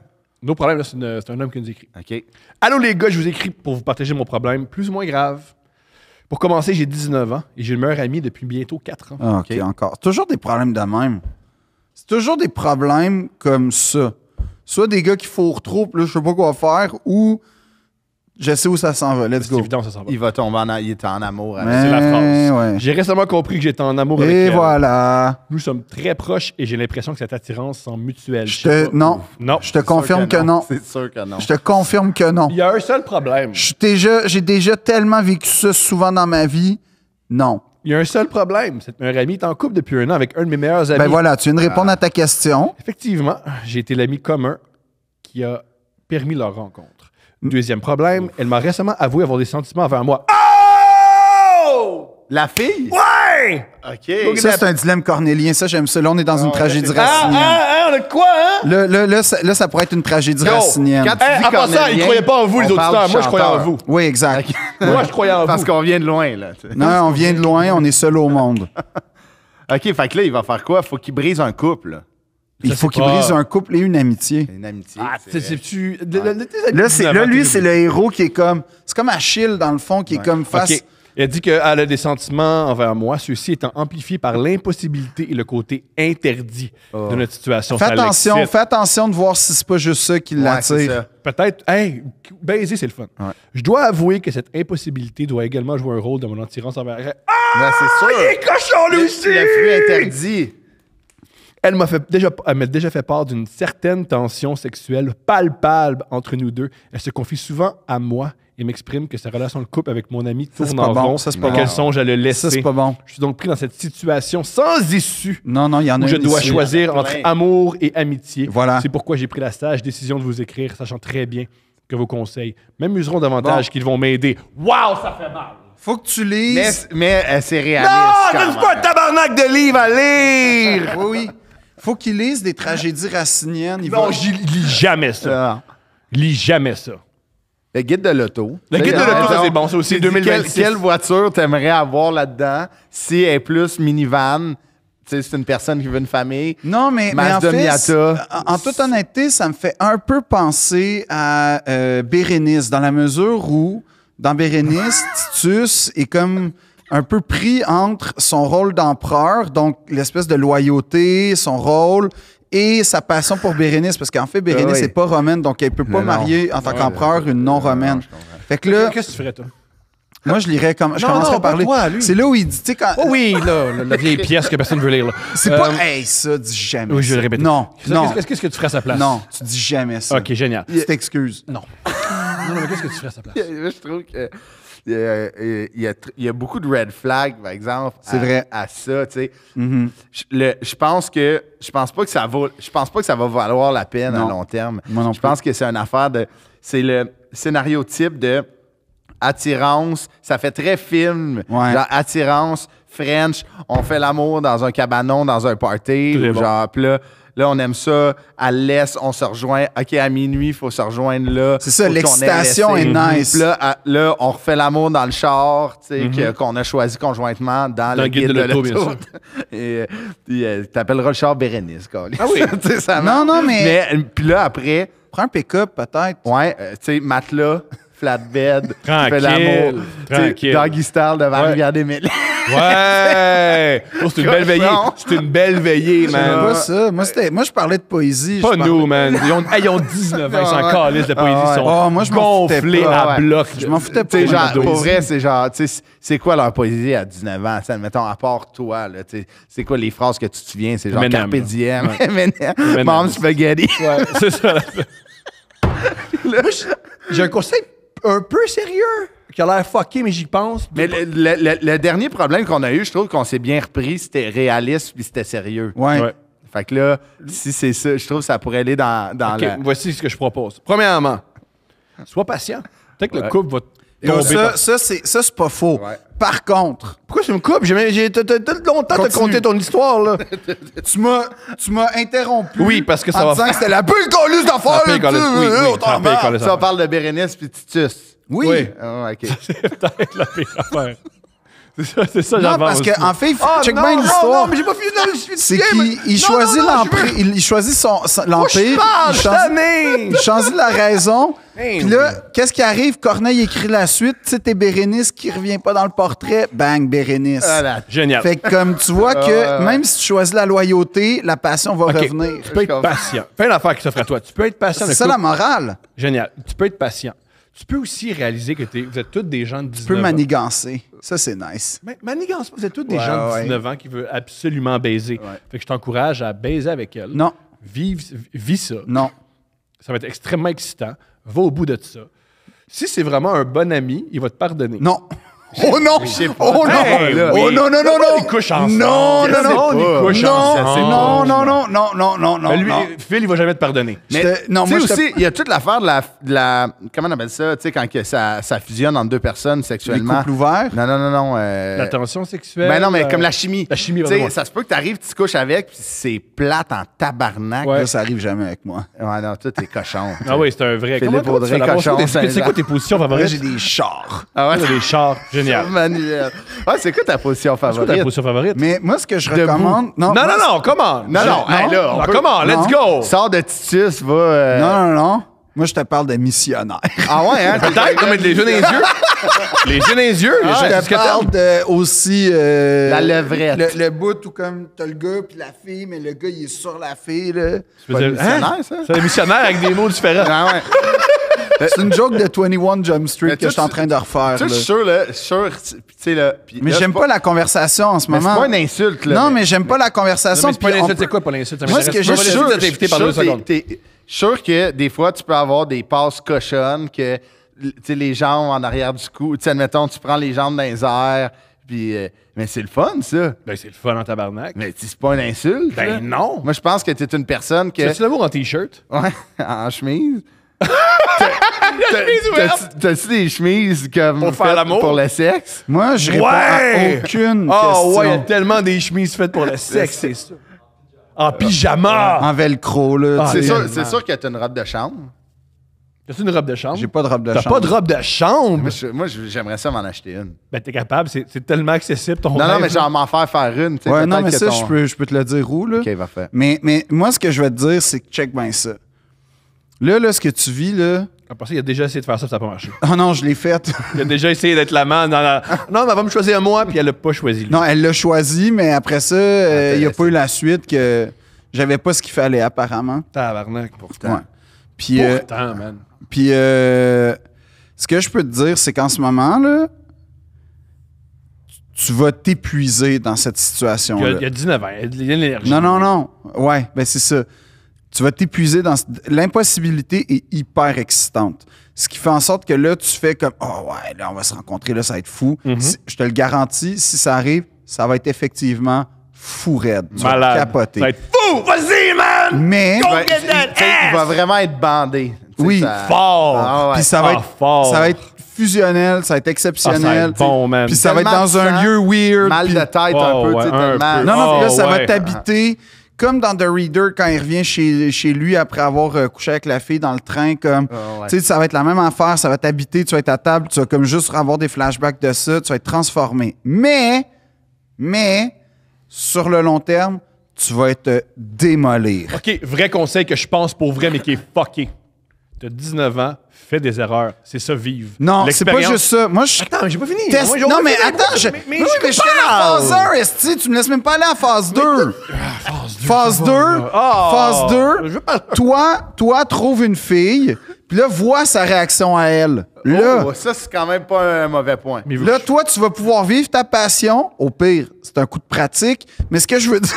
Nos problèmes, c'est c'est un homme qui nous écrit. OK. Allô les gars, je vous écris pour vous partager mon problème, plus ou moins grave. Pour commencer, j'ai 19 ans et j'ai le meilleur ami depuis bientôt 4 ans. Ah, OK, encore. Toujours des problèmes de même. C'est toujours des problèmes comme ça. Soit des gars qui fourrent trop, là, je sais pas quoi faire, ou je sais où ça s'en va. Let's go. Évident, ça s'en va. Il va tomber en, il est en amour C'est la France. J'ai récemment compris que j'étais en amour avec Et voilà. Nous sommes très proches et j'ai l'impression que cette attirance semble mutuelle. non. non. Je te confirme que, non. C'est sûr que non. Je te confirme que non. Il y a un seul problème. J'ai déjà... tellement vécu ça souvent dans ma vie. Non. Il y a un seul problème. C'est un ami est en couple depuis un an avec un de mes meilleurs ben amis. Ben voilà, tu viens de répondre à ta question. Effectivement, j'ai été l'ami commun qui a permis leur rencontre. Deuxième problème, elle m'a récemment avoué avoir des sentiments envers moi. Oh! La fille? Ouais! OK. Ça, c'est un dilemme cornélien. Ça, j'aime ça. Là, on est dans une ah, tragédie racinienne. Ah, ah, ah, on a quoi, hein? Là, ça, pourrait être une tragédie racinienne. Quand tu dis à part ça, ils croyaient pas en vous, les auditeurs. Moi, je croyais en vous. Oui, exact. [laughs] Moi, je croyais en vous. Parce qu'on vient de loin, là. Non, on vient de loin, on est seul au monde. [laughs] OK, fait que là, il va faire quoi? Faut qu'il brise un couple il faut qu'il brise un couple et une amitié. Une amitié. Ah, là, lui, c'est le héros qui est comme. C'est comme Achille, dans le fond, qui est comme face. Okay. Il dit qu'elle ah, a des sentiments envers moi, ceux-ci étant amplifiés par l'impossibilité et le côté interdit de oh. notre situation. Fais attention, fais attention de voir si c'est pas juste ça qui l'attire. Peut-être, hey, baiser, c'est le fun. Je dois avouer que cette impossibilité doit également jouer un rôle dans mon attirance envers Ah! c'est sûr! Il est cochon, lui aussi! Le fruit interdit. Elle m'a déjà, déjà fait part d'une certaine tension sexuelle palpable entre nous deux. Elle se confie souvent à moi et m'exprime que sa relation de couple avec mon ami tourne en rond. Ça, qu'elle pas Quel songe à le laisser. pas bon. Je suis donc pris dans cette situation sans issue. Non, non, il y en a où Je dois choisir entre amour et amitié. Voilà. C'est pourquoi j'ai pris la sage décision de vous écrire, sachant très bien que vos conseils m'amuseront davantage qu'ils vont m'aider. Waouh, ça fait mal! Faut que tu lises. Mais, mais euh, c'est réaliste. Non, donne pas un tabarnak de livres à lire! oui, oui faut qu'il lise des tragédies raciniennes. non, va... ne lis jamais ça. Je ah. lis jamais ça. Le guide de l'auto. Le guide de l'auto, c'est bon, ça aussi, 2026. Quelle, voiture t'aimerais avoir là-dedans si elle est plus minivan? c'est une personne qui veut une famille. Non, mais, mais en, fait, en, toute honnêteté, ça me fait un peu penser à euh, Bérénice, dans la mesure où, dans Bérénice, Titus est comme un peu pris entre son rôle d'empereur, donc l'espèce de loyauté, son rôle, et sa passion pour Bérénice, parce qu'en fait, Bérénice n'est euh, pas romaine, donc elle ne peut pas marier en tant qu'empereur une non-romaine. fait que là. Qu'est-ce que tu ferais, toi? Moi, je lirais comme. Je non, commencerais à parler. C'est là où il dit, tu sais, quand. Oh oui, là, la, vieille pièce que personne veut lire, C'est pas, euh, hey, ça, dis jamais. Oui, je vais le répéter. Non, non. Qu'est-ce que tu ferais à sa place? Non, tu dis jamais ça. OK, génial. Tu t'excuses. Non. non, mais qu'est-ce que tu ferais à sa place? [laughs] je trouve que il y, a, beaucoup de red flags, par exemple. C'est vrai. À ça, tu sais. Mm-hmm. Je pense que je pense pas que ça vaut, je pense pas que ça va valoir la peine à long terme. je pense que c'est une affaire de, c'est le scénario type de attirance. Ça fait très film. Genre attirance, French, on fait l'amour dans un cabanon, dans un party, genre Là, on aime ça. À l'est, on se rejoint. OK, à minuit, il faut se rejoindre là. C'est ça, l'excitation est mhm. nice. Là, on refait l'amour dans le char mhm. qu'on a choisi conjointement dans, le guide, de l'auto. [laughs] Et euh, euh, t'appelleras le char Bérénice. Ah oui. [laughs] ça non, non, mais... mais euh, puis là, après... Prends un pick-up, peut-être. Ouais, tu sais, matelas flatbed, tranquille, l'amour, Doggy style devant ouais. regarder mes Ouais! Oh, c'est une belle veillée. C'est une belle veillée, man. Pas ça. Moi, je parlais de poésie. Pas nous, man. Ils ont, 19 [laughs] ans, ils ah, sont encore de poésie. Ah, ils sont ah, moi, je gonflés à bloc. Je m'en foutais pas. Genre, pour vrai, c'est genre, c'est quoi leur poésie à 19 ans? Mettons, à part toi, là, c'est quoi les phrases que tu te viens? C'est genre Carpe diem, [laughs] Mom Spaghetti. Ouais, c'est ça. J'ai un conseil un peu sérieux, qui a l'air fucké, mais j'y pense. Mais le, dernier problème qu'on a eu, je trouve qu'on s'est bien repris, c'était réaliste puis c'était sérieux. Ouais. Fait que là, si c'est ça, je trouve que ça pourrait aller dans, dans Voici ce que je propose. Premièrement, sois patient. Peut-être que le couple va tomber. Ça, ça c'est pas faux. Ouais. Par contre. Pourquoi tu me coupes? J'ai longtemps de compter ton histoire, là. [laughs] tu m'as interrompu. Oui, parce que ça en va. disant que c'était la bulle qu'on luse d'affaires, là. Euh, on parle de Bérénice puis Titus. Oui. oui. Ah, OK. [laughs] C'est peut-être la pire affaire. C'est ça, Non, parce qu'en en fait, ah, check bien l'histoire. C'est qu'il choisit l'empire, il choisit son, Il, choisit la raison. Puis là, qu'est-ce qui arrive? Corneille écrit la suite. Tu sais, t'es Bérénice qui revient pas dans le portrait. Bang, Bérénice. Voilà. Ah, Génial. Fait que comme tu vois que ah, même si tu choisis la loyauté, la passion va revenir. Tu peux être patient. Fais l'affaire qui s'offre à toi. Tu peux être patient. C'est ça la morale. Génial. Tu peux être patient tu peux aussi réaliser que vous êtes tous des gens de 19 ans. Tu peux manigancer. Ça, c'est nice. Mais manigancer, vous êtes tous des gens de 19 ans qui veulent absolument baiser. Fait que je t'encourage à baiser avec elle. Non. Vive, vis ça. Non. Ça va être extrêmement excitant. Va au bout de ça. Si c'est vraiment un bon ami, il va te pardonner. Non. Oh non! Oh non! Oh non, non, non, non! Non, Non, non, non! non, Non, non, non, non, non, non, non. Phil, il va jamais te pardonner. Mais, non, moi aussi, il y a toute l'affaire de la, la. Comment on appelle ça? Tu sais, quand ça, ça fusionne entre deux personnes sexuellement. Les couples ouverts? Non, non, non, non. Euh, la sexuelle. Ben non, mais euh, comme la chimie. La chimie, Tu sais, ça se peut que t'arrives, tu te couches avec, puis c'est plate en tabarnak. Là, ça arrive jamais avec moi. Ouais, non, toi, t'es cochon. [laughs] Ah oui, c'est un vrai. Philippe Audrey, cochon. C'est quoi tes positions favorites? J'ai des chars. Ah ouais? Des chars. [laughs] Ah, c'est quoi ta position favorite? C'est ta position favorite? Mais moi, ce que je recommande. Non, non, non, comment? Non, non, hey, là, comment? Let's go! Sors de Titus, va. Euh- non, non, non. Moi, je te parle de missionnaire. Ah ouais, hein? [laughs] Peut-être, mais les jeux les yeux. les yeux les yeux. Ah, je te parle aussi... Euh, la levrette. Le, le bout tout comme t'as le gars puis la fille, mais le gars, il est sur la fille, là. C'est hein? missionnaire, ça? C'est missionnaire avec des mots différents. Ah ouais. C'est une joke de 21 Jump Street que je suis en train de refaire. Tu sais, sûr, là, sûr, tu sais, Mais j'aime pas la conversation en ce moment. C'est pas une insulte, là. Non, mais j'aime pas la conversation. C'est pas insulte. c'est quoi pas l'insulte? Moi, ce que j'ai sûr, évité par deux secondes. Sûr que des fois, tu peux avoir des passes cochonnes que, les jambes en arrière du cou. Tu admettons, tu prends les jambes dans les airs, puis. Euh, mais c'est le fun, ça. Ben, c'est le fun en tabarnak. Mais c'est pas une insulte. Ben, non. Moi, je pense que tu es une personne que. Tu le l'amour en t-shirt? Ouais, [laughs] en chemise. T'as-tu des chemises comme pour faire l'amour? Pour le sexe? Moi, je réponds aucune ah, question. il y a tellement des chemises faites pour le sexe, c'est ça. En pyjama! En velcro, là. Ah, c'est sûr, sûr que t'as une robe de chambre. T'as-tu une robe de chambre? J'ai pas de robe de chambre. T'as pas de robe de chambre? Moi, j'aimerais ça m'en acheter une. Ben, t'es capable, c'est tellement accessible ton Non, non, mais genre m'en faire faire une. non, mais ça, je, peux, te le dire où, là. OK, Mais, mais moi, ce que je vais te dire, c'est que check bien ça. Là, là, ce que tu vis, là. part ça, il a déjà essayé de faire ça, ça n'a pas marché. oh non, je l'ai faite. [laughs] il a déjà essayé d'être la main Dans la... Non, mais elle va me choisir moi, puis elle l'a pas choisi. Non, elle l'a choisi, mais après ça, euh, ah, il n'y a pas eu la suite que j'avais pas ce qu'il fallait, apparemment. Tabarnak, pourtant. Puis, euh, pourtant, man. Puis, euh, ce que je peux te dire, c'est qu'en ce moment, là, tu vas t'épuiser dans cette situation. -là. Il y a, 19 ans, hein. il y a de l'énergie. Non, non, non. Ouais, ben c'est ça tu vas t'épuiser dans l'impossibilité est hyper excitante. Ce qui fait en sorte que là, tu fais comme Oh ouais, là, on va se rencontrer, là, ça va être fou. Mhm. Je te le garantis, si ça arrive, ça va être effectivement fou raide. Tu Malade. Ça va être fou! Vas-y, man! Mais tu get vraiment être bandé. Oui, ça... fort! Ah ça va, ah, être, ça va être fusionnel, ça va être exceptionnel. ça va être bon, man. Puis ça va être dans un lieu weird. Mal de tête un oh, peu, tu Non, non, oh, là, ça va t'habiter comme dans The Reader quand il revient chez, lui après avoir euh, couché avec la fille dans le train, comme ah, tu sais, ça va être la même affaire, ça va t'habiter, tu vas être à table, tu vas comme juste avoir des flashbacks de ça, tu vas être transformé. Mais, mais, sur le long terme, tu vas être euh, démolir. OK, vrai conseil que je pense pour vrai, mais qui est fucké. T'as 19 ans, fais des erreurs. C'est ça, vive. Non, c'est pas juste ça. Moi, je. Attends, j'ai pas fini. non, mais attends, je. Mais, suis la phase 1, Esti. Tu me laisses même pas aller à phase 2. Ah, phase 2. Phase 2. Ah! Phase Toi, toi, trouve une fille, puis là, vois sa réaction à elle. Là, oh, ça, c'est quand même pas un mauvais point. Là, toi, tu vas pouvoir vivre ta passion. Au pire, c'est un coup de pratique. Mais ce que je veux dire.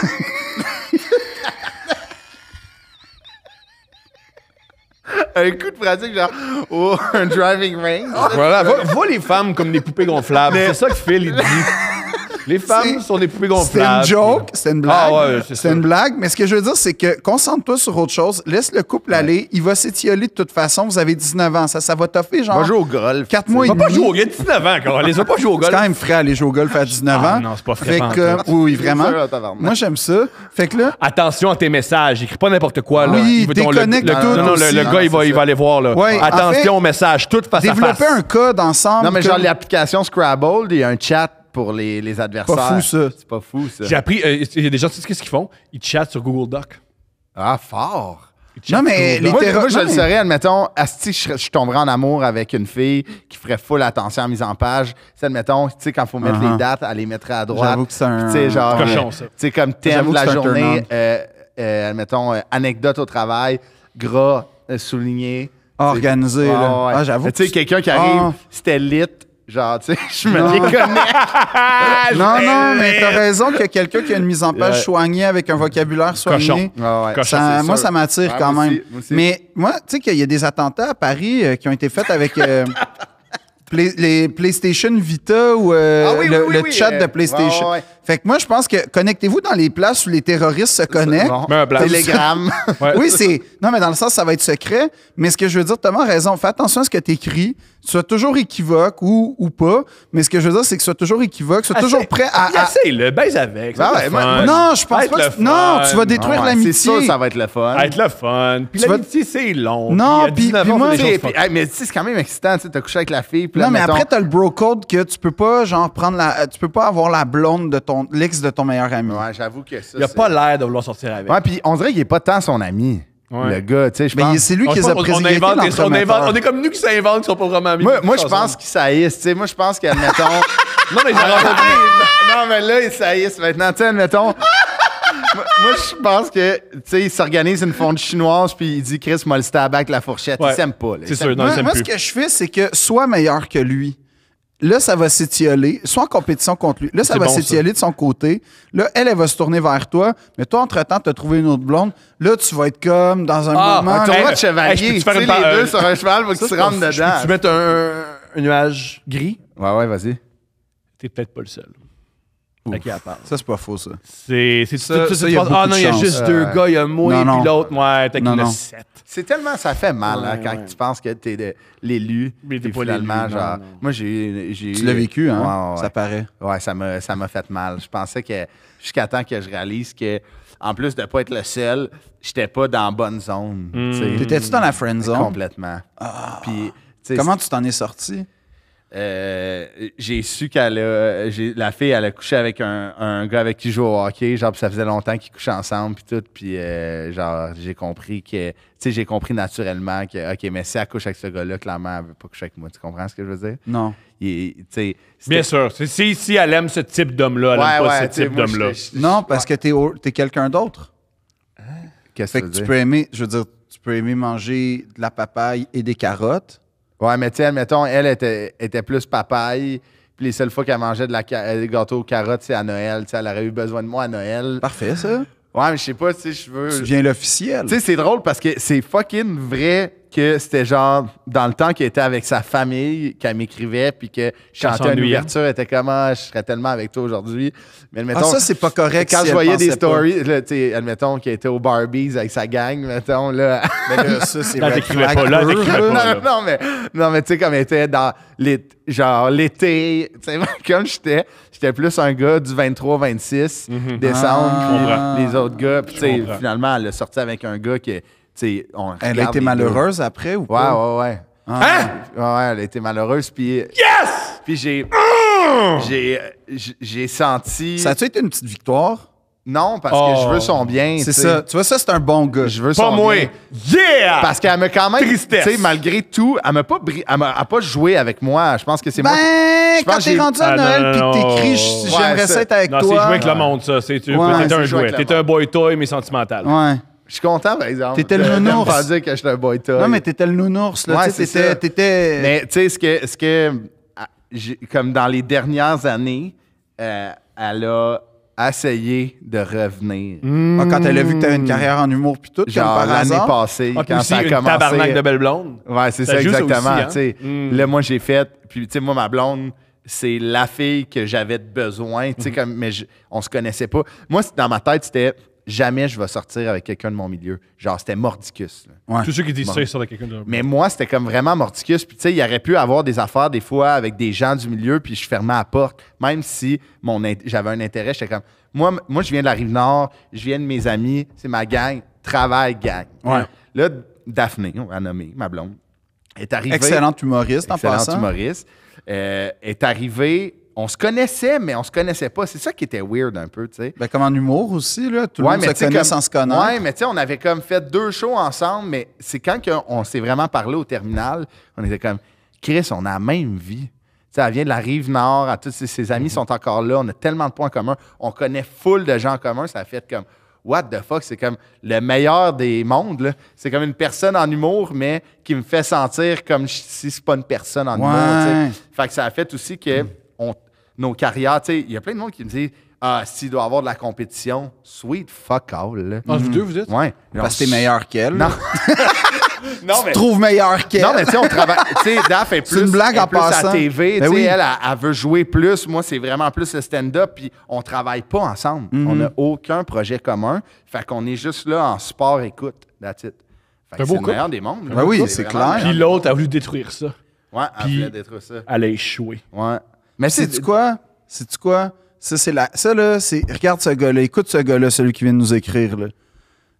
[laughs] un coup de pratique, genre, oh, [laughs] un driving ring? » Voilà, vois, les femmes comme des poupées gonflables. C'est ça qui fait [laughs] il les femmes sont des poupées gonflables. C'est une joke, c'est une ah blague. ouais, c'est une blague. Mais ce que je veux dire, c'est que concentre-toi sur autre chose. Laisse le couple aller. Il va s'étioler de toute façon. Vous avez 19 ans. Ça, ça va toffer, genre. Va jouer au golf. 4 mois et demi. Va pas jouer au golf. 19 ans, pas jouer au golf. C'est quand même frais aller jouer au golf à 19 ah, ans. non, c'est pas frais. Fait que, oui, vraiment. Hein, Moi, j'aime ça. Fait que là. Attention à tes messages. Écris pas n'importe quoi, là. Oui, déconnecte le, tout. Non, non, le, gars, il va, ah, il va aller voir, là. Attention aux messages. Tout face à Développer un code ensemble. Non, mais genre l'application Scrabble, il y a un chat pour les, les adversaires. Pas fou, C'est pas fou, ça. J'ai appris, euh, il y a des gens, tu sais qu'est-ce qu'ils font? Ils chatent sur Google Doc. Ah, fort! Non, mais moi, je le serais, admettons, asti, je, je tomberais en amour avec une fille qui ferait full attention à la mise en page. C'est, admettons, tu sais, quand il faut mettre uh-huh. les dates, elle les mettrait à droite. J'avoue que c'est un- Cochon, euh, ça. Tu sais, comme thème de la journée, euh, admettons, anecdote au travail, gras, souligné. Organisé, là. Ah, j'avoue. Tu sais, quelqu'un qui arrive, ah. c'était lit, Genre, tu sais, [laughs] je me déconne. non, [laughs] non, ben, mais t'as raison que quelqu'un qui a une mise en page soignée avec un vocabulaire soigné. moi, ça m'attire quand même. Mais moi, tu sais qu'il y a des attentats à Paris euh, qui ont été faits avec. Euh, [laughs] les PlayStation Vita ou euh, ah le, chat de PlayStation. Fait que moi, je pense que connectez-vous dans les places où les terroristes se connectent. Telegram. [laughs] Oui, c'est. Non, mais dans le sens, ça va être secret. Mais ce que je veux dire, Thomas a raison. Fais attention à ce que tu écris. Sois toujours équivoque ou, ou pas. Mais ce que je veux dire, c'est que sois toujours équivoque. Sois ah, toujours prêt à. à... le baise avec. Bah non, je pense pas. Que... Non, tu vas détruire l'amitié. ça, ça va être le fun. Être le fun. Puis l'amitié, c'est long. Non, puis, moi, mais c'est quand même excitant. Tu as couché avec la fille. non, mais après, tu as le bro code que tu peux pas, genre, prendre la. Tu peux pas avoir la blonde de ton l'ex de ton meilleur ami. Ouais, j'avoue que ça. Il a pas l'air de vouloir sortir avec. Ouais, puis on dirait qu'il est pas tant son ami. Le gars, tu sais, je pense. Mais c'est lui qui les a présentés. On, on, est comme nous qui s'invente son programme ami. Moi, moi je pense qu'ils saillissent, tu sais. Moi, je pense qu'admettons. [laughs] non, mais j'ai ah, Non, mais là, il saillissent maintenant. Tu sais, admettons. moi, je pense que, tu sais, il s'organise une fonte chinoise, puis il dit, Chris, moi, le avec la fourchette. Ouais. Il s'aime pas. C'est sûr, non, moi, il s'aime moi, ce que je fais, c'est que soit meilleur que lui. Là, ça va s'étioler, soit en compétition contre lui. Là, ça va s'étioler de son côté. Là, elle, elle va se tourner vers toi. Mais toi, entre-temps, tu as trouvé une autre blonde. Là, tu vas être comme dans un ah, moment. Un chevalier. tu fais les deux euh, sur un cheval, faut qu'ils se rentres dedans. Tu mets un, un nuage gris? Ouais, ouais, vas-y. T'es peut-être pas le seul. Ça, c'est pas faux, ça. C'est. Ça, Ah non, il y a ah juste deux euh, gars, il y a moi et puis l'autre, ouais, t'as qu'il y a sept. C'est tellement, ça fait mal hein, quand tu penses que t'es l'élu. Mais t'es pas finalement, l'élu, genre, Moi, j'ai Tu l'as vécu, hein? Ça paraît. Ouais, ça m'a, fait mal. Je pensais que jusqu'à temps que je réalise que, en plus de ne pas être le seul, j'étais pas dans la bonne zone. tu hmm. T'étais-tu dans la friend zone? Complètement. Ah. Puis, Comment tu t'en es sorti? Euh, j'ai su qu'elle a. La fille, elle a couché avec un, un gars avec qui joue au hockey. Genre, ça faisait longtemps qu'ils couchaient ensemble, puis tout. Puis, euh, genre, j'ai compris que. Tu sais, j'ai compris naturellement que, OK, mais si elle couche avec ce gars-là, clairement, elle veut pas coucher avec moi. Tu comprends ce que je veux dire? Non. Bien sûr. Si, elle aime ce type d'homme-là, elle pas ce type d'homme-là. Non, parce que t'es, es, quelqu'un d'autre. Hein? Qu'est-ce que, tu peux aimer. Je veux dire, tu peux aimer manger de la papaye et des carottes Ouais, mais tiens, sais, elle était, était plus papaye. Puis les seules fois qu'elle mangeait de la, euh, des gâteaux aux carottes, c'est à Noël. Tu sais, elle aurait eu besoin de moi à Noël. Parfait, ça. Ouais, mais je sais pas, si je veux. Tu deviens l'officiel. Tu sais, c'est drôle parce que c'est fucking vrai que c'était genre dans le temps qu'il était avec sa famille, qu'elle m'écrivait, puis que je chantais une ouverture, était comme ah, je serais tellement avec toi aujourd'hui. Mais ah, admettons. Ah, ça, c'est pas correct. Quand je voyais des stories, sais admettons qu'il était au Barbies avec sa gang, mettons, là. Mais là, ça, c'est [laughs] vrai. pas, Non, mais, non, mais tu sais, comme elle était dans genre l'été, tu sais, [laughs] comme j'étais plus un gars du 23-26 mhm. décembre ah, les autres gars. Puis finalement, elle a sorti avec un gars qui est... Elle a été malheureuse après ou pas? Ouais, ouais, ah. hein? ouais. hein? Ouais, elle a été malheureuse. Puis. Yes! Puis j'ai. Mmh! j'ai J'ai senti. Ça a été une petite victoire? Non, parce que je veux son oh. bien. C'est ça. Tu vois, ça, c'est un bon gars. Je veux Pas son moi. bien. Yeah! Parce qu'elle m'a quand même. Tristesse. malgré tout, elle m'a pas, elle pas joué avec moi. Je pense que c'est Ben, moi. quand t'es rendu à ah, Noël puis que t'écris, j'aimerais ça être avec non, c'est jouer avec le monde, ça. C'est, tu, Ouais, un jouet. T'es un boy toy, mais sentimental. Ouais. Je suis content, par exemple. T'étais le nounours. pas dire que suis un boy toy. Non, mais t'étais le nounours, là. Ouais, c'est Mais tu sais, ce que, comme dans les dernières années, euh, elle a essayer de revenir. Hmm. Ah, quand elle a vu que tu avais une carrière en humour ah, puis tout, genre l'année passée, quand ça a commencé. Tabarnak de belle blonde. Ouais, c'est ça, exactement. Hein. Hmm. Là, moi, j'ai fait. Puis, tu sais, moi, ma blonde, c'est la fille que j'avais besoin. Hmm. comme, mais on se connaissait pas. Moi, dans ma tête, c'était jamais je vais sortir avec quelqu'un de mon milieu. Genre, c'était mordicus. Tous ceux qui disent ça, ça, sortent avec quelqu'un de Mais moi, c'était comme vraiment mordicus. Puis, tu sais, il aurait pu avoir des affaires des fois avec des gens du milieu, puis je fermais la porte. Même si mon j'avais un intérêt, j'étais comme. Moi, moi, je viens de la Rive-Nord, je viens de mes amis, c'est ma gang, travail, gang. Ouais. Là, Daphné, on va nommer, ma blonde, est arrivée. Excellente humoriste en Excellente humoriste. Euh, est arrivée on se connaissait, mais on se connaissait pas. C'est ça qui était weird un peu, tu sais. Ben, comme en humour aussi, là. Tout le monde se connaît sans se connaître. Ouais, mais tu sais, on avait comme fait deux shows ensemble, mais c'est quand on, s'est vraiment parlé au terminal, on était comme, Chris, on a la même vie. Tu sais, elle vient de la rive nord, à tous ses, amis mhm. sont encore là, on a tellement de points communs, on connaît full de gens en commun, ça a fait comme, what the fuck, c'est comme le meilleur des mondes. C'est comme une personne en humour, mais qui me fait sentir comme si c'est pas une personne en humour. Fait ça a fait aussi que mhm nos carrières. Il y a plein de monde qui me dit Ah, s'il doit y avoir de la compétition, sweet fuck all. Ah, vous deux, vous dites Ouais. Parce que t'es meilleur qu'elle. Non. [laughs] non, mais, tu trouves meilleur qu'elle. Non, mais tu sais, on travaille. [laughs] Tu sais, Daph est plus, une blague en passant. TV. Ben elle, elle, veut jouer plus. Moi, c'est vraiment plus le stand-up. Puis on travaille pas ensemble. Mm-hmm. On n'a aucun projet commun. Fait qu'on est juste là en sport écoute. That's it. Fait que c'est le meilleur des mondes. Ben oui, c'est clair. Puis l'autre a voulu détruire ça. Ouais, elle Puis, détruire ça. Elle a échoué. Ouais. Mais c'est quoi? C'est quoi? Ça, c'est la. Ça, là, c'est. Regarde ce gars-là, écoute ce gars-là, celui qui vient de nous écrire, là.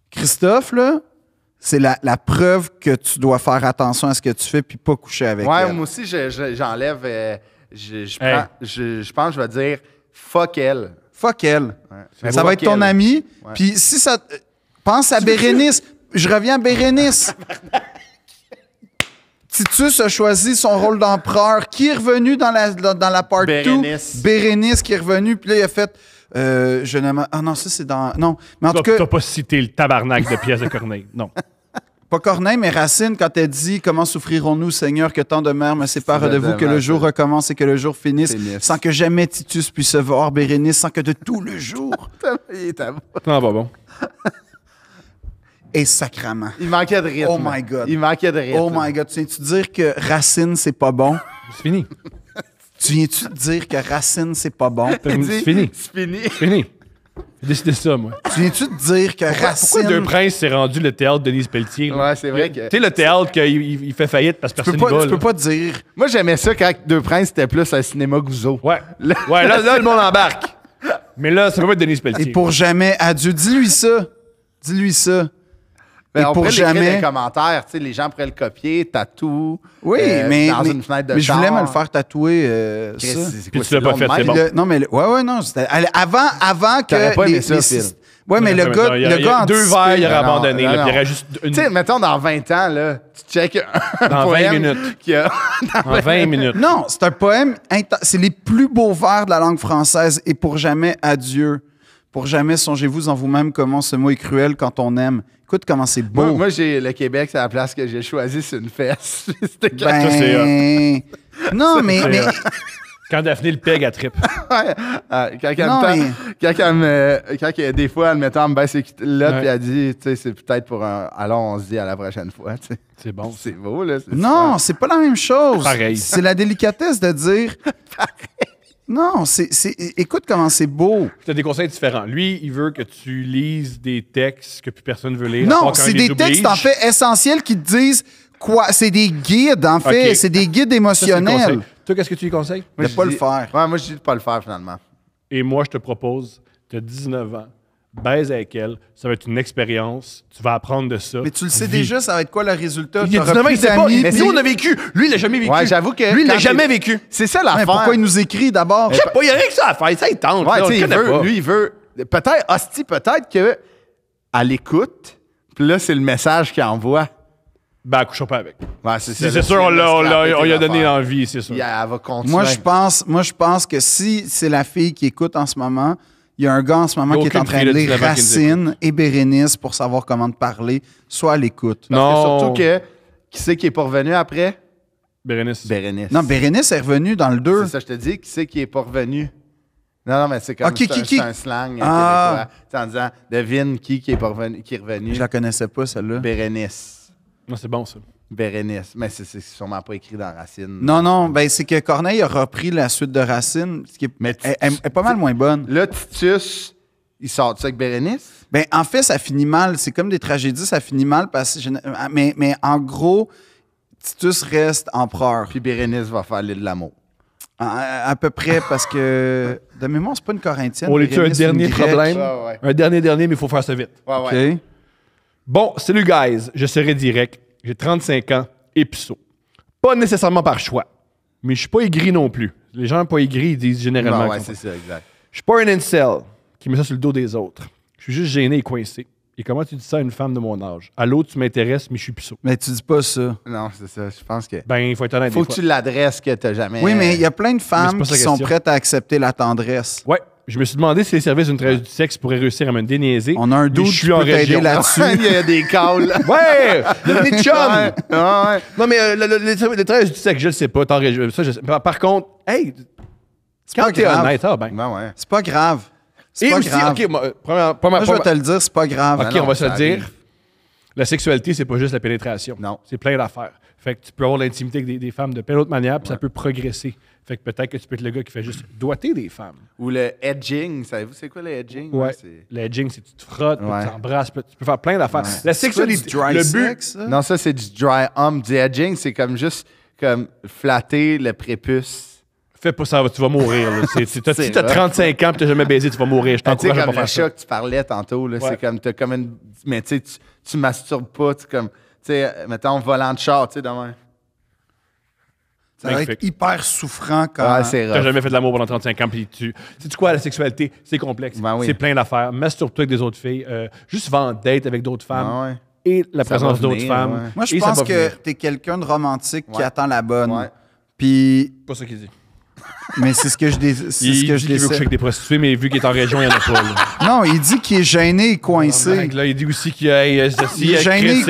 Christophe, là, c'est la, la, preuve que tu dois faire attention à ce que tu fais puis pas coucher avec ouais, elle. moi aussi, j'enlève. Euh, je, pense que je vais dire fuck elle. Fuck elle. ça va être ton ami. Puis si ça. Euh, pense à Bérénice. Je reviens à Bérénice. [laughs] Titus a choisi son rôle d'empereur. Qui est revenu dans la, dans la part 2? Bérénice. Bérénice qui est revenu. Puis là, il a fait. Euh, je ne Ah non, ça, c'est dans. Non. Mais en tout cas. Tu pas cité le tabarnak de pièces de Corneille. Non. [laughs] Pas Corneille, mais Racine, quand elle dit Comment souffrirons-nous, Seigneur, que tant de mères me séparent de vous, que le jour hein. recommence et que le jour finisse, sans que jamais Titus puisse voir Bérénice, sans que de tout le jour. [laughs] il est à Non, pas bon. [laughs] et sacrament. Il manquait de rythme. Oh my God. Il manquait de rythme. Oh my God. Tu viens-tu dire que Racine, c'est pas bon? C'est fini. [laughs] tu viens-tu dire que Racine, c'est pas bon? C'est fini. C'est fini. C'est fini. J'ai décidé ça, moi. Tu viens-tu de dire que Racine... Pourquoi Deux Princes s'est rendu le théâtre de Denise Pelletier? Ouais, c'est vrai que... Tu sais, le théâtre qu'il il fait faillite parce que tu personne ne va. Tu peux pas dire... Moi, j'aimais ça quand Deux Princes, c'était plus un cinéma gouzo. Ouais. ouais, là, là, le monde embarque. [laughs] Mais là, ça peut pas être Denise Pelletier. Et pour jamais, adieu, dis-lui ça. Dis-lui ça. Ben, pour jamais. les commentaires, tu sais, les gens pourraient le copier, tatou. Oui, euh, mais dans fenêtre de Mais je voulais me le faire tatouer. Euh, ça. Puis tu l'as pas fait, c'est bon. non, mais ouais, ouais, non. Avant, avant que pas aimé les, ça, Ouais, mais, le gars, il le gars deux verres, il aurait abandonné. il y aurait juste Tu sais, mettons, dans 20 ans, là, tu check un dans poème 20 minutes. [laughs] dans 20 minutes. Non, c'est un poème. C'est les plus beaux vers de la langue française et pour jamais adieu. Pour jamais songez-vous en vous-même comment ce mot est cruel quand on aime. Écoute comment c'est beau. Moi, j'ai le Québec, c'est la place que j'ai choisie, c'est une fesse. [laughs] C'était ben... Non, mais, mais... Quand Daphné le pègue, à trip. [laughs] Ah, quand elle me, quand, elle des fois, elle me en ben, c'est là, puis elle dit, tu sais, c'est peut-être pour un. Allons, on se dit à la prochaine fois. C'est bon. C'est beau, là. Non, c'est pas la même chose. Pareil. C'est la délicatesse de dire. [laughs] Pareil. Non, c'est, écoute comment c'est beau. Tu as des conseils différents. Lui, il veut que tu lises des textes que plus personne veut lire. Non, c'est des textes en fait essentiels qui te disent quoi. C'est des guides en fait, c'est des guides émotionnels. Toi, qu'est-ce que tu lui conseilles? Moi, de pas le faire. moi, je dis de pas le faire finalement. Et moi, je te propose, tu as 19 ans, baise avec elle, ça va être une expérience, tu vas apprendre de ça. Mais tu le sais déjà, ça va être quoi le résultat? Il y a on a vécu. Lui, il l'a jamais vécu. Ouais, j'avoue que. Lui, il l'a jamais vécu. C'est ça l'affaire. pourquoi il nous écrit d'abord? Je sais pas, il y a rien que ça à faire. Ça, il tente. Lui, il veut. Peut-être, hostie, peut-être que à l'écoute, puis là, c'est le message qu'il envoie. Ben, couche pas avec. c'est sûr, on, lui a donné l'envie, c'est sûr. Yeah, elle va continuer. Moi, je pense, moi, je pense que si c'est la fille qui écoute en ce moment, il y a un gars en ce moment qui est en train de lire Racine et Bérénice pour savoir comment te parler. Soit à l'écoute. Non. surtout que, qui c'est qui est pas revenu après? Bérénice. Bérénice. Non, Bérénice est revenu dans le 2. C'est ça, je te dis. Qui c'est qui est pas revenu? Non, non, mais c'est comme même ah, qui, un, slang ah. en disant, devine qui, qui est, revenu, qui est revenu. Je la connaissais pas, celle-là. Bérénice. Non, c'est bon, ça. Bérénice. Mais c'est sûrement pas écrit dans Racine. Non, non, ben c'est que Corneille a repris la suite de Racine, ce qui est, pas mal moins bonne. Là, Titus, il sort ça avec Bérénice? Ben, en fait, ça finit mal. C'est comme des tragédies, ça finit mal parce ah, Mais, en gros, Titus reste empereur. Puis Bérénice va faire l'île de l'amour. Ah, à, peu près parce que. De mémoire, c'est pas une Corinthienne. On est-tu un dernier problème. Un dernier, dernier, mais il faut faire ça vite. Bon, salut guys, je serai direct. J'ai 35 ans, et pisseau. » Pas nécessairement par choix, mais je suis pas aigri non plus. Les gens pas aigris, ils disent généralement. Non, ouais, c'est ça, exact. Je suis pas un incel qui met ça sur le dos des autres. Je suis juste gêné et coincé. Et comment tu dis ça à une femme de mon âge? À l'autre, tu m'intéresses, mais je suis pisseau. Mais tu dis pas ça. Non, c'est ça. Je pense que. Ben, il faut être honnête. Faut que tu l'adresses que t'as jamais. Oui, mais euh, il y a plein de femmes qui sont prêtes à accepter la tendresse. Ouais. Je me suis demandé si les services d'une travailleuse du sexe pourraient réussir à me déniaiser. On a un doute, je suis en là-dessus. [laughs] Il y a des calls. [laughs] ouais! Devenez chum! Non, mais euh, les travailleuses du sexe, je le sais pas. Par, contre, hey! C'est pas, grave. Honnête, ah, ben. Ben C'est pas grave. C'est pas aussi, grave. Euh, première, première, je vais te le dire, c'est pas grave. OK, ah on va se le dire. La sexualité, c'est pas juste la pénétration. Non. C'est plein d'affaires. Fait que tu peux avoir l'intimité avec des, femmes de plein d'autres manières, puis ça peut progresser. Fait que peut-être que tu peux être le gars qui fait juste doiter des femmes. Ou le edging. Savez-vous c'est quoi le edging? Ouais. le edging, c'est que tu te frottes, tu t'embrasses, tu peux faire plein d'affaires. Ouais. La sexualité. Dry le but, Non, ça, c'est du dry hump. Du edging, c'est comme juste comme flatter le prépuce fais pas ça, tu vas mourir. [laughs] Si t'as 35 ans et t'as jamais baisé, tu vas mourir. Je t'encourage à pas faire le que tu parlais tantôt, c'est comme, t'as comme une... Mais tu tu masturbes pas, tu comme... Tu sais, mettons, volant de char, tu sais, demain. Ça va hyper souffrant quand. T'as jamais fait de l'amour pendant 35 ans, puis tu. Sais tu quoi, la sexualité, c'est complexe. Ben c'est plein d'affaires. Mais toi avec des autres filles. Euh, juste va en date avec d'autres femmes. Ben et la présence d'autres femmes. Moi, je pense que t'es quelqu'un de romantique qui attend la bonne. Puis. Pas ça qu'il dit. Mais c'est ce que je dis. Il que vu qu'il veut des prostituées, mais vu qu'il est en région, il n'y en a pas. Non, il dit qu'il est gêné et coincé. il dit aussi qu'il est coincé.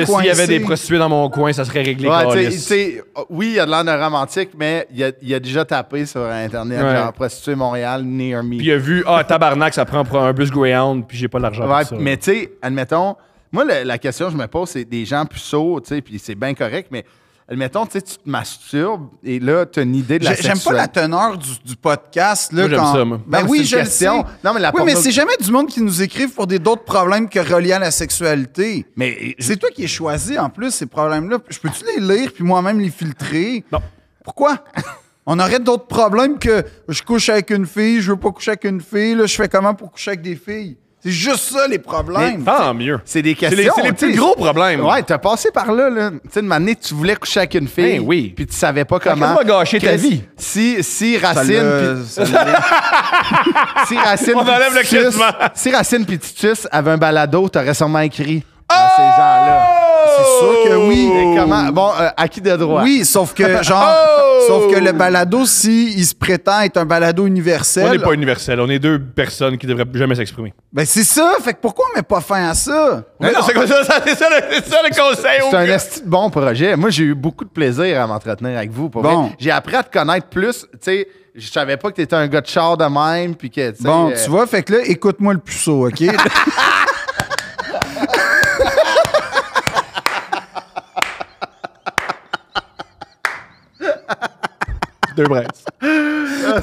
S'il y avait des prostituées dans mon coin, ça serait réglé. Ouais, oh, oui, il y a de l'air romantique, mais il a, a, déjà tapé sur Internet, genre prostituée Montréal, near me. Puis il a vu, ah, tabarnak, ça prend un bus Greyhound, puis j'ai pas l'argent pour ça. Mais tu sais, admettons, moi, la, question que je me pose, c'est des gens plus sourds, tu sais, puis c'est bien correct, mais Admettons, tu te masturbes et là, tu as une idée de la J'aime pas la teneur du, podcast. Là, moi, quand... ça, ben oui, je le sais. Non, mais la oui, mais c'est jamais du monde qui nous écrive pour des d'autres problèmes que reliés à la sexualité. Mais c'est toi qui es choisi, en plus, ces problèmes-là. Je peux-tu les lire puis moi-même les filtrer? Non. Pourquoi? [laughs] On aurait d'autres problèmes que je couche avec une fille, je veux pas coucher avec une fille, je fais comment pour coucher avec des filles? C'est juste ça, les problèmes. mieux. C'est des questions. C'est les, petits gros problèmes. Ouais, t'as passé par là, là. Tu sais, une année, tu voulais coucher avec une fille. Hey, ben oui. Puis tu savais pas comment. Tu gâcher ta vie. Si, si Racine. [laughs] si Racine. On enlève Si Racine puis Titus avait un balado, t'aurais sûrement écrit à ces gens-là. C'est sûr que oui. Mais comment? Bon, à euh, qui de droit? Oui, sauf que, genre, oh! sauf que le balado, si il se prétend être un balado universel. On n'est pas universel. On est deux personnes qui devraient jamais s'exprimer. Ben, c'est ça. Fait que pourquoi on met pas fin à ça? C'est ça, le- conseil. C'est un de bon projet. Moi, j'ai eu beaucoup de plaisir à m'entretenir avec vous. Bon. J'ai appris à te connaître plus. Tu sais, je savais pas que t'étais un gars de char de même. Puis Bon, euh, tu vois, fait que là, écoute-moi le puceau, OK? [laughs] They're